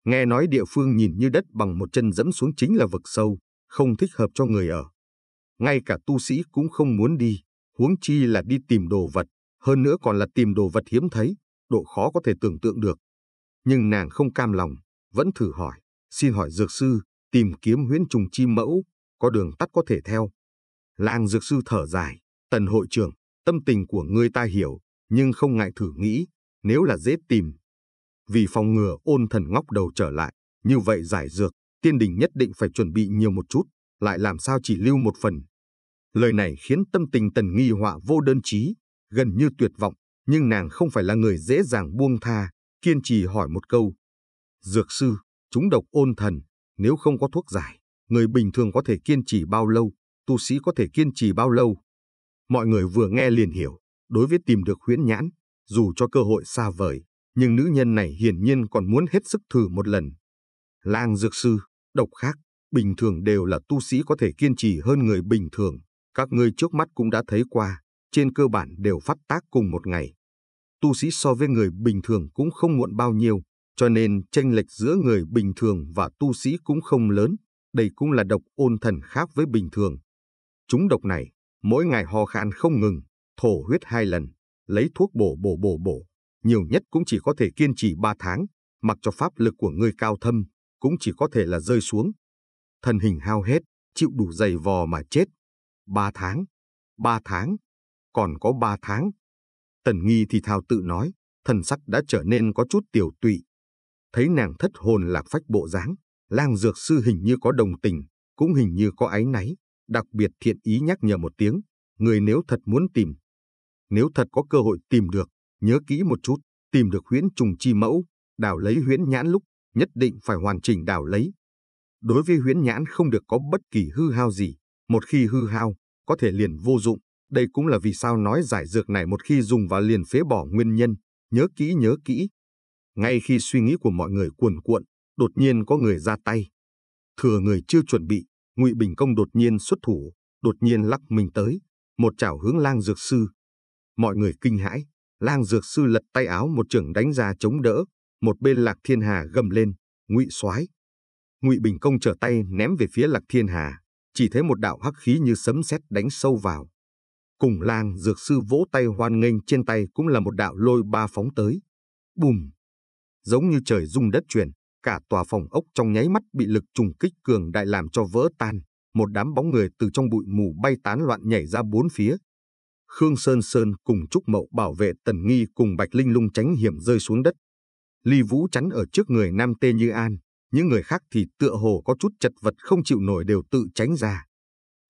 Nghe nói địa phương nhìn như đất bằng một chân dẫm xuống chính là vực sâu, không thích hợp cho người ở. Ngay cả tu sĩ cũng không muốn đi, huống chi là đi tìm đồ vật, hơn nữa còn là tìm đồ vật hiếm thấy, độ khó có thể tưởng tượng được. Nhưng nàng không cam lòng, vẫn thử hỏi, xin hỏi dược sư, tìm kiếm huyễn trùng chi mẫu, có đường tắt có thể theo. Làng dược sư thở dài, tần hội trưởng, tâm tình của người ta hiểu, nhưng không ngại thử nghĩ, nếu là dễ tìm. Vì phòng ngừa ôn thần ngóc đầu trở lại, như vậy giải dược, tiên đình nhất định phải chuẩn bị nhiều một chút, lại làm sao chỉ lưu một phần. Lời này khiến tâm tình tần nghi họa vô đơn trí gần như tuyệt vọng, nhưng nàng không phải là người dễ dàng buông tha, kiên trì hỏi một câu. Dược sư, chúng độc ôn thần, nếu không có thuốc giải, người bình thường có thể kiên trì bao lâu, tu sĩ có thể kiên trì bao lâu. Mọi người vừa nghe liền hiểu, đối với tìm được huyễn nhãn, dù cho cơ hội xa vời, nhưng nữ nhân này hiển nhiên còn muốn hết sức thử một lần. Lang dược sư, độc khác, bình thường đều là tu sĩ có thể kiên trì hơn người bình thường. Các ngươi trước mắt cũng đã thấy qua, trên cơ bản đều phát tác cùng một ngày. Tu sĩ so với người bình thường cũng không muộn bao nhiêu, cho nên chênh lệch giữa người bình thường và tu sĩ cũng không lớn. Đây cũng là độc ôn thần khác với bình thường. Chúng độc này, mỗi ngày ho khan không ngừng, thổ huyết hai lần, lấy thuốc bổ bổ bổ bổ, nhiều nhất cũng chỉ có thể kiên trì 3 tháng, mặc cho pháp lực của người cao thâm, cũng chỉ có thể là rơi xuống. Thần hình hao hết, chịu đủ dày vò mà chết. 3 tháng, 3 tháng, còn có 3 tháng. Tần nghi thì thao tự nói, thần sắc đã trở nên có chút tiểu tụy. Thấy nàng thất hồn lạc phách bộ dáng, lang dược sư hình như có đồng tình, cũng hình như có áy náy, đặc biệt thiện ý nhắc nhở một tiếng, người nếu thật muốn tìm, nếu thật có cơ hội tìm được, nhớ kỹ một chút, tìm được huyễn trùng chi mẫu, đào lấy huyễn nhãn lúc, nhất định phải hoàn chỉnh đào lấy. Đối với huyễn nhãn không được có bất kỳ hư hao gì, một khi hư hao, có thể liền vô dụng. Đây cũng là vì sao nói giải dược này một khi dùng vào liền phế bỏ nguyên nhân, nhớ kỹ nhớ kỹ. Ngay khi suy nghĩ của mọi người cuồn cuộn, đột nhiên có người ra tay. Thừa người chưa chuẩn bị, Ngụy Bình Công đột nhiên xuất thủ, đột nhiên lắc mình tới, một chảo hướng lang dược sư, Mọi người kinh hãi, lang dược sư lật tay áo một trưởng đánh ra chống đỡ, một bên Lạc Thiên Hà gầm lên, ngụy soái Ngụy Bình Công trở tay ném về phía Lạc Thiên Hà, chỉ thấy một đạo hắc khí như sấm sét đánh sâu vào. Cùng lang dược sư vỗ tay hoan nghênh trên tay cũng là một đạo lôi ba phóng tới. Bùm! Giống như trời rung đất chuyển, cả tòa phòng ốc trong nháy mắt bị lực trùng kích cường đại làm cho vỡ tan. Một đám bóng người từ trong bụi mù bay tán loạn nhảy ra bốn phía, Khương Sơn Sơn cùng Trúc Mậu bảo vệ Tần Nghi cùng Bạch Linh Lung tránh hiểm rơi xuống đất. Ly Vũ chắn ở trước người Nam Tê Như An, những người khác thì tựa hồ có chút chật vật không chịu nổi đều tự tránh ra.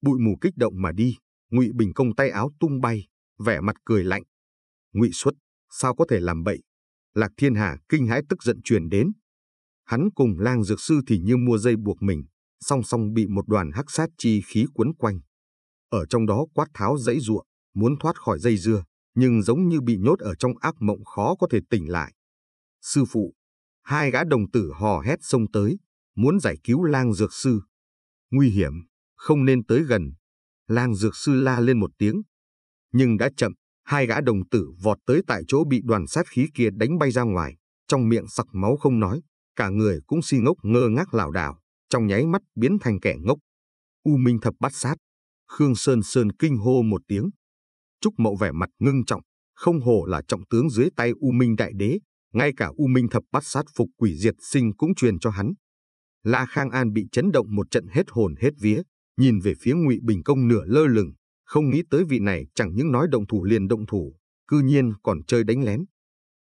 Bụi mù kích động mà đi, Ngụy Bình Công tay áo tung bay, vẻ mặt cười lạnh. Ngụy Xuất, sao có thể làm bậy? Lạc Thiên Hà kinh hãi tức giận truyền đến. Hắn cùng lang dược sư thì như mua dây buộc mình, song song bị một đoàn hắc sát chi khí quấn quanh. Ở trong đó quát tháo dãy ruộng, muốn thoát khỏi dây dưa, nhưng giống như bị nhốt ở trong ác mộng khó có thể tỉnh lại. Sư phụ, hai gã đồng tử hò hét xông tới, muốn giải cứu lang dược sư. Nguy hiểm, không nên tới gần. Lang dược sư la lên một tiếng. Nhưng đã chậm, hai gã đồng tử vọt tới tại chỗ bị đoàn sát khí kia đánh bay ra ngoài, trong miệng sặc máu không nói, cả người cũng si ngốc ngơ ngác lảo đảo, trong nháy mắt biến thành kẻ ngốc. U Minh thập bắt sát, Khương Sơn Sơn kinh hô một tiếng, Trúc Mậu vẻ mặt ngưng trọng, không hổ là trọng tướng dưới tay U Minh Đại Đế, ngay cả U Minh Thập Bát Sát Phục Quỷ Diệt Sinh cũng truyền cho hắn. La Khang An bị chấn động một trận hết hồn hết vía, nhìn về phía Ngụy Bình Công nửa lơ lửng, không nghĩ tới vị này chẳng những nói động thủ liền động thủ, cư nhiên còn chơi đánh lén.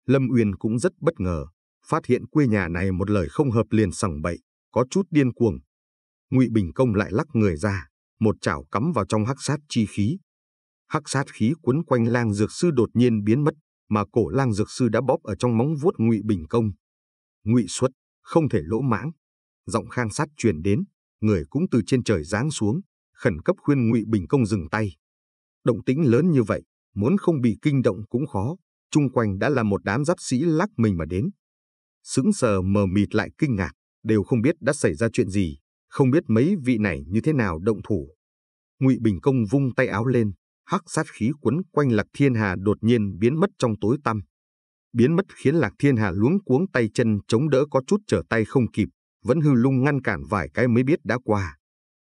Lâm Uyên cũng rất bất ngờ, phát hiện quê nhà này một lời không hợp liền sằng bậy, có chút điên cuồng. Ngụy Bình Công lại lắc người ra, một chảo cắm vào trong hắc sát chi khí, hắc sát khí quấn quanh lang dược sư đột nhiên biến mất, mà cổ lang dược sư đã bóp ở trong móng vuốt ngụy bình công. Ngụy xuất, không thể lỗ mãng. Giọng khang sát truyền đến, người cũng từ trên trời giáng xuống, khẩn cấp khuyên ngụy bình công dừng tay. Động tĩnh lớn như vậy, muốn không bị kinh động cũng khó, chung quanh đã là một đám giáp sĩ lắc mình mà đến. Sững sờ mờ mịt lại kinh ngạc, đều không biết đã xảy ra chuyện gì, không biết mấy vị này như thế nào động thủ. Ngụy Bình Công vung tay áo lên, hắc sát khí quấn quanh Lạc Thiên Hà đột nhiên biến mất trong tối tăm. Biến mất khiến Lạc Thiên Hà luống cuống tay chân chống đỡ có chút trở tay không kịp, vẫn hư lung ngăn cản vài cái mới biết đã qua.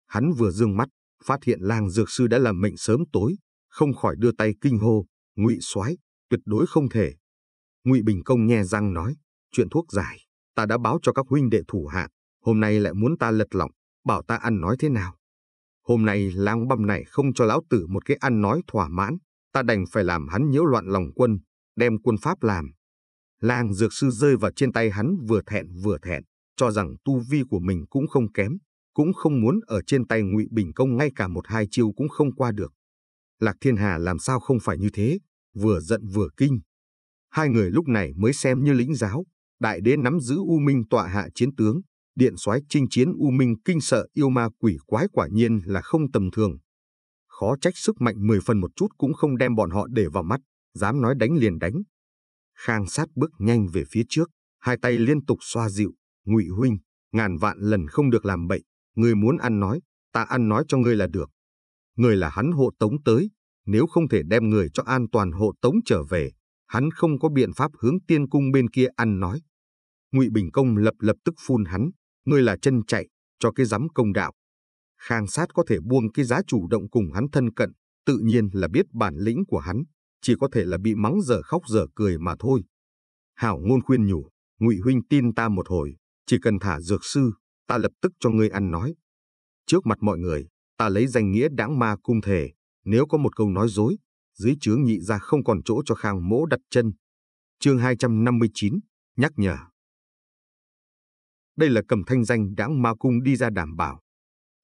Hắn vừa dương mắt, phát hiện làng dược sư đã làm mệnh sớm tối, không khỏi đưa tay kinh hô, ngụy soái tuyệt đối không thể. Ngụy Bình Công nghe răng nói, chuyện thuốc giải, ta đã báo cho các huynh đệ thủ hạ, hôm nay lại muốn ta lật lọng, bảo ta ăn nói thế nào. Hôm nay lang băm này không cho lão tử một cái ăn nói thỏa mãn, ta đành phải làm hắn nhiễu loạn lòng quân, đem quân Pháp làm. Lang dược sư rơi vào trên tay hắn vừa thẹn vừa thẹn, cho rằng tu vi của mình cũng không kém, cũng không muốn ở trên tay ngụy Bình Công ngay cả một hai chiêu cũng không qua được. Lạc Thiên Hà làm sao không phải như thế, vừa giận vừa kinh. Hai người lúc này mới xem như lĩnh giáo, đại đế nắm giữ U Minh tọa hạ chiến tướng, điện soái chinh chiến U Minh kinh sợ yêu ma quỷ quái quả nhiên là không tầm thường. Khó trách sức mạnh mười phần một chút cũng không đem bọn họ để vào mắt, dám nói đánh liền đánh. Khang sát bước nhanh về phía trước, hai tay liên tục xoa dịu, ngụy huynh, ngàn vạn lần không được làm bậy, người muốn ăn nói, ta ăn nói cho ngươi là được. Người là hắn hộ tống tới, nếu không thể đem người cho an toàn hộ tống trở về, hắn không có biện pháp hướng tiên cung bên kia ăn nói. Ngụy Bình Công lập lập tức phun hắn, Ngươi là chân chạy, cho cái giám công đạo. Khang sát có thể buông cái giá chủ động cùng hắn thân cận, tự nhiên là biết bản lĩnh của hắn, chỉ có thể là bị mắng giờ khóc giờ cười mà thôi. Hảo ngôn khuyên nhủ, ngụy huynh tin ta một hồi, chỉ cần thả dược sư, ta lập tức cho ngươi ăn nói. Trước mặt mọi người, ta lấy danh nghĩa đáng ma cung thể, nếu có một câu nói dối, dưới chướng nhị ra không còn chỗ cho khang mỗ đặt chân. chương 259, nhắc nhở. Đây là cầm thanh danh đảng ma Cung đi ra đảm bảo.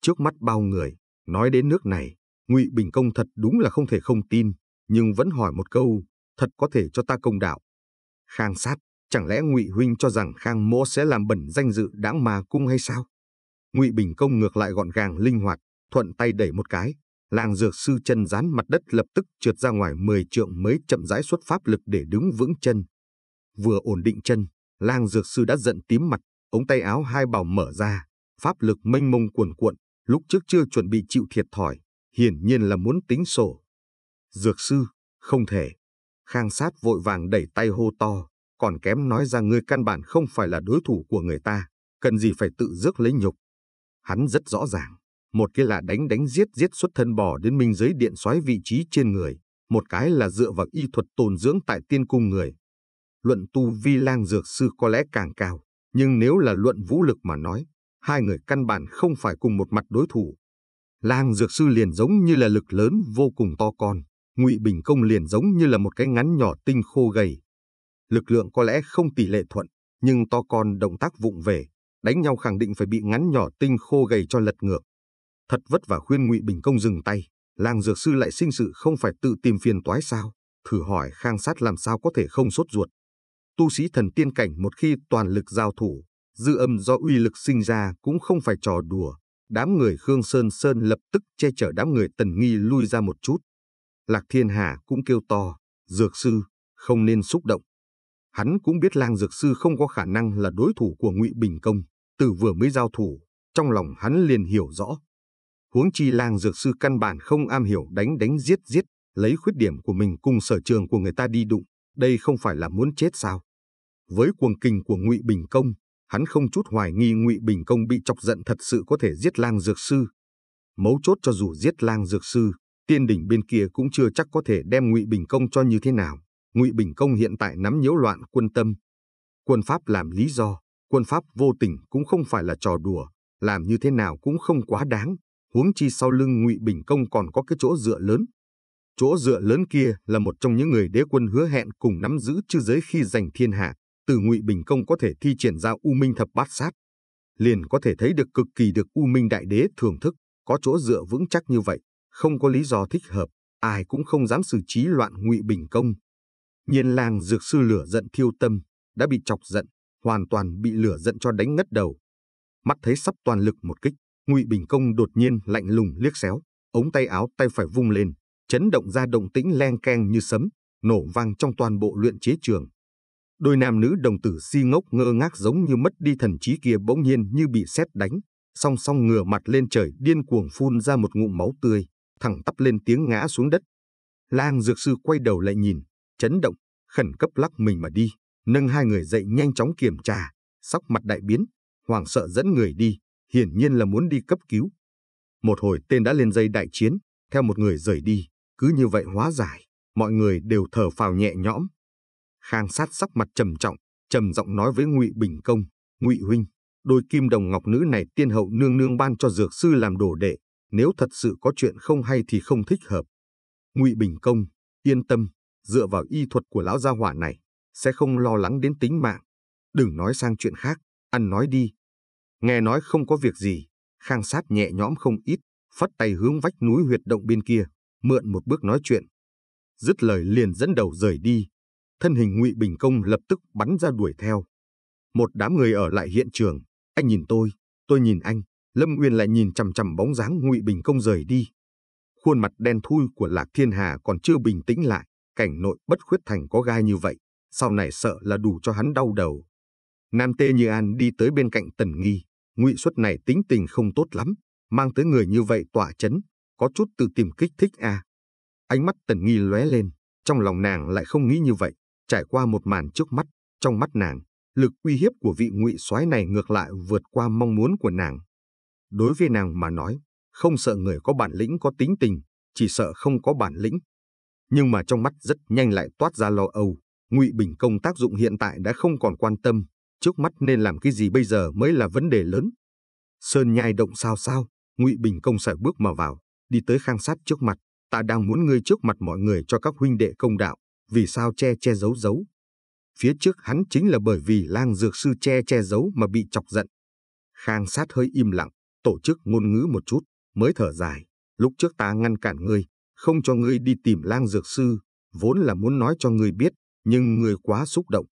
Trước mắt bao người, nói đến nước này, ngụy Bình Công thật đúng là không thể không tin, nhưng vẫn hỏi một câu, thật có thể cho ta công đạo. Khang sát, chẳng lẽ ngụy Huynh cho rằng Khang mô sẽ làm bẩn danh dự đảng ma cung hay sao? ngụy Bình Công ngược lại gọn gàng linh hoạt, thuận tay đẩy một cái, làng dược sư chân dán mặt đất lập tức trượt ra ngoài 10 trượng mới chậm rãi xuất pháp lực để đứng vững chân. Vừa ổn định chân, lang dược sư đã giận tím mặt, ống tay áo hai bào mở ra, pháp lực mênh mông cuồn cuộn, lúc trước chưa chuẩn bị chịu thiệt thòi, hiển nhiên là muốn tính sổ. Dược sư, không thể. Khang sát vội vàng đẩy tay hô to, còn kém nói ra ngươi căn bản không phải là đối thủ của người ta, cần gì phải tự rước lấy nhục. Hắn rất rõ ràng, một cái là đánh đánh giết giết xuất thân bò đến minh giới điện xoáy vị trí trên người, một cái là dựa vào y thuật tồn dưỡng tại tiên cung người. Luận tu vi lang dược sư có lẽ càng cao, nhưng nếu là luận vũ lực mà nói, hai người căn bản không phải cùng một mặt đối thủ. Lang Dược Sư liền giống như là lực lớn vô cùng to con, Ngụy Bình Công liền giống như là một cái ngắn nhỏ tinh khô gầy. Lực lượng có lẽ không tỷ lệ thuận, nhưng to con động tác vụng về, đánh nhau khẳng định phải bị ngắn nhỏ tinh khô gầy cho lật ngược. Thật vất vả khuyên Ngụy Bình Công dừng tay, Lang Dược Sư lại sinh sự không phải tự tìm phiền toái sao, thử hỏi khang sát làm sao có thể không sốt ruột tu sĩ thần tiên cảnh một khi toàn lực giao thủ, dư âm do uy lực sinh ra cũng không phải trò đùa. Đám người Khương Sơn Sơn lập tức che chở đám người tần nghi lui ra một chút. Lạc Thiên Hà cũng kêu to, dược sư, không nên xúc động. Hắn cũng biết lang dược sư không có khả năng là đối thủ của ngụy Bình Công, từ vừa mới giao thủ, trong lòng hắn liền hiểu rõ. Huống chi lang dược sư căn bản không am hiểu đánh đánh giết giết, lấy khuyết điểm của mình cùng sở trường của người ta đi đụng, đây không phải là muốn chết sao? Với cuồng kình của Ngụy Bình Công, hắn không chút hoài nghi Ngụy Bình Công bị chọc giận thật sự có thể giết lang dược sư. Mấu chốt cho dù giết lang dược sư, tiên đỉnh bên kia cũng chưa chắc có thể đem Ngụy Bình Công cho như thế nào. Ngụy Bình Công hiện tại nắm nhiễu loạn quân tâm. Quân Pháp làm lý do, quân Pháp vô tình cũng không phải là trò đùa, làm như thế nào cũng không quá đáng. Huống chi sau lưng Ngụy Bình Công còn có cái chỗ dựa lớn, Chỗ dựa lớn kia là một trong những người đế quân hứa hẹn cùng nắm giữ chư giới khi giành thiên hạ, từ Ngụy Bình Công có thể thi triển ra U Minh thập bát sát. Liền có thể thấy được cực kỳ được U Minh Đại Đế thưởng thức, có chỗ dựa vững chắc như vậy, không có lý do thích hợp, ai cũng không dám xử trí loạn Ngụy Bình Công. Nhiên lang dược sư lửa giận thiêu tâm, đã bị chọc giận, hoàn toàn bị lửa giận cho đánh ngất đầu. Mắt thấy sắp toàn lực một kích, Ngụy Bình Công đột nhiên lạnh lùng liếc xéo, ống tay áo tay phải vung lên, chấn động ra động tĩnh len keng như sấm, nổ vang trong toàn bộ luyện chế trường. Đôi nam nữ đồng tử si ngốc ngơ ngác giống như mất đi thần trí kia bỗng nhiên như bị sét đánh, song song ngửa mặt lên trời điên cuồng phun ra một ngụm máu tươi, thẳng tắp lên tiếng ngã xuống đất. Lang dược sư quay đầu lại nhìn, chấn động, khẩn cấp lắc mình mà đi, nâng hai người dậy nhanh chóng kiểm tra, sóc mặt đại biến, hoàng sợ dẫn người đi, hiển nhiên là muốn đi cấp cứu. Một hồi tên đã lên dây đại chiến, theo một người rời đi, cứ như vậy hóa giải, mọi người đều thở phào nhẹ nhõm. Khang sát sắc mặt trầm trọng, trầm giọng nói với Ngụy Bình Công, "Ngụy huynh, đôi kim đồng ngọc nữ này tiên hậu nương nương ban cho dược sư làm đồ đệ, nếu thật sự có chuyện không hay thì không thích hợp." Ngụy Bình Công, yên tâm, dựa vào y thuật của lão gia hỏa này, sẽ không lo lắng đến tính mạng. Đừng nói sang chuyện khác, ăn nói đi. Nghe nói không có việc gì, khang sát nhẹ nhõm không ít, phất tay hướng vách núi huyệt động bên kia mượn một bước nói chuyện. Dứt lời liền dẫn đầu rời đi, thân hình ngụy Bình Công lập tức bắn ra đuổi theo. Một đám người ở lại hiện trường, anh nhìn tôi, tôi nhìn anh, Lâm Uyên lại nhìn chằm chằm bóng dáng ngụy Bình Công rời đi. Khuôn mặt đen thui của Lạc Thiên Hà còn chưa bình tĩnh lại, cảnh nội bất khuyết thành có gai như vậy, sau này sợ là đủ cho hắn đau đầu. Nam Tê Như An đi tới bên cạnh Tần Nghi, ngụy xuất này tính tình không tốt lắm, mang tới người như vậy tỏa chấn, có chút tự tìm kích thích à. Ánh mắt tần nghi lóe lên, trong lòng nàng lại không nghĩ như vậy, trải qua một màn trước mắt, trong mắt nàng, lực uy hiếp của vị ngụy soái này ngược lại vượt qua mong muốn của nàng. Đối với nàng mà nói, không sợ người có bản lĩnh có tính tình, chỉ sợ không có bản lĩnh. Nhưng mà trong mắt rất nhanh lại toát ra lo âu, ngụy bình công tác dụng hiện tại đã không còn quan tâm, trước mắt nên làm cái gì bây giờ mới là vấn đề lớn. Sơn nhai động sao sao, ngụy bình công sải bước mà vào, đi tới khang sát trước mặt, ta đang muốn ngươi trước mặt mọi người cho các huynh đệ công đạo, vì sao che che giấu giấu. Phía trước hắn chính là bởi vì lang dược sư che che giấu mà bị chọc giận. Khang sát hơi im lặng, tổ chức ngôn ngữ một chút, mới thở dài. Lúc trước ta ngăn cản ngươi, không cho ngươi đi tìm lang dược sư, vốn là muốn nói cho ngươi biết, nhưng ngươi quá xúc động.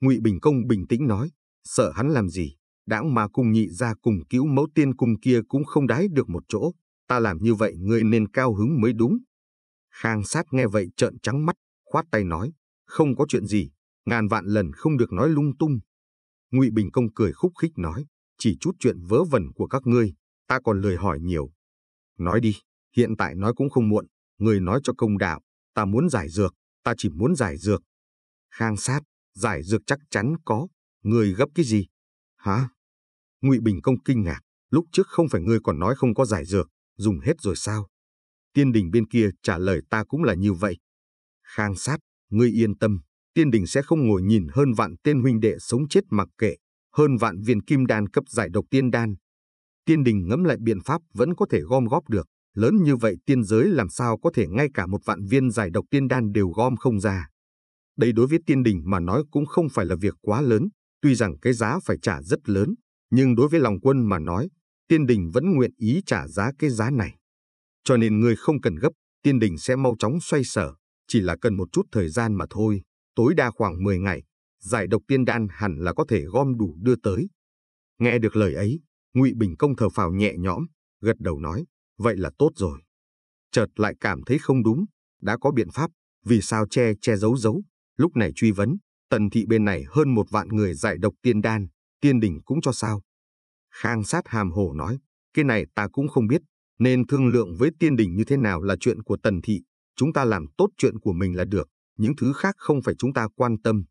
Ngụy Bình Công bình tĩnh nói, sợ hắn làm gì, đãng mà cùng nhị ra cùng cứu mẫu tiên cùng kia cũng không đái được một chỗ, ta làm như vậy ngươi nên cao hứng mới đúng. Khang sát nghe vậy trợn trắng mắt, khoát tay nói, không có chuyện gì, ngàn vạn lần không được nói lung tung. Ngụy Bình Công cười khúc khích nói, chỉ chút chuyện vớ vẩn của các ngươi, ta còn lời hỏi nhiều. Nói đi, hiện tại nói cũng không muộn, người nói cho công đạo, ta muốn giải dược, ta chỉ muốn giải dược. Khang sát, giải dược chắc chắn có, người gấp cái gì? Hả? Ngụy Bình Công kinh ngạc, lúc trước không phải ngươi còn nói không có giải dược, dùng hết rồi sao? Tiên đình bên kia trả lời ta cũng là như vậy. Khang sát, ngươi yên tâm, tiên đình sẽ không ngồi nhìn hơn vạn tên huynh đệ sống chết mặc kệ, hơn vạn viên kim đan cấp giải độc tiên đan. Tiên đình ngẫm lại biện pháp vẫn có thể gom góp được, lớn như vậy tiên giới làm sao có thể ngay cả một vạn viên giải độc tiên đan đều gom không ra. Đây đối với tiên đình mà nói cũng không phải là việc quá lớn, tuy rằng cái giá phải trả rất lớn, nhưng đối với lòng quân mà nói tiên đình vẫn nguyện ý trả giá cái giá này. Cho nên người không cần gấp, tiên đình sẽ mau chóng xoay sở, chỉ là cần một chút thời gian mà thôi, tối đa khoảng 10 ngày, giải độc tiên đan hẳn là có thể gom đủ đưa tới. Nghe được lời ấy, Ngụy Bình Công thở phào nhẹ nhõm, gật đầu nói, vậy là tốt rồi. Chợt lại cảm thấy không đúng, đã có biện pháp, vì sao che che giấu giấu, lúc này truy vấn, tần thị bên này hơn một vạn người giải độc tiên đan, tiên đình cũng cho sao, Khang sát hàm hồ nói, cái này ta cũng không biết, nên thương lượng với tiên đình như thế nào là chuyện của tần thị, chúng ta làm tốt chuyện của mình là được, những thứ khác không phải chúng ta quan tâm.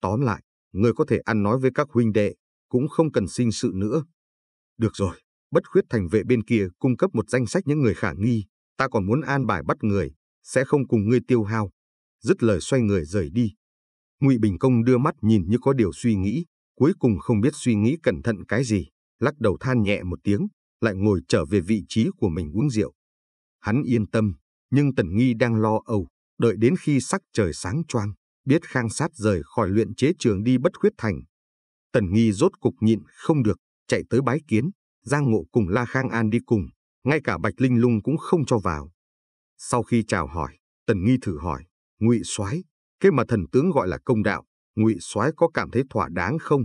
Tóm lại, người có thể ăn nói với các huynh đệ, cũng không cần sinh sự nữa. Được rồi, bất khuyết thành vệ bên kia cung cấp một danh sách những người khả nghi, ta còn muốn an bài bắt người, sẽ không cùng ngươi tiêu hao. Dứt lời xoay người rời đi. Ngụy Bình Công đưa mắt nhìn như có điều suy nghĩ, cuối cùng không biết suy nghĩ cẩn thận cái gì lắc đầu than nhẹ một tiếng, lại ngồi trở về vị trí của mình uống rượu. Hắn yên tâm, nhưng Tần Nghi đang lo âu, đợi đến khi sắc trời sáng choang, biết Khang Sát rời khỏi luyện chế trường đi bất khuyết thành. Tần Nghi rốt cục nhịn không được, chạy tới bái kiến, Giang Ngộ cùng La Khang An đi cùng, ngay cả Bạch Linh Lung cũng không cho vào. Sau khi chào hỏi, Tần Nghi thử hỏi, "Ngụy Soái, cái mà thần tướng gọi là công đạo, Ngụy Soái có cảm thấy thỏa đáng không?"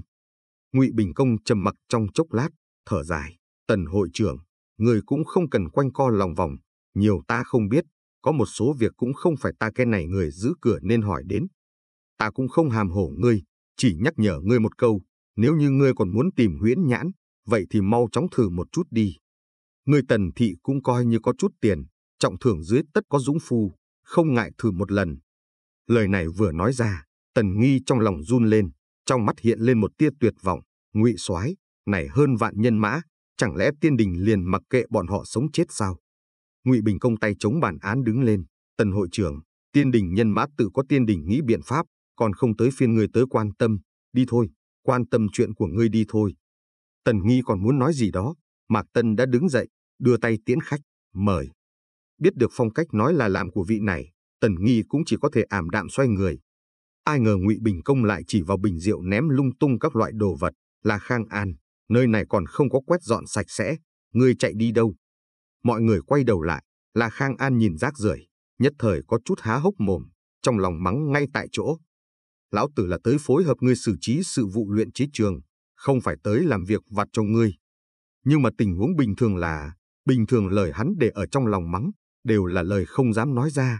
Ngụy Bình Công trầm mặc trong chốc lát, thở dài. Tần hội trưởng, người cũng không cần quanh co lòng vòng. Nhiều ta không biết, có một số việc cũng không phải ta cái này người giữ cửa nên hỏi đến. Ta cũng không hàm hổ ngươi, chỉ nhắc nhở ngươi một câu. Nếu như ngươi còn muốn tìm huyễn nhãn, vậy thì mau chóng thử một chút đi. Ngươi tần thị cũng coi như có chút tiền, trọng thưởng dưới tất có dũng phu, không ngại thử một lần. Lời này vừa nói ra, tần nghi trong lòng run lên, trong mắt hiện lên một tia tuyệt vọng, ngụy soái này hơn vạn nhân mã, chẳng lẽ tiên đình liền mặc kệ bọn họ sống chết sao? Ngụy Bình công tay chống bản án đứng lên, tần hội trưởng, tiên đình nhân mã tự có tiên đình nghĩ biện pháp, còn không tới phiên người tới quan tâm, đi thôi, quan tâm chuyện của ngươi đi thôi. Tần Nghi còn muốn nói gì đó, Mạc Tân đã đứng dậy, đưa tay tiễn khách, mời. Biết được phong cách nói là làm của vị này, Tần Nghi cũng chỉ có thể ảm đạm xoay người, Ai ngờ Ngụy Bình Công lại chỉ vào bình rượu ném lung tung các loại đồ vật, là Khang An, nơi này còn không có quét dọn sạch sẽ, ngươi chạy đi đâu? Mọi người quay đầu lại, là Khang An nhìn rác rưởi, nhất thời có chút há hốc mồm, trong lòng mắng ngay tại chỗ. Lão tử là tới phối hợp ngươi xử trí sự vụ luyện trí trường, không phải tới làm việc vặt cho ngươi. Nhưng mà tình huống bình thường là, bình thường lời hắn để ở trong lòng mắng, đều là lời không dám nói ra,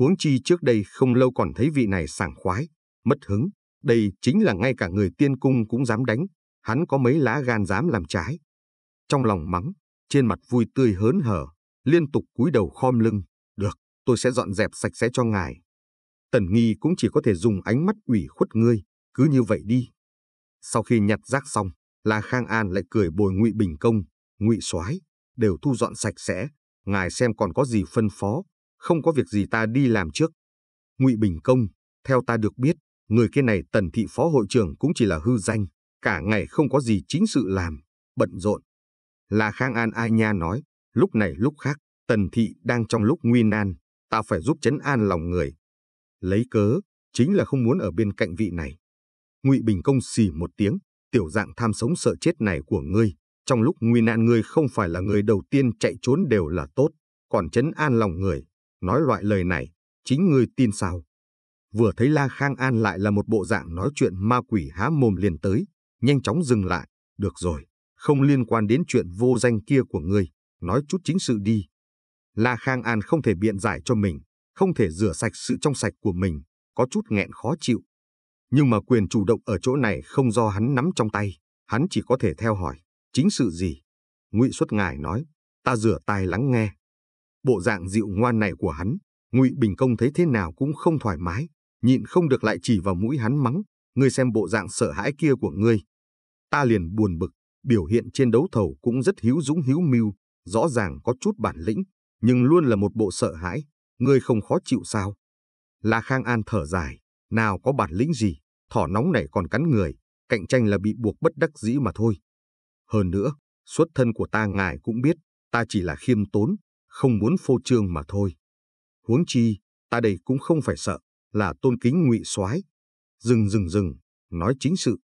Huống chi trước đây không lâu còn thấy vị này sảng khoái, mất hứng. Đây chính là ngay cả người tiên cung cũng dám đánh, hắn có mấy lá gan dám làm trái. Trong lòng mắng, trên mặt vui tươi hớn hở, liên tục cúi đầu khom lưng. Được, tôi sẽ dọn dẹp sạch sẽ cho ngài. Tần nghi cũng chỉ có thể dùng ánh mắt ủy khuất ngươi, cứ như vậy đi. Sau khi nhặt rác xong, La Khang An lại cười bồi Ngụy Bình Công, Ngụy Soái đều thu dọn sạch sẽ, ngài xem còn có gì phân phó, không có việc gì ta đi làm trước. Ngụy Bình Công, theo ta được biết, người kia này tần thị phó hội trưởng cũng chỉ là hư danh, cả ngày không có gì chính sự làm, bận rộn. Là Khang An Ai Nha nói, lúc này lúc khác, tần thị đang trong lúc nguy nan, ta phải giúp chấn an lòng người. Lấy cớ, chính là không muốn ở bên cạnh vị này. Ngụy Bình Công xì một tiếng, tiểu dạng tham sống sợ chết này của ngươi, trong lúc nguy nan ngươi không phải là người đầu tiên chạy trốn đều là tốt, còn chấn an lòng người, Nói loại lời này, chính ngươi tin sao? Vừa thấy La Khang An lại là một bộ dạng nói chuyện ma quỷ há mồm liền tới, nhanh chóng dừng lại, được rồi, không liên quan đến chuyện vô danh kia của ngươi, nói chút chính sự đi. La Khang An không thể biện giải cho mình, không thể rửa sạch sự trong sạch của mình, có chút nghẹn khó chịu. Nhưng mà quyền chủ động ở chỗ này không do hắn nắm trong tay, hắn chỉ có thể theo hỏi, chính sự gì? Ngụy Xuất Ngài nói, ta rửa tai lắng nghe. Bộ dạng dịu ngoan này của hắn, Ngụy Bình Công thấy thế nào cũng không thoải mái, nhịn không được lại chỉ vào mũi hắn mắng, ngươi xem bộ dạng sợ hãi kia của ngươi. Ta liền buồn bực, biểu hiện trên đấu thầu cũng rất hiếu dũng hiếu mưu, rõ ràng có chút bản lĩnh, nhưng luôn là một bộ sợ hãi, ngươi không khó chịu sao. La Khang An thở dài, nào có bản lĩnh gì, thỏ nóng này còn cắn người, cạnh tranh là bị buộc bất đắc dĩ mà thôi. Hơn nữa, xuất thân của ta ngài cũng biết, ta chỉ là khiêm tốn, không muốn phô trương mà thôi. Huống chi, ta đây cũng không phải sợ, là tôn kính ngụy soái Dừng dừng dừng, nói chính sự.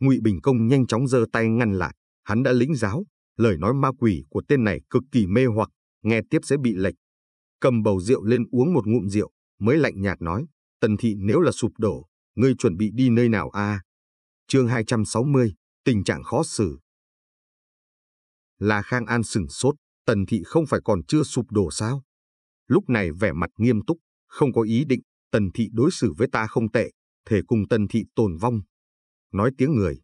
ngụy Bình Công nhanh chóng giơ tay ngăn lại, hắn đã lĩnh giáo, lời nói ma quỷ của tên này cực kỳ mê hoặc, nghe tiếp sẽ bị lệch. Cầm bầu rượu lên uống một ngụm rượu, mới lạnh nhạt nói, tần thị nếu là sụp đổ, ngươi chuẩn bị đi nơi nào a à? chương 260, tình trạng khó xử. Là Khang An sừng sốt, Tần Thị không phải còn chưa sụp đổ sao? Lúc này vẻ mặt nghiêm túc, không có ý định, Tần Thị đối xử với ta không tệ, thể cùng Tần Thị tồn vong. Nói tiếng người,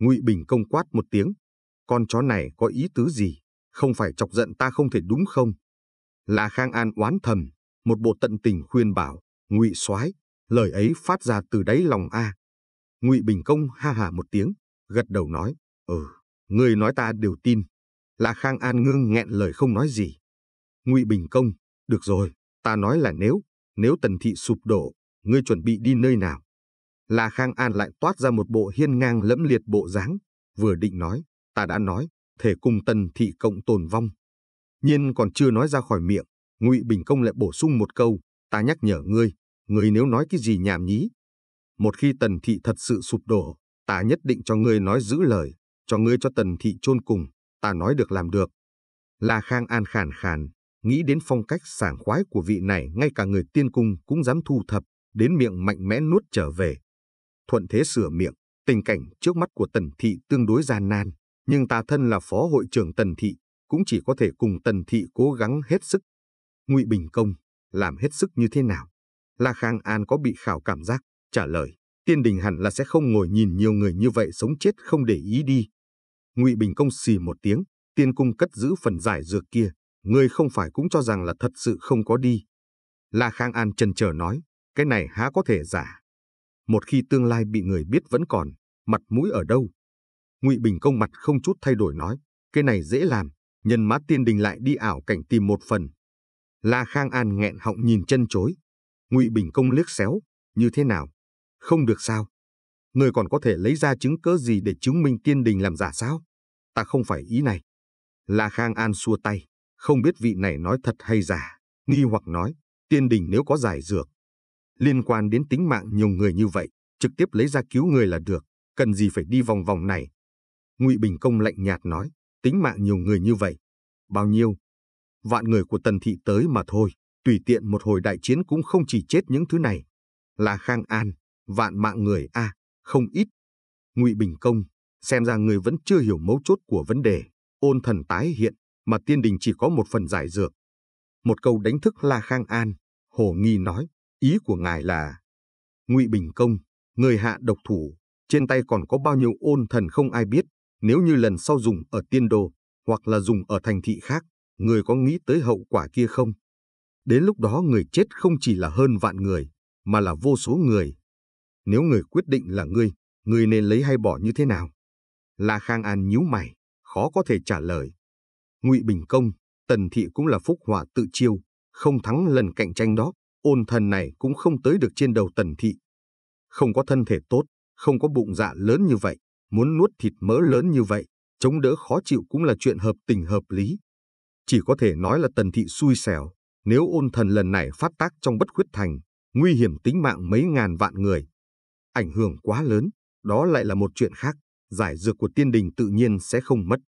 Ngụy Bình công quát một tiếng, con chó này có ý tứ gì, không phải chọc giận ta không thể đúng không? Lã Khang An oán thầm, một bộ tận tình khuyên bảo, Ngụy Soái, lời ấy phát ra từ đáy lòng a. Ngụy Bình công ha hà một tiếng, gật đầu nói, "Ừ, người nói ta đều tin." La Khang An ngương nghẹn lời không nói gì. Ngụy Bình Công, được rồi, ta nói là nếu, nếu tần thị sụp đổ, ngươi chuẩn bị đi nơi nào? La Khang An lại toát ra một bộ hiên ngang lẫm liệt bộ dáng, vừa định nói, ta đã nói, thể cùng tần thị cộng tồn vong. Nhiên còn chưa nói ra khỏi miệng, Ngụy Bình Công lại bổ sung một câu, ta nhắc nhở ngươi, ngươi nếu nói cái gì nhảm nhí. Một khi tần thị thật sự sụp đổ, ta nhất định cho ngươi nói giữ lời, cho ngươi cho tần thị chôn cùng, ta nói được làm được. La Khang An khàn khàn, nghĩ đến phong cách sảng khoái của vị này ngay cả người tiên cung cũng dám thu thập, đến miệng mạnh mẽ nuốt trở về. Thuận thế sửa miệng, tình cảnh trước mắt của Tần Thị tương đối gian nan, nhưng ta thân là phó hội trưởng Tần Thị, cũng chỉ có thể cùng Tần Thị cố gắng hết sức. Ngụy Bình Công, làm hết sức như thế nào? La Khang An có bị khảo cảm giác, trả lời, tiên đình hẳn là sẽ không ngồi nhìn nhiều người như vậy sống chết không để ý đi. Ngụy Bình Công xì một tiếng, tiên cung cất giữ phần giải dược kia, ngươi không phải cũng cho rằng là thật sự không có đi. La Khang An chần chờ nói, cái này há có thể giả. Một khi tương lai bị người biết vẫn còn, mặt mũi ở đâu? Ngụy Bình Công mặt không chút thay đổi nói, cái này dễ làm, nhân mã tiên đình lại đi ảo cảnh tìm một phần. La Khang An nghẹn họng nhìn chân chối. Ngụy Bình Công liếc xéo, như thế nào? Không được sao? Người còn có thể lấy ra chứng cớ gì để chứng minh tiên đình làm giả sao? ta không phải ý này. La Khang An xua tay, không biết vị này nói thật hay giả, nghi hoặc nói, tiên đình nếu có giải dược. Liên quan đến tính mạng nhiều người như vậy, trực tiếp lấy ra cứu người là được, cần gì phải đi vòng vòng này. Ngụy Bình Công lạnh nhạt nói, tính mạng nhiều người như vậy. Bao nhiêu? Vạn người của tần thị tới mà thôi, tùy tiện một hồi đại chiến cũng không chỉ chết những thứ này. La Khang An, vạn mạng người a à, không ít. Ngụy Bình Công, Xem ra người vẫn chưa hiểu mấu chốt của vấn đề, ôn thần tái hiện, mà tiên đình chỉ có một phần giải dược. Một câu đánh thức La Khang An, Hồ Nghi nói, ý của ngài là, ngụy Bình Công, người hạ độc thủ, trên tay còn có bao nhiêu ôn thần không ai biết, nếu như lần sau dùng ở tiên đồ hoặc là dùng ở thành thị khác, người có nghĩ tới hậu quả kia không? Đến lúc đó người chết không chỉ là hơn vạn người, mà là vô số người. Nếu người quyết định là ngươi, ngươi nên lấy hay bỏ như thế nào? La Khang An nhíu mày, khó có thể trả lời. Ngụy Bình Công, Tần Thị cũng là phúc họa tự chiêu, không thắng lần cạnh tranh đó, ôn thần này cũng không tới được trên đầu Tần Thị. Không có thân thể tốt, không có bụng dạ lớn như vậy, muốn nuốt thịt mỡ lớn như vậy, chống đỡ khó chịu cũng là chuyện hợp tình hợp lý. Chỉ có thể nói là Tần Thị xui xẻo, nếu ôn thần lần này phát tác trong bất khuyết thành, nguy hiểm tính mạng mấy ngàn vạn người. Ảnh hưởng quá lớn, đó lại là một chuyện khác giải dược của tiên đình tự nhiên sẽ không mất.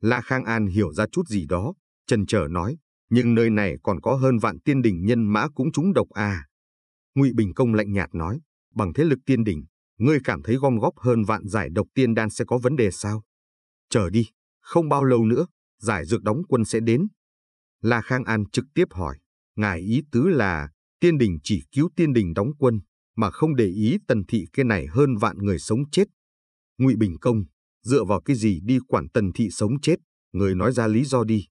Lã Khang An hiểu ra chút gì đó, trần chờ nói, nhưng nơi này còn có hơn vạn tiên đình nhân mã cũng trúng độc à. Ngụy Bình Công lạnh nhạt nói, bằng thế lực tiên đình, ngươi cảm thấy gom góp hơn vạn giải độc tiên đan sẽ có vấn đề sao? Chờ đi, không bao lâu nữa, giải dược đóng quân sẽ đến. La Khang An trực tiếp hỏi, ngài ý tứ là tiên đình chỉ cứu tiên đình đóng quân, mà không để ý tần thị cái này hơn vạn người sống chết, Ngụy Bình Công, dựa vào cái gì đi quản tần thị sống chết, người nói ra lý do đi.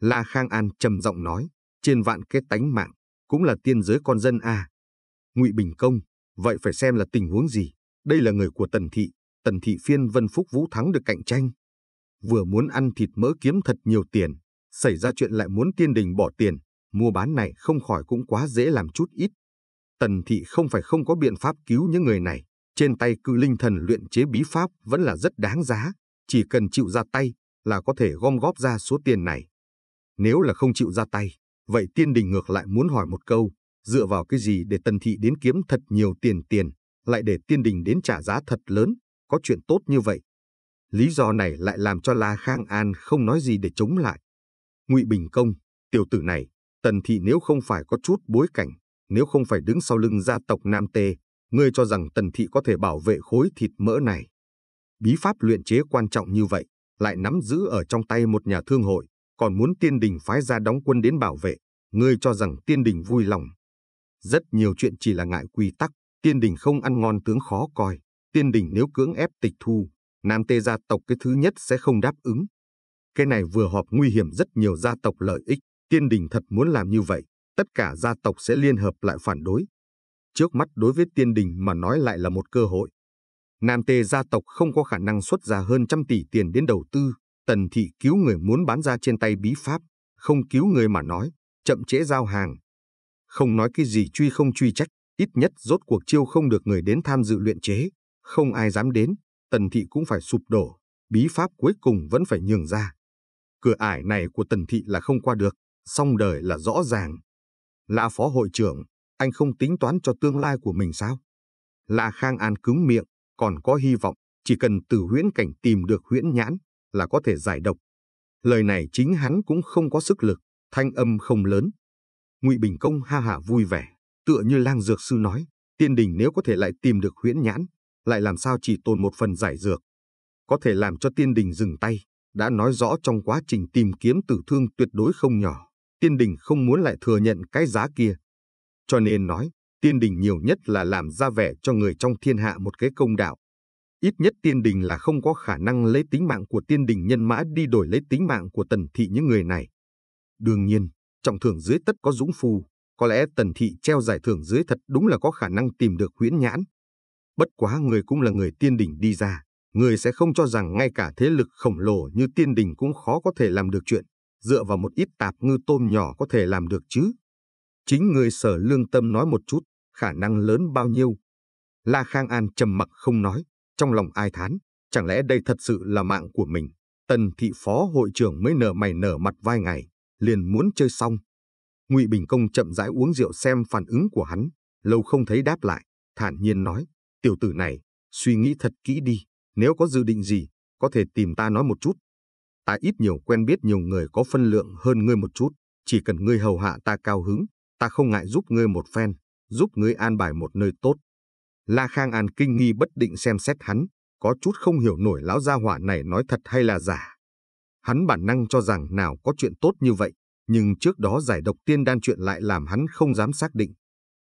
La Khang An trầm giọng nói, trên vạn cái tánh mạng, cũng là tiên giới con dân à. Ngụy Bình Công, vậy phải xem là tình huống gì, đây là người của tần thị, tần thị phiên vân phúc vũ thắng được cạnh tranh. Vừa muốn ăn thịt mỡ kiếm thật nhiều tiền, xảy ra chuyện lại muốn tiên đình bỏ tiền, mua bán này không khỏi cũng quá dễ làm chút ít. Tần thị không phải không có biện pháp cứu những người này, trên tay cự linh thần luyện chế bí pháp vẫn là rất đáng giá, chỉ cần chịu ra tay là có thể gom góp ra số tiền này. Nếu là không chịu ra tay, vậy tiên đình ngược lại muốn hỏi một câu, dựa vào cái gì để tần thị đến kiếm thật nhiều tiền tiền, lại để tiên đình đến trả giá thật lớn, có chuyện tốt như vậy. Lý do này lại làm cho La Khang An không nói gì để chống lại. Ngụy Bình Công, tiểu tử này, tần thị nếu không phải có chút bối cảnh, nếu không phải đứng sau lưng gia tộc Nam Tê, ngươi cho rằng tần thị có thể bảo vệ khối thịt mỡ này. Bí pháp luyện chế quan trọng như vậy, lại nắm giữ ở trong tay một nhà thương hội, còn muốn tiên đình phái ra đóng quân đến bảo vệ, ngươi cho rằng tiên đình vui lòng. Rất nhiều chuyện chỉ là ngại quy tắc, tiên đình không ăn ngon tướng khó coi, tiên đình nếu cưỡng ép tịch thu, nam tê gia tộc cái thứ nhất sẽ không đáp ứng. Cái này vừa họp nguy hiểm rất nhiều gia tộc lợi ích, tiên đình thật muốn làm như vậy, tất cả gia tộc sẽ liên hợp lại phản đối, trước mắt đối với tiên đình mà nói lại là một cơ hội. Nam tê gia tộc không có khả năng xuất ra hơn trăm tỷ tiền đến đầu tư, tần thị cứu người muốn bán ra trên tay bí pháp, không cứu người mà nói, chậm trễ giao hàng. Không nói cái gì truy không truy trách, ít nhất rốt cuộc chiêu không được người đến tham dự luyện chế, không ai dám đến, tần thị cũng phải sụp đổ, bí pháp cuối cùng vẫn phải nhường ra. Cửa ải này của tần thị là không qua được, song đời là rõ ràng. Lã phó hội trưởng, anh không tính toán cho tương lai của mình sao? La Khang An cứng miệng, còn có hy vọng, chỉ cần từ huyễn cảnh tìm được huyễn nhãn là có thể giải độc. Lời này chính hắn cũng không có sức lực, thanh âm không lớn. Ngụy Bình Công ha hả vui vẻ, tựa như lang dược sư nói, tiên đình nếu có thể lại tìm được huyễn nhãn, lại làm sao chỉ tồn một phần giải dược. Có thể làm cho tiên đình dừng tay, đã nói rõ trong quá trình tìm kiếm tử thương tuyệt đối không nhỏ. Tiên đình không muốn lại thừa nhận cái giá kia, cho nên nói, tiên đình nhiều nhất là làm ra vẻ cho người trong thiên hạ một cái công đạo. Ít nhất tiên đình là không có khả năng lấy tính mạng của tiên đình nhân mã đi đổi lấy tính mạng của tần thị những người này. Đương nhiên, trọng thưởng dưới tất có dũng phu, có lẽ tần thị treo giải thưởng dưới thật đúng là có khả năng tìm được huyễn nhãn. Bất quá người cũng là người tiên đình đi ra, người sẽ không cho rằng ngay cả thế lực khổng lồ như tiên đình cũng khó có thể làm được chuyện, dựa vào một ít tạp ngư tôm nhỏ có thể làm được chứ. Chính người sở lương tâm nói một chút, khả năng lớn bao nhiêu. La Khang An trầm mặc không nói, trong lòng ai thán, chẳng lẽ đây thật sự là mạng của mình. Tần thị phó hội trưởng mới nở mày nở mặt vài ngày, liền muốn chơi xong. Ngụy Bình Công chậm rãi uống rượu xem phản ứng của hắn, lâu không thấy đáp lại, thản nhiên nói, tiểu tử này, suy nghĩ thật kỹ đi, nếu có dự định gì, có thể tìm ta nói một chút. Ta ít nhiều quen biết nhiều người có phân lượng hơn ngươi một chút, chỉ cần ngươi hầu hạ ta cao hứng, ta không ngại giúp ngươi một phen, giúp ngươi an bài một nơi tốt. La Khang An kinh nghi bất định xem xét hắn, có chút không hiểu nổi lão gia hỏa này nói thật hay là giả. Hắn bản năng cho rằng nào có chuyện tốt như vậy, nhưng trước đó giải độc tiên đan chuyện lại làm hắn không dám xác định.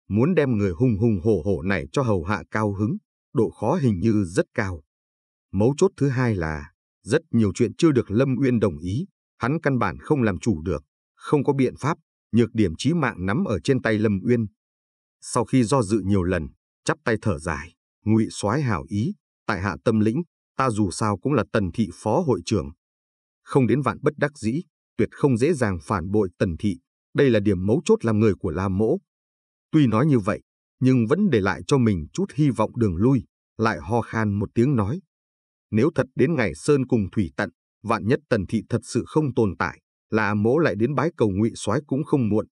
Muốn đem người hung hùng hổ hổ này cho hầu hạ cao hứng, độ khó hình như rất cao. Mấu chốt thứ hai là, rất nhiều chuyện chưa được Lâm Uyên đồng ý, hắn căn bản không làm chủ được, không có biện pháp, nhược điểm chí mạng nắm ở trên tay Lâm Uyên. Sau khi do dự nhiều lần, chắp tay thở dài, ngụy soái hảo ý, tại hạ tâm lĩnh, ta dù sao cũng là tần thị phó hội trưởng. Không đến vạn bất đắc dĩ, tuyệt không dễ dàng phản bội tần thị, đây là điểm mấu chốt làm người của La Mỗ. Tuy nói như vậy, nhưng vẫn để lại cho mình chút hy vọng đường lui, lại ho khan một tiếng nói. Nếu thật đến ngày Sơn cùng Thủy tận, vạn nhất tần thị thật sự không tồn tại, là mỗ lại đến bái cầu ngụy soái cũng không muộn.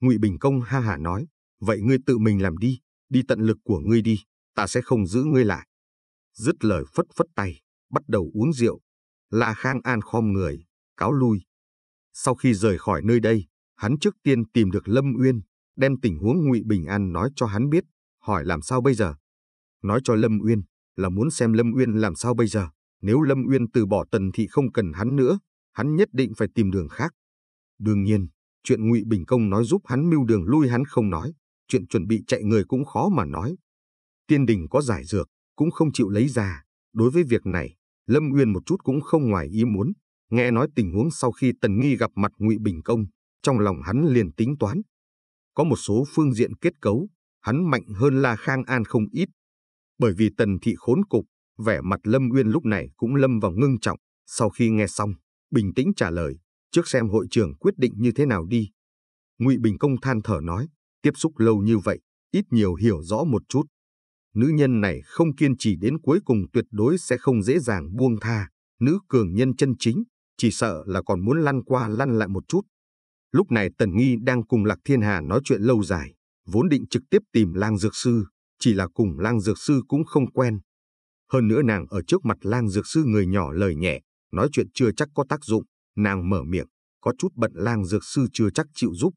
Ngụy Bình Công ha hả nói, vậy ngươi tự mình làm đi, đi tận lực của ngươi đi, ta sẽ không giữ ngươi lại. Dứt lời phất phất tay, bắt đầu uống rượu. La Khang An khom người, cáo lui. Sau khi rời khỏi nơi đây, hắn trước tiên tìm được Lâm Uyên, đem tình huống Ngụy Bình An nói cho hắn biết, hỏi làm sao bây giờ. Nói cho Lâm Uyên là muốn xem Lâm Uyên làm sao bây giờ, nếu Lâm Uyên từ bỏ Tần Thị không cần hắn nữa, hắn nhất định phải tìm đường khác. Đương nhiên, chuyện Ngụy Bình Công nói giúp hắn mưu đường lui hắn không nói, chuyện chuẩn bị chạy người cũng khó mà nói. Tiên đình có giải dược, cũng không chịu lấy ra. Đối với việc này, Lâm Uyên một chút cũng không ngoài ý muốn. Nghe nói tình huống sau khi Tần Nghi gặp mặt Ngụy Bình Công, trong lòng hắn liền tính toán. Có một số phương diện kết cấu, hắn mạnh hơn La Khang An không ít. Bởi vì Tần Thị khốn cục, vẻ mặt Lâm Uyên lúc này cũng lâm vào ngưng trọng sau khi nghe xong bình tĩnh trả lời, trước xem hội trưởng quyết định như thế nào đi. Ngụy Bình Công than thở nói, tiếp xúc lâu như vậy, ít nhiều hiểu rõ một chút. Nữ nhân này không kiên trì đến cuối cùng tuyệt đối sẽ không dễ dàng buông tha, nữ cường nhân chân chính, chỉ sợ là còn muốn lăn qua lăn lại một chút. Lúc này Tần Nghi đang cùng Lạc Thiên Hà nói chuyện lâu dài, vốn định trực tiếp tìm lang dược sư, chỉ là cùng lang dược sư cũng không quen. Hơn nữa nàng ở trước mặt lang dược sư người nhỏ lời nhẹ, Nói chuyện chưa chắc có tác dụng, nàng mở miệng, có chút bận lang dược sư chưa chắc chịu giúp.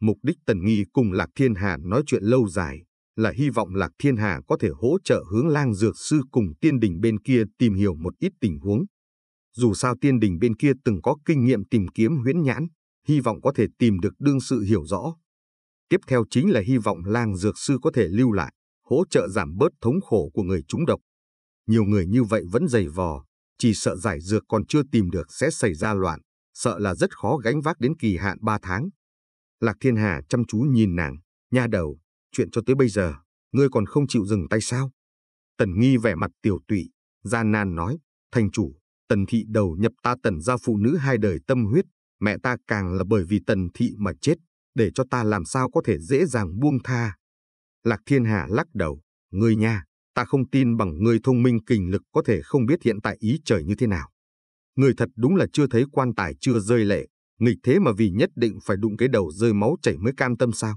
Mục đích Tần Nghi cùng Lạc Thiên Hà nói chuyện lâu dài là hy vọng Lạc Thiên Hà có thể hỗ trợ hướng lang dược sư cùng tiên đình bên kia tìm hiểu một ít tình huống. Dù sao tiên đình bên kia từng có kinh nghiệm tìm kiếm huyễn nhãn, hy vọng có thể tìm được đương sự hiểu rõ. Tiếp theo chính là hy vọng lang dược sư có thể lưu lại, hỗ trợ giảm bớt thống khổ của người trúng độc. Nhiều người như vậy vẫn dày vò, chỉ sợ giải dược còn chưa tìm được sẽ xảy ra loạn, sợ là rất khó gánh vác đến kỳ hạn ba tháng. Lạc Thiên Hà chăm chú nhìn nàng, nha đầu, chuyện cho tới bây giờ, ngươi còn không chịu dừng tay sao? Tần Nghi vẻ mặt tiểu tụy, gian nan nói, thành chủ, tần thị đầu nhập ta tần gia phụ nữ hai đời tâm huyết, mẹ ta càng là bởi vì tần thị mà chết, để cho ta làm sao có thể dễ dàng buông tha. Lạc Thiên Hà lắc đầu, ngươi nha, Ta không tin bằng người thông minh kình lực có thể không biết hiện tại ý trời như thế nào. Người thật đúng là chưa thấy quan tài chưa rơi lệ, nghịch thế mà vì nhất định phải đụng cái đầu rơi máu chảy mới cam tâm sao.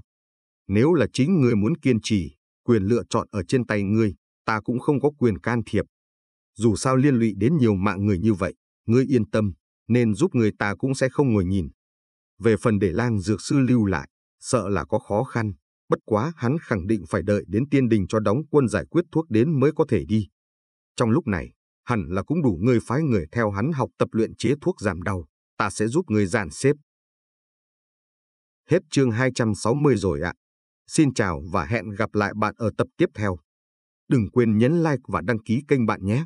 Nếu là chính người muốn kiên trì, quyền lựa chọn ở trên tay ngươi, ta cũng không có quyền can thiệp. Dù sao liên lụy đến nhiều mạng người như vậy, ngươi yên tâm, nên giúp người ta cũng sẽ không ngồi nhìn. Về phần để lang dược sư lưu lại, sợ là có khó khăn, Bất quá hắn khẳng định phải đợi đến tiên đình cho đóng quân giải quyết thuốc đến mới có thể đi. Trong lúc này, hẳn là cũng đủ người phái người theo hắn học tập luyện chế thuốc giảm đau. Ta sẽ giúp người dàn xếp. Hết chương 260 rồi ạ. Xin chào và hẹn gặp lại bạn ở tập tiếp theo. Đừng quên nhấn like và đăng ký kênh bạn nhé.